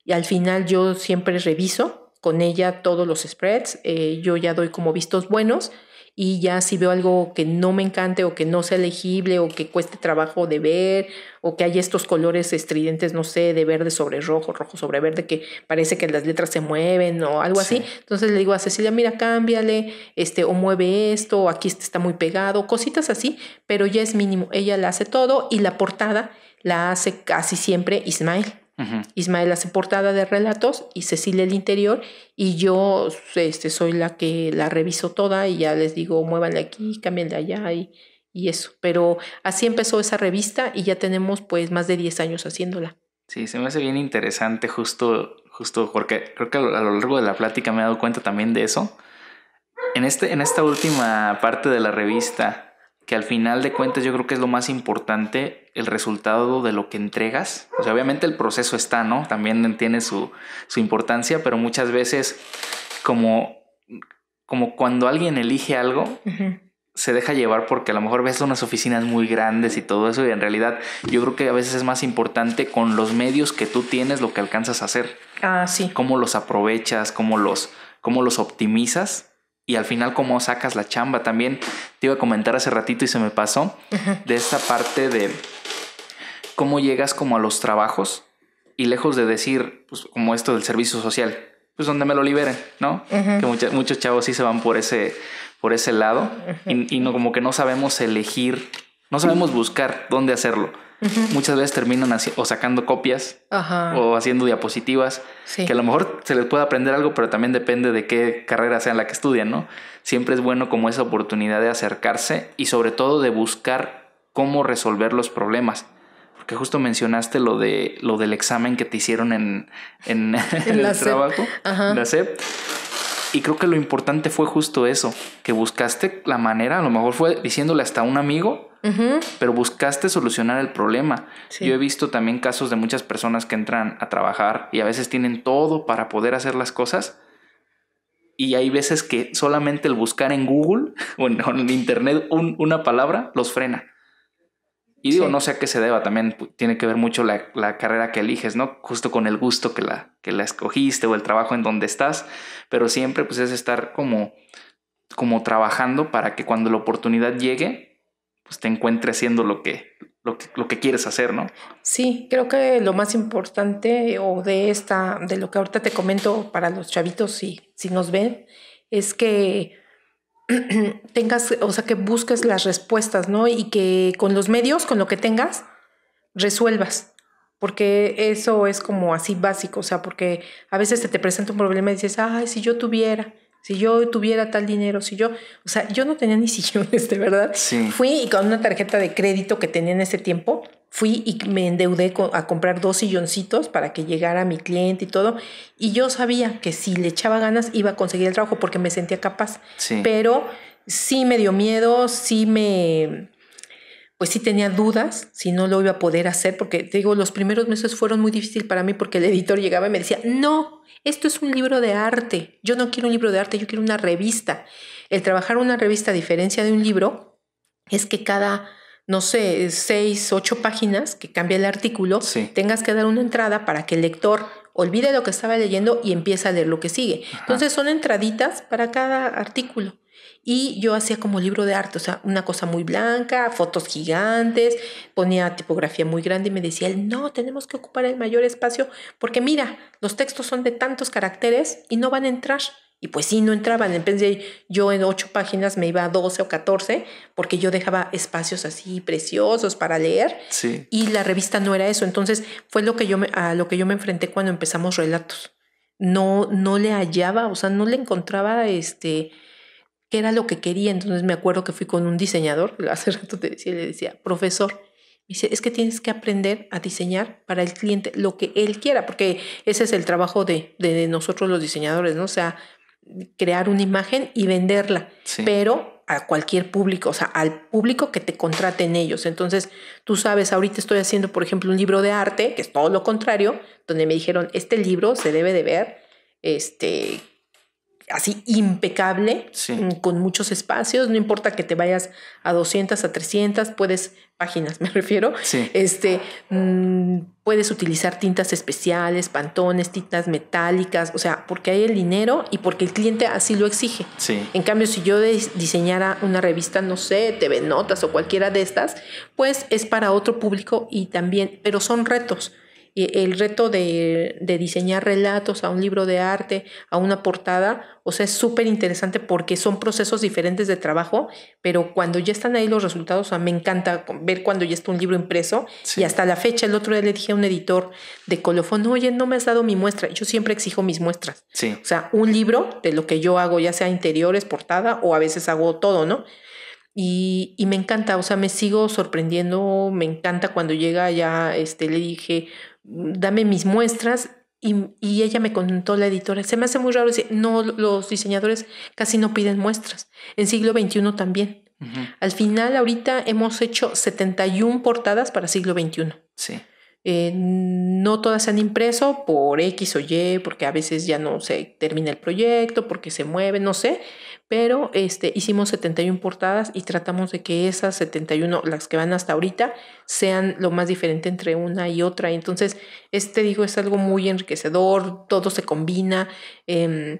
y al final yo siempre reviso con ella todos los spreads, eh, yo ya doy como vistos buenos y ya si veo algo que no me encante o que no sea legible o que cueste trabajo de ver o que hay estos colores estridentes, no sé, de verde sobre rojo, rojo sobre verde, que parece que las letras se mueven o algo así. Entonces le digo a Cecilia, mira, cámbiale, este, o mueve esto, o aquí este está muy pegado, cositas así, pero ya es mínimo. Ella la hace todo y la portada la hace casi siempre Ismael. Ismael hace portada de relatos y Cecilia el interior y yo este, soy la que la reviso toda y ya les digo, muévanle aquí, de allá y, y eso. Pero así empezó esa revista y ya tenemos pues más de 10 años haciéndola. Sí, se me hace bien interesante justo, justo porque creo que a lo largo de la plática me he dado cuenta también de eso. En, este, en esta última parte de la revista, que al final de cuentas yo creo que es lo más importante, el resultado de lo que entregas. O sea, obviamente el proceso está, ¿no? También tiene su, su importancia, pero muchas veces como, como cuando alguien elige algo, se deja llevar porque a lo mejor ves unas oficinas muy grandes y todo eso, y en realidad yo creo que a veces es más importante con los medios que tú tienes lo que alcanzas a hacer. Ah, sí. Cómo los aprovechas, cómo los, cómo los optimizas y al final cómo sacas la chamba. También te iba a comentar hace ratito y se me pasó de esta parte de cómo llegas como a los trabajos y lejos de decir, pues como esto del servicio social, pues donde me lo liberen, ¿no? Que muchos chavos sí se van por ese, por ese lado y, y, no, como que no sabemos elegir, no sabemos buscar dónde hacerlo muchas veces terminan o sacando copias o haciendo diapositivas, que a lo mejor se les puede aprender algo, pero también depende de qué carrera sea la que estudian, ¿no? Siempre es bueno como esa oportunidad de acercarse y sobre todo de buscar cómo resolver los problemas. Porque justo mencionaste lo de lo del examen que te hicieron en, el trabajo, la CEP. Y creo que lo importante fue justo eso, que buscaste la manera, a lo mejor fue diciéndole hasta a un amigo pero buscaste solucionar el problema. Yo he visto también casos de muchas personas que entran a trabajar y a veces tienen todo para poder hacer las cosas. Y hay veces que solamente el buscar en Google o en, Internet una palabra los frena. Y digo, no sé a qué se deba, también tiene que ver mucho la, carrera que eliges, ¿no? Justo con el gusto que la, que la escogiste o el trabajo en donde estás, pero siempre pues es estar como, como trabajando para que cuando la oportunidad llegue, pues, te encuentres haciendo lo que, lo que, quieres hacer, ¿no? Sí, creo que lo más importante o de esta, de lo que ahorita te comento para los chavitos, si, si nos ven, es que tengas, o sea, que busques las respuestas, ¿no? Y que con los medios, con lo que tengas, resuelvas. Porque eso es como así básico, o sea, porque a veces te te presenta un problema y dices, ay, si yo tuviera, si yo tuviera tal dinero, si yo, o sea, yo no tenía ni sillones, de verdad. Sí. Fui y con una tarjeta de crédito que tenía en ese tiempo, fui y me endeudé a comprar dos silloncitos para que llegara mi cliente y todo. Y yo sabía que si le echaba ganas iba a conseguir el trabajo porque me sentía capaz. Pero sí me dio miedo, sí me pues sí tenía dudas si no lo iba a poder hacer, porque digo, los primeros meses fueron muy difíciles para mí porque el editor llegaba y me decía, no, esto es un libro de arte, yo no quiero un libro de arte, yo quiero una revista. El trabajar una revista a diferencia de un libro es que cada, no sé, seis, ocho páginas que cambia el artículo, tengas que dar una entrada para que el lector olvide lo que estaba leyendo y empiece a leer lo que sigue. Entonces son entraditas para cada artículo y yo hacía como libro de arte, o sea, una cosa muy blanca, fotos gigantes, ponía tipografía muy grande y me decía él, no, tenemos que ocupar el mayor espacio porque mira, los textos son de tantos caracteres y no van a entrar. Y pues sí, no entraban. empecé yo en ocho páginas me iba a doce o catorce porque yo dejaba espacios así preciosos para leer. Sí. Y la revista no era eso. Entonces fue lo que yo me, a lo que yo me enfrenté cuando empezamos relatos. No, no le hallaba, o sea, no le encontraba este, qué era lo que quería. Entonces me acuerdo que fui con un diseñador, hace rato te decía, le decía, profesor, dice, es que tienes que aprender a diseñar para el cliente lo que él quiera, porque ese es el trabajo de, nosotros los diseñadores, ¿no? O sea, crear una imagen y venderla, pero a cualquier público, o sea, al público que te contraten ellos. Entonces, tú sabes, ahorita estoy haciendo, por ejemplo, un libro de arte, que es todo lo contrario, donde me dijeron, este libro se debe de ver este, así impecable, mm, con muchos espacios, no importa que te vayas a 200, a 300, puedes, páginas me refiero, este, mm, puedes utilizar tintas especiales, pantones, tintas metálicas, o sea, porque hay el dinero y porque el cliente así lo exige. En cambio, si yo diseñara una revista, no sé, TV Notas o cualquiera de estas, pues es para otro público y también, pero son retos. Eh, el reto de, diseñar relatos a un libro de arte, a una portada, o sea, es súper interesante porque son procesos diferentes de trabajo, pero cuando ya están ahí los resultados, o sea, me encanta ver cuando ya está un libro impreso y hasta la fecha, el otro día le dije a un editor de Colofón, oye, no me has dado mi muestra, yo siempre exijo mis muestras. Sí. O sea, un libro de lo que yo hago, ya sea interiores, portada o a veces hago todo, ¿no? Y, y, me encanta, o sea, me sigo sorprendiendo, me encanta cuando llega ya, este, le dije, dame mis muestras. Y, ella me contó, la editora, se me hace muy raro decir, no, los diseñadores casi no piden muestras. En siglo XXI también. Al final, ahorita hemos hecho 71 portadas para siglo XXI. Sí. Eh, no todas se han impreso por X o Y, porque a veces ya no se termina el proyecto, porque se mueve, no sé pero este, hicimos 71 portadas y tratamos de que esas 71, las que van hasta ahorita, sean lo más diferente entre una y otra. Entonces, este digo, es algo muy enriquecedor, todo se combina. Em,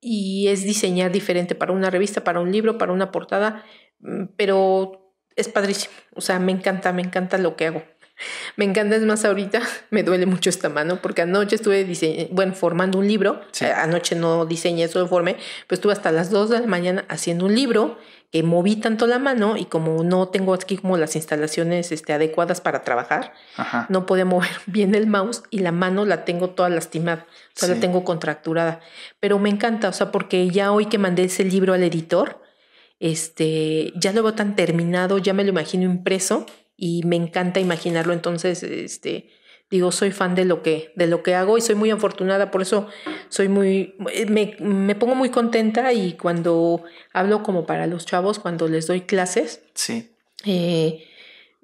y es diseñar diferente para una revista, para un libro, para una portada, mm, pero es padrísimo. O sea, me encanta, me encanta lo que hago. Me encanta, es más, ahorita me duele mucho esta mano porque anoche estuve bueno, formando un libro. Eh, anoche no diseñé, solo formé, pero estuve hasta las 2 de la mañana haciendo un libro que moví tanto la mano y como no tengo aquí como las instalaciones este, adecuadas para trabajar, no podía mover bien el mouse y la mano la tengo toda lastimada, o la tengo contracturada. Pero me encanta, o sea, porque ya hoy que mandé ese libro al editor, este, ya lo veo tan terminado, ya me lo imagino impreso y me encanta imaginarlo. Entonces, este, digo, soy fan de lo que, de lo que hago y soy muy afortunada, por eso soy muy, eh, me, pongo muy contenta y cuando hablo como para los chavos, cuando les doy clases, sí. Eh,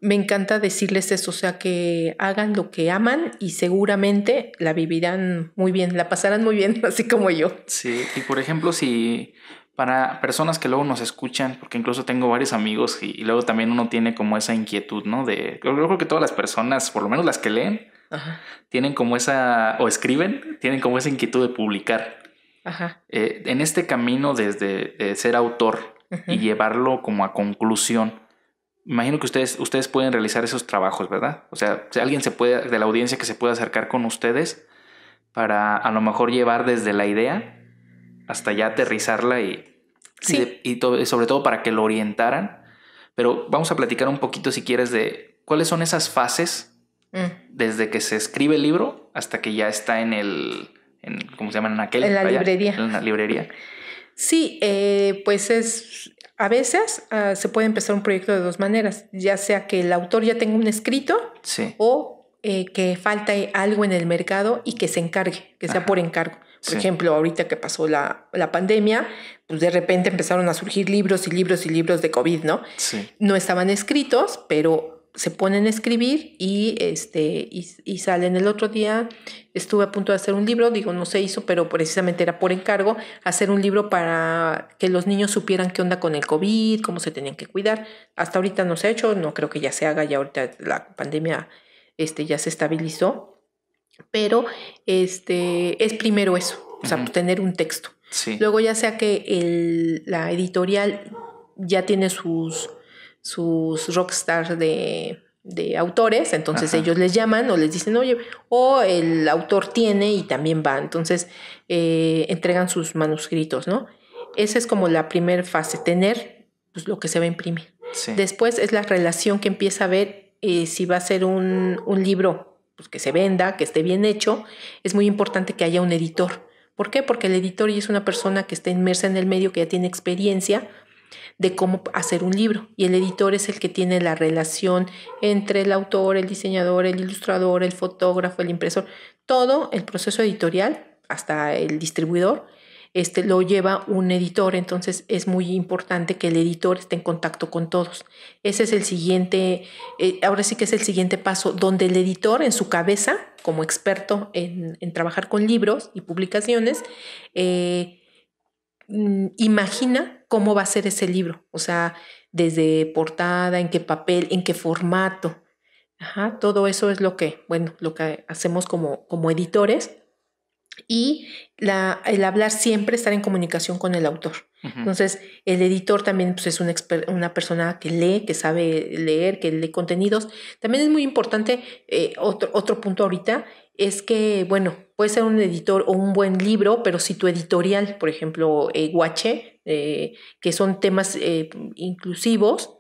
me encanta decirles eso, o sea, que hagan lo que aman y seguramente la vivirán muy bien, la pasarán muy bien, así como yo. Sí, y por ejemplo, si para personas que luego nos escuchan, porque incluso tengo varios amigos y, luego también uno tiene como esa inquietud, ¿no? De, yo, creo que todas las personas, por lo menos las que leen, tienen como esa, o escriben, tienen como esa inquietud de publicar. Eh, en este camino desde ser autor y llevarlo como a conclusión, imagino que ustedes, ustedes pueden realizar esos trabajos, ¿verdad? O sea, si alguien se puede, de la audiencia que se pueda acercar con ustedes para a lo mejor llevar desde la idea hasta ya aterrizarla y, sobre todo para que lo orientaran. Pero vamos a platicar un poquito, si quieres, de cuáles son esas fases mm. desde que se escribe el libro hasta que ya está en el, en, ¿cómo se llama? En aquel. En la librería. En la librería. Sí, eh, pues es, a veces ah, se puede empezar un proyecto de dos maneras, ya sea que el autor ya tenga un escrito o eh, que falta algo en el mercado y que se encargue, que sea por encargo. Por ejemplo, ahorita que pasó la, pandemia, pues de repente empezaron a surgir libros y libros y libros de COVID, ¿no? Sí. No estaban escritos, pero se ponen a escribir y, este, y, y, salen el otro día. Estuve a punto de hacer un libro, digo, no se hizo, pero precisamente era por encargo, hacer un libro para que los niños supieran qué onda con el COVID, cómo se tenían que cuidar. Hasta ahorita no se ha hecho, no creo que ya se haga, ya ahorita la pandemia este, ya se estabilizó, pero este, es primero eso, o sea, pues, tener un texto. Luego ya sea que el, la editorial ya tiene sus, sus rockstars de, de autores, entonces ellos les llaman o les dicen, oye, o el autor tiene y también va, entonces eh, entregan sus manuscritos, ¿no? Esa es como la primera fase, tener pues, lo que se va a imprimir. Después es la relación que empieza a haber eh, si va a ser un, libro pues, que se venda, que esté bien hecho, es muy importante que haya un editor. ¿Por qué? Porque el editor es una persona que está inmersa en el medio, que ya tiene experiencia de cómo hacer un libro. Y el editor es el que tiene la relación entre el autor, el diseñador, el ilustrador, el fotógrafo, el impresor, todo el proceso editorial, hasta el distribuidor, este, lo lleva un editor, entonces es muy importante que el editor esté en contacto con todos. Ese es el siguiente, eh, ahora sí que es el siguiente paso, donde el editor en su cabeza, como experto en, trabajar con libros y publicaciones, eh, mm, imagina cómo va a ser ese libro, o sea, desde portada, en qué papel, en qué formato. todo eso es lo que, bueno, lo que hacemos como, como editores y el hablar siempre, estar en comunicación con el autor. Entonces, el editor también pues, es una, persona que lee, que sabe leer, que lee contenidos. También es muy importante, eh, otro, punto ahorita, es que, bueno, puede ser un editor o un buen libro, pero si tu editorial, por ejemplo, eh, Guache, eh, que son temas inclusivos,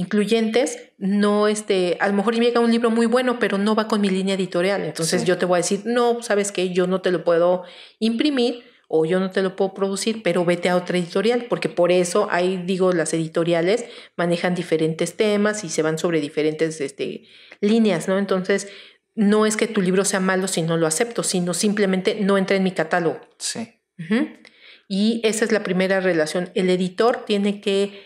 incluyentes, no este, a lo mejor llega un libro muy bueno, pero no va con mi línea editorial. Entonces yo te voy a decir, no, sabes que yo no te lo puedo imprimir o yo no te lo puedo producir, pero vete a otra editorial, porque por eso ahí digo, las editoriales manejan diferentes temas y se van sobre diferentes este, líneas, ¿no? Entonces, no es que tu libro sea malo si no lo acepto, sino simplemente no entra en mi catálogo. Sí. Y esa es la primera relación. El editor tiene que,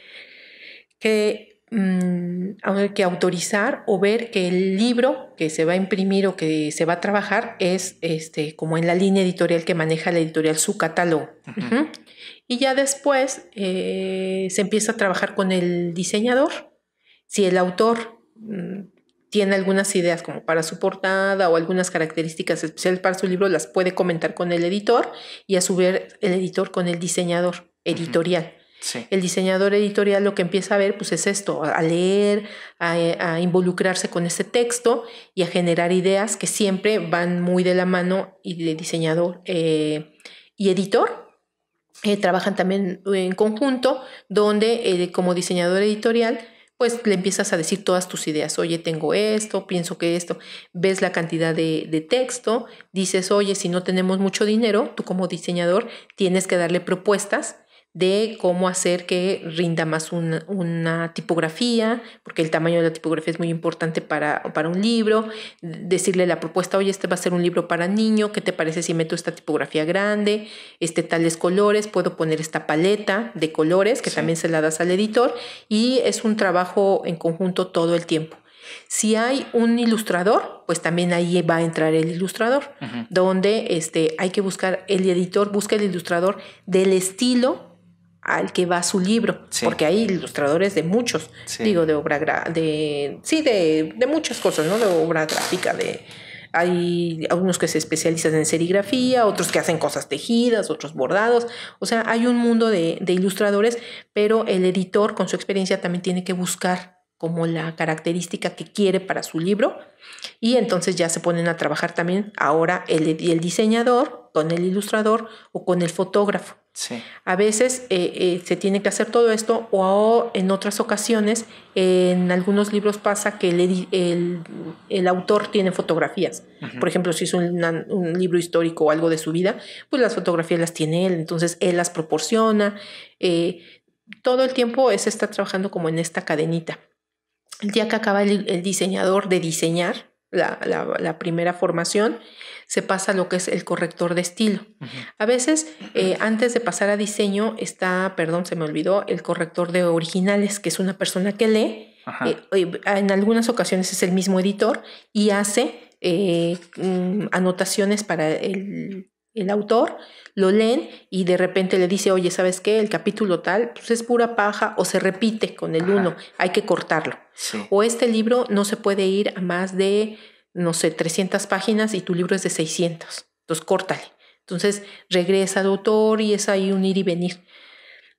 que Mm, hay que autorizar o ver que el libro que se va a imprimir o que se va a trabajar es este, como en la línea editorial que maneja la editorial, su catálogo. Y ya después eh, se empieza a trabajar con el diseñador. Si el autor mm, tiene algunas ideas como para su portada o algunas características especiales para su libro, las puede comentar con el editor y a su vez el editor con el diseñador editorial. El diseñador editorial lo que empieza a ver pues es esto, a leer, a, involucrarse con ese texto y a generar ideas que siempre van muy de la mano y de diseñador eh, y editor. Eh, trabajan también en conjunto, donde eh, como diseñador editorial pues le empiezas a decir todas tus ideas. Oye, tengo esto, pienso que esto. Ves la cantidad de, de, texto, dices, oye, si no tenemos mucho dinero, tú como diseñador tienes que darle propuestas de cómo hacer que rinda más una, tipografía, porque el tamaño de la tipografía es muy importante para, para un libro, decirle la propuesta, oye, este va a ser un libro para niño, ¿qué te parece si meto esta tipografía grande, este tales colores, puedo poner esta paleta de colores que también se la das al editor y es un trabajo en conjunto todo el tiempo. Si hay un ilustrador, pues también ahí va a entrar el ilustrador, donde este, hay que buscar, el editor busca el ilustrador del estilo al que va su libro, porque hay ilustradores de muchos, digo, de obra, de, sí, de, de, muchas cosas, ¿no? De obra gráfica, de, hay algunos que se especializan en serigrafía, otros que hacen cosas tejidas, otros bordados, o sea, hay un mundo de, de ilustradores, pero el editor con su experiencia también tiene que buscar como la característica que quiere para su libro y entonces ya se ponen a trabajar también ahora el, diseñador con el ilustrador o con el fotógrafo. A veces eh, eh, se tiene que hacer todo esto o, en otras ocasiones en algunos libros pasa que el, el, autor tiene fotografías. Por ejemplo, si es un libro histórico o algo de su vida, pues las fotografías las tiene él, entonces él las proporciona. Eh, todo el tiempo se está trabajando como en esta cadenita. El día que acaba el, diseñador de diseñar la, primera formación, se pasa a lo que es el corrector de estilo. A veces, eh, antes de pasar a diseño, está, perdón, se me olvidó, el corrector de originales, que es una persona que lee. Eh, eh, en algunas ocasiones es el mismo editor y hace mm, anotaciones para el el autor, lo leen y de repente le dice, oye, ¿sabes qué? El capítulo tal, pues es pura paja o se repite con el uno, hay que cortarlo. O este libro no se puede ir a más de, no sé, 300 páginas y tu libro es de 600, entonces córtale. Entonces regresa al autor y es ahí un ir y venir.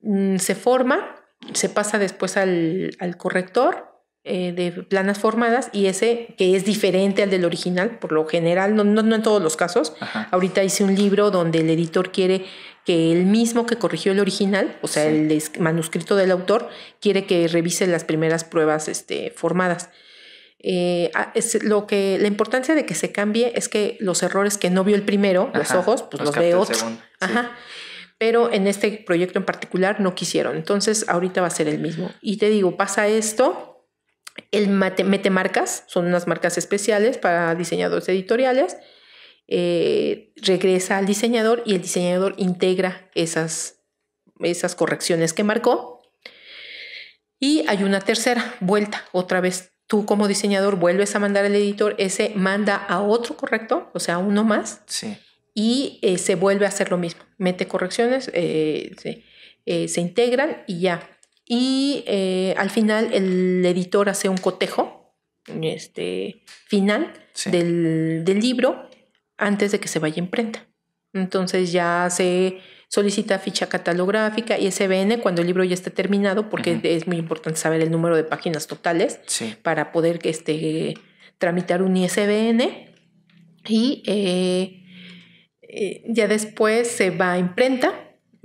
Mm, se forma, se pasa después al, al corrector eh, de planas formadas y ese que es diferente al del original, por lo general, no, en todos los casos. Ahorita hice un libro donde el editor quiere que el mismo que corrigió el original, o sea, el manuscrito del autor, quiere que revise las primeras pruebas este, formadas. Eh, ah, es lo que la importancia de que se cambie es que los errores que no vio el primero, los ojos, pues los, veo pero en este proyecto en particular no quisieron. Entonces, ahorita va a ser el mismo. Y te digo, pasa esto, el mate, marcas son unas marcas especiales para diseñadores editoriales, eh, regresa al diseñador y el diseñador integra esas, esas correcciones que marcó. Y hay una tercera vuelta, otra vez tú como diseñador vuelves a mandar al editor, ese manda a otro, ¿correcto? O sea, uno más. Sí. Y eh, se vuelve a hacer lo mismo. Mete correcciones, eh, se, se, integran y ya. Y eh, al final el editor hace un cotejo este, final del, libro antes de que se vaya a imprenta. Entonces ya se solicita ficha catalográfica y cuando el libro ya está terminado, porque es muy importante saber el número de páginas totales para poder este, tramitar un ISBN. Y eh, eh, ya después se va a imprenta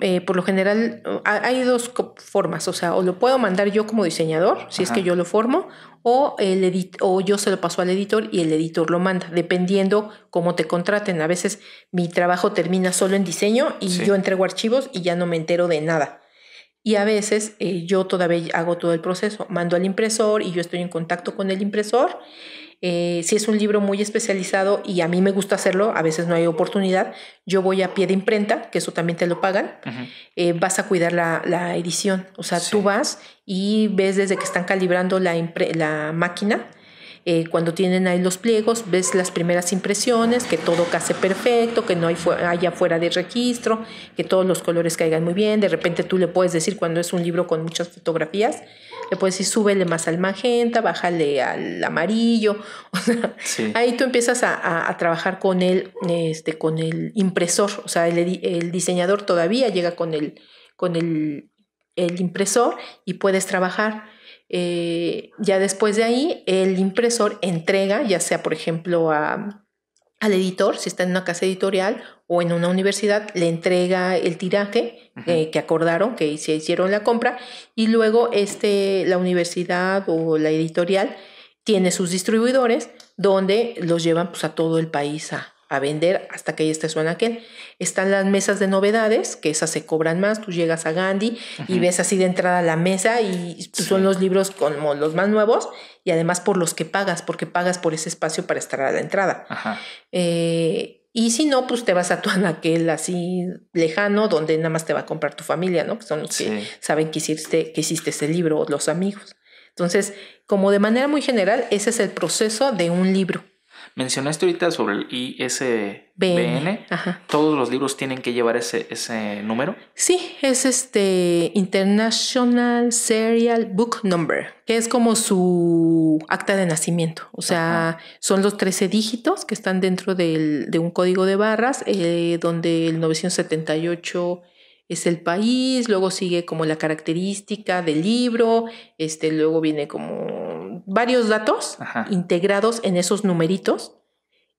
eh, por lo general hay dos formas, o sea, o lo puedo mandar yo como diseñador, si es que yo lo formo, o, el o yo se lo paso al editor y el editor lo manda, dependiendo cómo te contraten. A veces mi trabajo termina solo en diseño y yo entrego archivos y ya no me entero de nada. Y a veces eh, yo todavía hago todo el proceso, mando al impresor y yo estoy en contacto con el impresor eh, si es un libro muy especializado y a mí me gusta hacerlo, a veces no hay oportunidad, yo voy a pie de imprenta, que eso también te lo pagan, eh, vas a cuidar la, edición. O sea, tú vas y ves desde que están calibrando la, la máquina eh, cuando tienen ahí los pliegos, ves las primeras impresiones, que todo case perfecto, que no haya fuera de registro, que todos los colores caigan muy bien. De repente tú le puedes decir cuando es un libro con muchas fotografías, le puedes decir súbele más al magenta, bájale al amarillo. ahí tú empiezas a, trabajar con el, este, con el impresor. O sea, el, diseñador todavía llega con el, con el, el impresor y puedes trabajar eh, ya después de ahí, el impresor entrega, ya sea por ejemplo al editor, si está en una casa editorial o en una universidad, le entrega el tiraje eh, que acordaron, que se hicieron la compra, y luego este, la universidad o la editorial tiene sus distribuidores donde los llevan pues, a todo el país a, a vender hasta que ahí estés suena aquel. Están las mesas de novedades, que esas se cobran más, tú llegas a Gandhi y ves así de entrada la mesa y pues, son los libros como los más nuevos y además por los que pagas, porque pagas por ese espacio para estar a la entrada. Eh, y si no, pues te vas a tu anaquel así lejano, donde nada más te va a comprar tu familia, ¿no? Que son los que saben que hiciste, que hiciste ese libro o los amigos. Entonces, como de manera muy general, ese es el proceso de un libro. Mencionaste ahorita sobre el ISBN. ¿Todos los libros tienen que llevar ese, ese número? Sí, es este International Serial Book Number, que es como su acta de nacimiento. O sea, son los 13 dígitos que están dentro del, de un código de barras, eh, donde el 978 es el país, luego sigue como la característica del libro, este, luego viene como varios datos integrados en esos numeritos.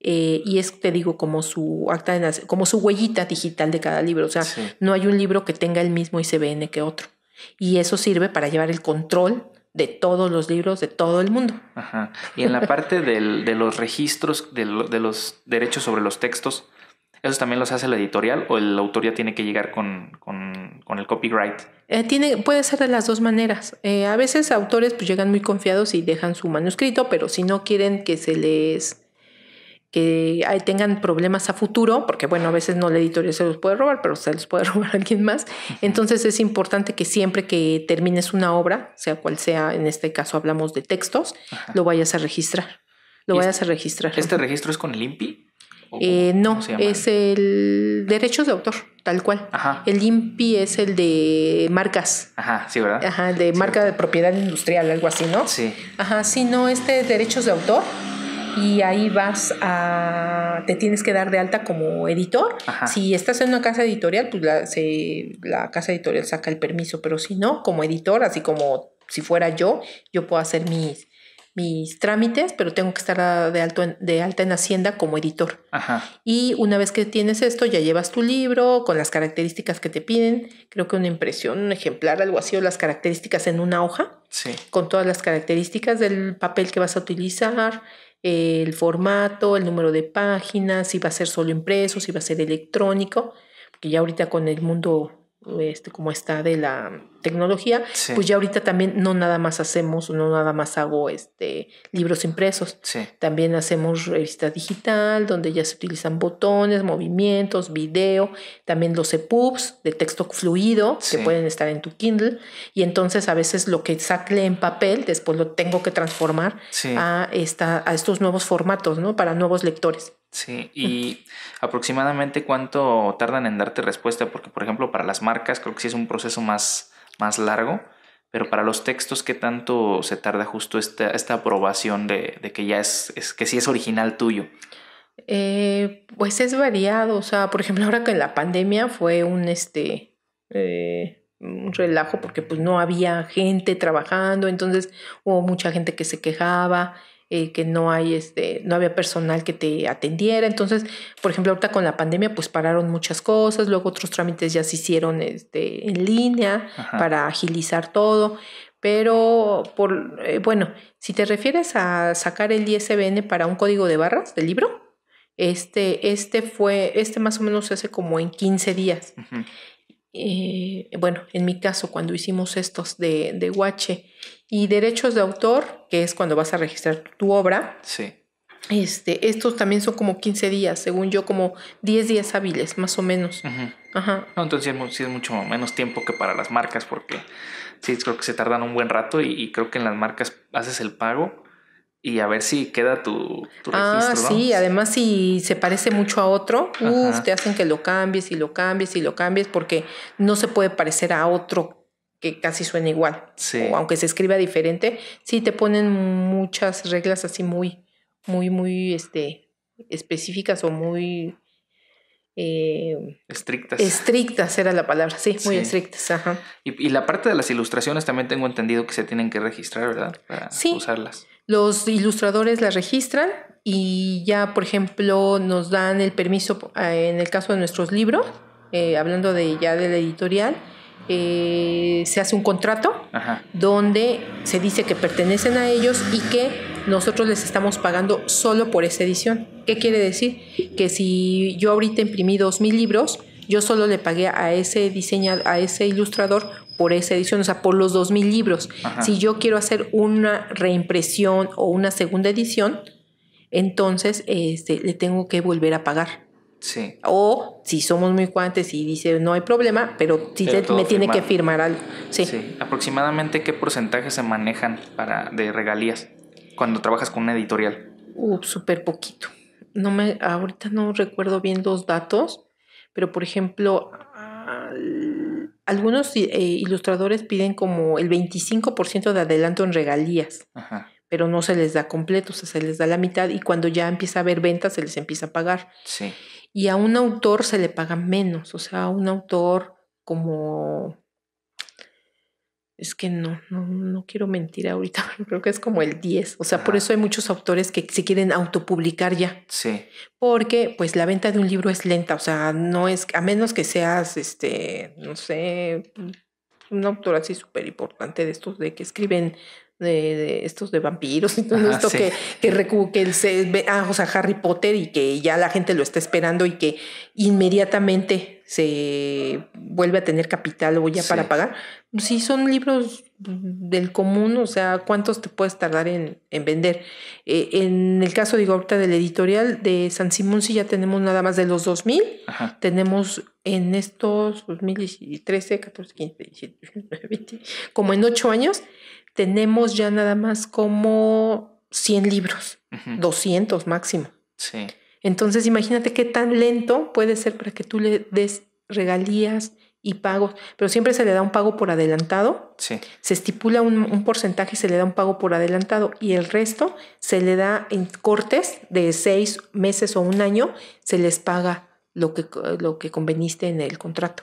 Eh, y es, te digo, como su acta como su huellita digital de cada libro. O sea, no hay un libro que tenga el mismo ICBN que otro. Y eso sirve para llevar el control de todos los libros de todo el mundo. Y en la parte de los registros de, los derechos sobre los textos, ¿Eso también los hace la editorial o el autor ya tiene que llegar con, el copyright? Eh, tiene, puede ser de las dos maneras. Eh, a veces autores pues, llegan muy confiados y dejan su manuscrito, pero si no quieren que se les que tengan problemas a futuro, porque bueno, a veces no la editorial se los puede robar, pero se los puede robar alguien más. Entonces es importante que siempre que termines una obra, sea cual sea, en este caso hablamos de textos, lo vayas a registrar. Lo vayas a registrar. ¿Este registro es con el INPI? Eh, no, es el derechos de autor, tal cual. El IMPI es el de marcas. Ajá, sí, ¿verdad? Ajá, de marca de propiedad industrial, algo así, ¿no? Sí. Ajá, sí, no, este derechos de autor y ahí vas a te tienes que dar de alta como editor Ajá. si estás en una casa editorial pues la, la casa editorial saca el permiso pero si no como editor así como si fuera yo yo puedo hacer mis mis trámites, pero tengo que estar ah, de, alto de alta en Hacienda como editor. Ajá. Y una vez que tienes esto, ya llevas tu libro con las características que te piden, creo que una impresión, un ejemplar, algo así, o las características en una hoja, sí. con todas las características del papel que vas a utilizar, el formato, el número de páginas, si va a ser solo impreso, si va a ser electrónico, porque ya ahorita con el mundo este, como está de la tecnología, pues ya ahorita también no nada más hacemos, no nada más hago este libros impresos, también hacemos revista digital, donde ya se utilizan botones, movimientos, video, también los EPUBs de texto fluido que pueden estar en tu Kindle, y entonces a veces lo que sacle en papel, después lo tengo que transformar a, esta, a estos nuevos formatos, ¿no? Para nuevos lectores. Sí, y aproximadamente cuánto tardan en darte respuesta, porque por ejemplo para las marcas creo que sí es un proceso más, más largo, pero para los textos, ¿qué tanto se tarda justo esta, esta aprobación de, que ya es, que sí es original tuyo? Eh, pues es variado, o sea, por ejemplo, ahora que la pandemia fue un este eh, un relajo porque pues no había gente trabajando, entonces hubo mucha gente que se quejaba, eh, que no hay este, no había personal que te atendiera. Entonces, por ejemplo, ahorita con la pandemia, pues pararon muchas cosas, luego otros trámites ya se hicieron este, en línea para agilizar todo. Pero, por, eh, bueno, si te refieres a sacar el ISBN para un código de barras del libro, este, este fue, este más o menos se hace como en 15 días. Eh, bueno, en mi caso, cuando hicimos estos de, de Guache y derechos de autor, que es cuando vas a registrar tu obra. Sí. Este, estos también son como 15 días, según yo, como 10 días hábiles, más o menos. Ajá. entonces sí es mucho menos tiempo que para las marcas, porque sí, creo que se tardan un buen rato y, creo que en las marcas haces el pago y a ver si queda tu, tu ah, registro. Ah, sí, además si se parece mucho a otro, te hacen que lo cambies y lo cambies y lo cambies porque no se puede parecer a otro que casi suena igual. aunque se escriba diferente, sí te ponen muchas reglas así muy, muy, muy este, específicas o muy eh, estrictas. Estrictas era la palabra, sí, muy estrictas. Ajá. Y, la parte de las ilustraciones también tengo entendido que se tienen que registrar, ¿verdad? Para sí. usarlas. Los ilustradores las registran y ya, por ejemplo, nos dan el permiso, eh, en el caso de nuestros libros, eh, hablando de ya de la editorial, eh, se hace un contrato donde se dice que pertenecen a ellos y que nosotros les estamos pagando solo por esa edición. ¿Qué quiere decir? Que si yo ahorita imprimí dos mil libros, yo solo le pagué a ese diseñador, a ese ilustrador por esa edición, o sea, por los dos mil libros. Si yo quiero hacer una reimpresión o una segunda edición, entonces este, le tengo que volver a pagar. Sí. O si somos muy cuantes y dice no hay problema, pero sí me tiene que firmar algo. Sí. ¿Aproximadamente qué porcentaje se manejan para, de regalías cuando trabajas con una editorial? Uh, súper poquito. No me, ahorita no recuerdo bien los datos, pero por ejemplo, algunos eh, ilustradores piden como el 25% de adelanto en regalías. Ajá pero no se les da completo, o sea, se les da la mitad y cuando ya empieza a haber ventas se les empieza a pagar. Sí y a un autor se le paga menos, o sea, a un autor como... Es que no, no, no quiero mentir ahorita, creo que es como el 10. O sea, por eso hay muchos autores que se quieren autopublicar ya. Sí. Porque pues la venta de un libro es lenta, o sea, no es, a menos que seas, este, no sé, un autor así súper importante de estos de que escriben de, estos de vampiros y todo esto que, que, que se ve, ah, o sea, Harry Potter y que ya la gente lo está esperando y que inmediatamente se vuelve a tener capital o ya para pagar. Si son libros del común, o sea, ¿cuántos te puedes tardar en, en vender? Eh, en el caso, digo, ahorita del editorial de San Simón, si ya tenemos nada más de los 2000. Tenemos en estos 2013, 14, 15, como en ocho años tenemos ya nada más como 100 libros, 200 máximo. Sí. Entonces imagínate qué tan lento puede ser para que tú le des regalías y pagos, pero siempre se le da un pago por adelantado. Sí. Se estipula un, porcentaje y se le da un pago por adelantado y el resto se le da en cortes de seis meses o un año, se les paga lo que, lo que conveniste en el contrato.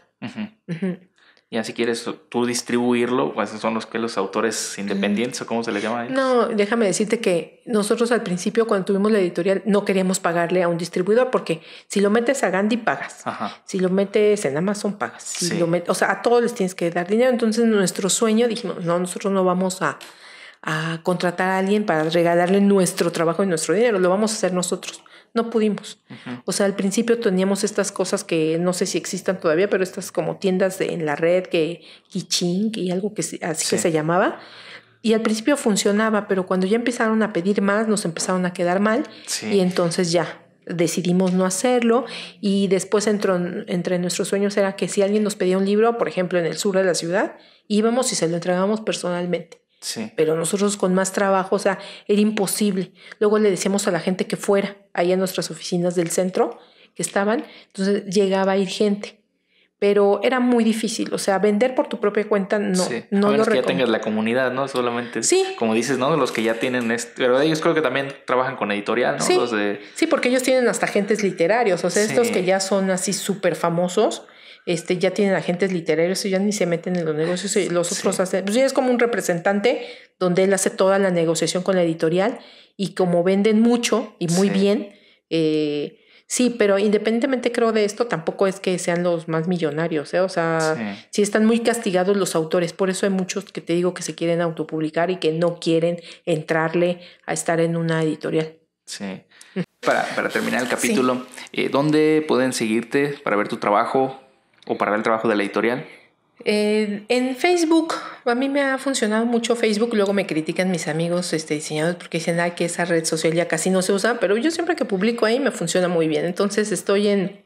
Ya si quieres tú distribuirlo, pues son los que los autores independientes o cómo se les llama. A ellos? No, déjame decirte que nosotros al principio cuando tuvimos la editorial no queríamos pagarle a un distribuidor porque si lo metes a Gandhi pagas, si lo metes en Amazon pagas, si lo o sea, a todos les tienes que dar dinero. Entonces nuestro sueño dijimos, no, nosotros no vamos a, a contratar a alguien para regalarle nuestro trabajo y nuestro dinero, lo vamos a hacer nosotros no pudimos. O sea, al principio teníamos estas cosas que no sé si existan todavía, pero estas como tiendas en la red, que Kichink y algo que así que se llamaba. Y al principio funcionaba, pero cuando ya empezaron a pedir más, nos empezaron a quedar mal y entonces ya decidimos no hacerlo y después entró, entre nuestros sueños era que si alguien nos pedía un libro, por ejemplo, en el sur de la ciudad, íbamos y se lo entregábamos personalmente. Pero nosotros con más trabajo, o sea, era imposible. Luego le decíamos a la gente que fuera, ahí en nuestras oficinas del centro que estaban, entonces llegaba a ir gente. Pero era muy difícil, o sea, vender por tu propia cuenta no, no lo que ya tengas la comunidad, ¿no? Solamente, sí. como dices, ¿no? Los que ya tienen, esto, pero ellos creo que también trabajan con editorial, ¿no? Sí, porque ellos tienen hasta agentes literarios, o sea, estos que ya son así súper famosos, este, ya tienen agentes literarios, y ya ni se meten en los negocios, y los otros hacen, pues ya es como un representante donde él hace toda la negociación con la editorial y como venden mucho y muy bien, eh, sí, pero independientemente creo de esto, tampoco es que sean los más millonarios, ¿eh? o sea, sí. están muy castigados los autores, por eso hay muchos que te digo que se quieren autopublicar y que no quieren entrarle a estar en una editorial. Sí. Para, terminar el capítulo, eh, ¿dónde pueden seguirte para ver tu trabajo? o para el trabajo de la editorial? Eh, en Facebook, a mí me ha funcionado mucho Facebook, luego me critican mis amigos este, diseñadores porque dicen, que esa red social ya casi no se usa, pero yo siempre que publico ahí me funciona muy bien, entonces estoy en,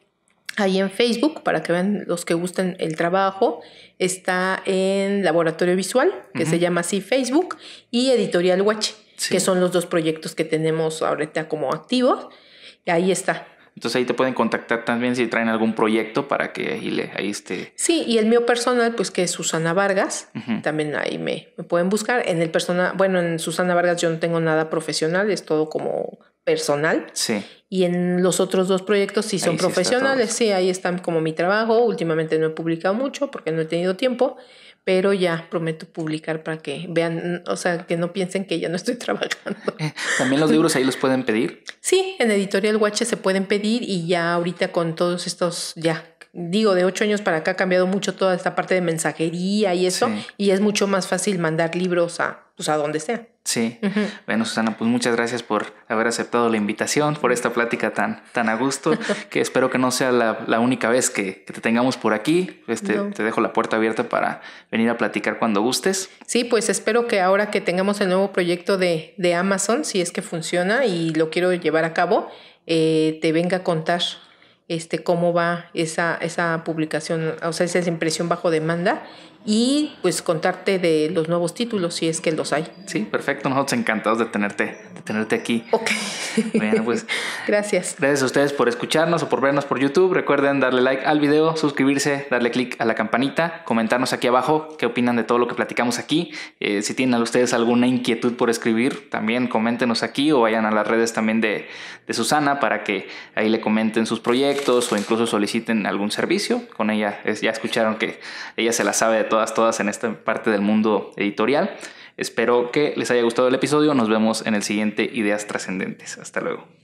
ahí en Facebook para que vean los que gusten el trabajo, está en Laboratorio Visual, que se llama así Facebook, y Editorial Watch, que son los dos proyectos que tenemos ahorita como activos, y ahí está, entonces ahí te pueden contactar también si traen algún proyecto para que ahí, ahí esté. Sí, y el mío personal, pues que es Susana Vargas, también ahí me, pueden buscar. En el personal, bueno, en Susana Vargas yo no tengo nada profesional, es todo como personal. Sí. Y en los otros dos proyectos sí son profesionales, sí, sí, ahí están como mi trabajo. Últimamente no he publicado mucho porque no he tenido tiempo pero ya prometo publicar para que vean, o sea, que no piensen que ya no estoy trabajando. Eh, ¿También los libros ahí los pueden pedir? Sí, en Editorial Watch se pueden pedir y ya ahorita con todos estos ya digo, de ocho años para acá ha cambiado mucho toda esta parte de mensajería y eso, y es mucho más fácil mandar libros a, pues, a donde sea. Sí. Bueno, Susana, pues muchas gracias por haber aceptado la invitación, por esta plática tan, tan a gusto, que espero que no sea la, única vez que, te tengamos por aquí. Este, Te dejo la puerta abierta para venir a platicar cuando gustes. Sí, pues espero que ahora que tengamos el nuevo proyecto de, de Amazon, si es que funciona y lo quiero llevar a cabo, eh, te venga a contar este, cómo va esa, esa publicación, o sea, esa impresión bajo demanda y pues contarte de los nuevos títulos si es que los hay. Sí, perfecto. Nosotros encantados de tenerte, de tenerte aquí. Ok. pues. gracias. Gracias a ustedes por escucharnos o por vernos por YouTube. Recuerden darle like al video, suscribirse, darle click a la campanita, comentarnos aquí abajo qué opinan de todo lo que platicamos aquí. Eh, si tienen ustedes alguna inquietud por escribir, también coméntenos aquí o vayan a las redes también de, Susana para que ahí le comenten sus proyectos o incluso soliciten algún servicio. Con ella ya escucharon que ella se la sabe de todas, todas en esta parte del mundo editorial. Espero que les haya gustado el episodio. Nos vemos en el siguiente Ideas Trascendentes. Hasta luego.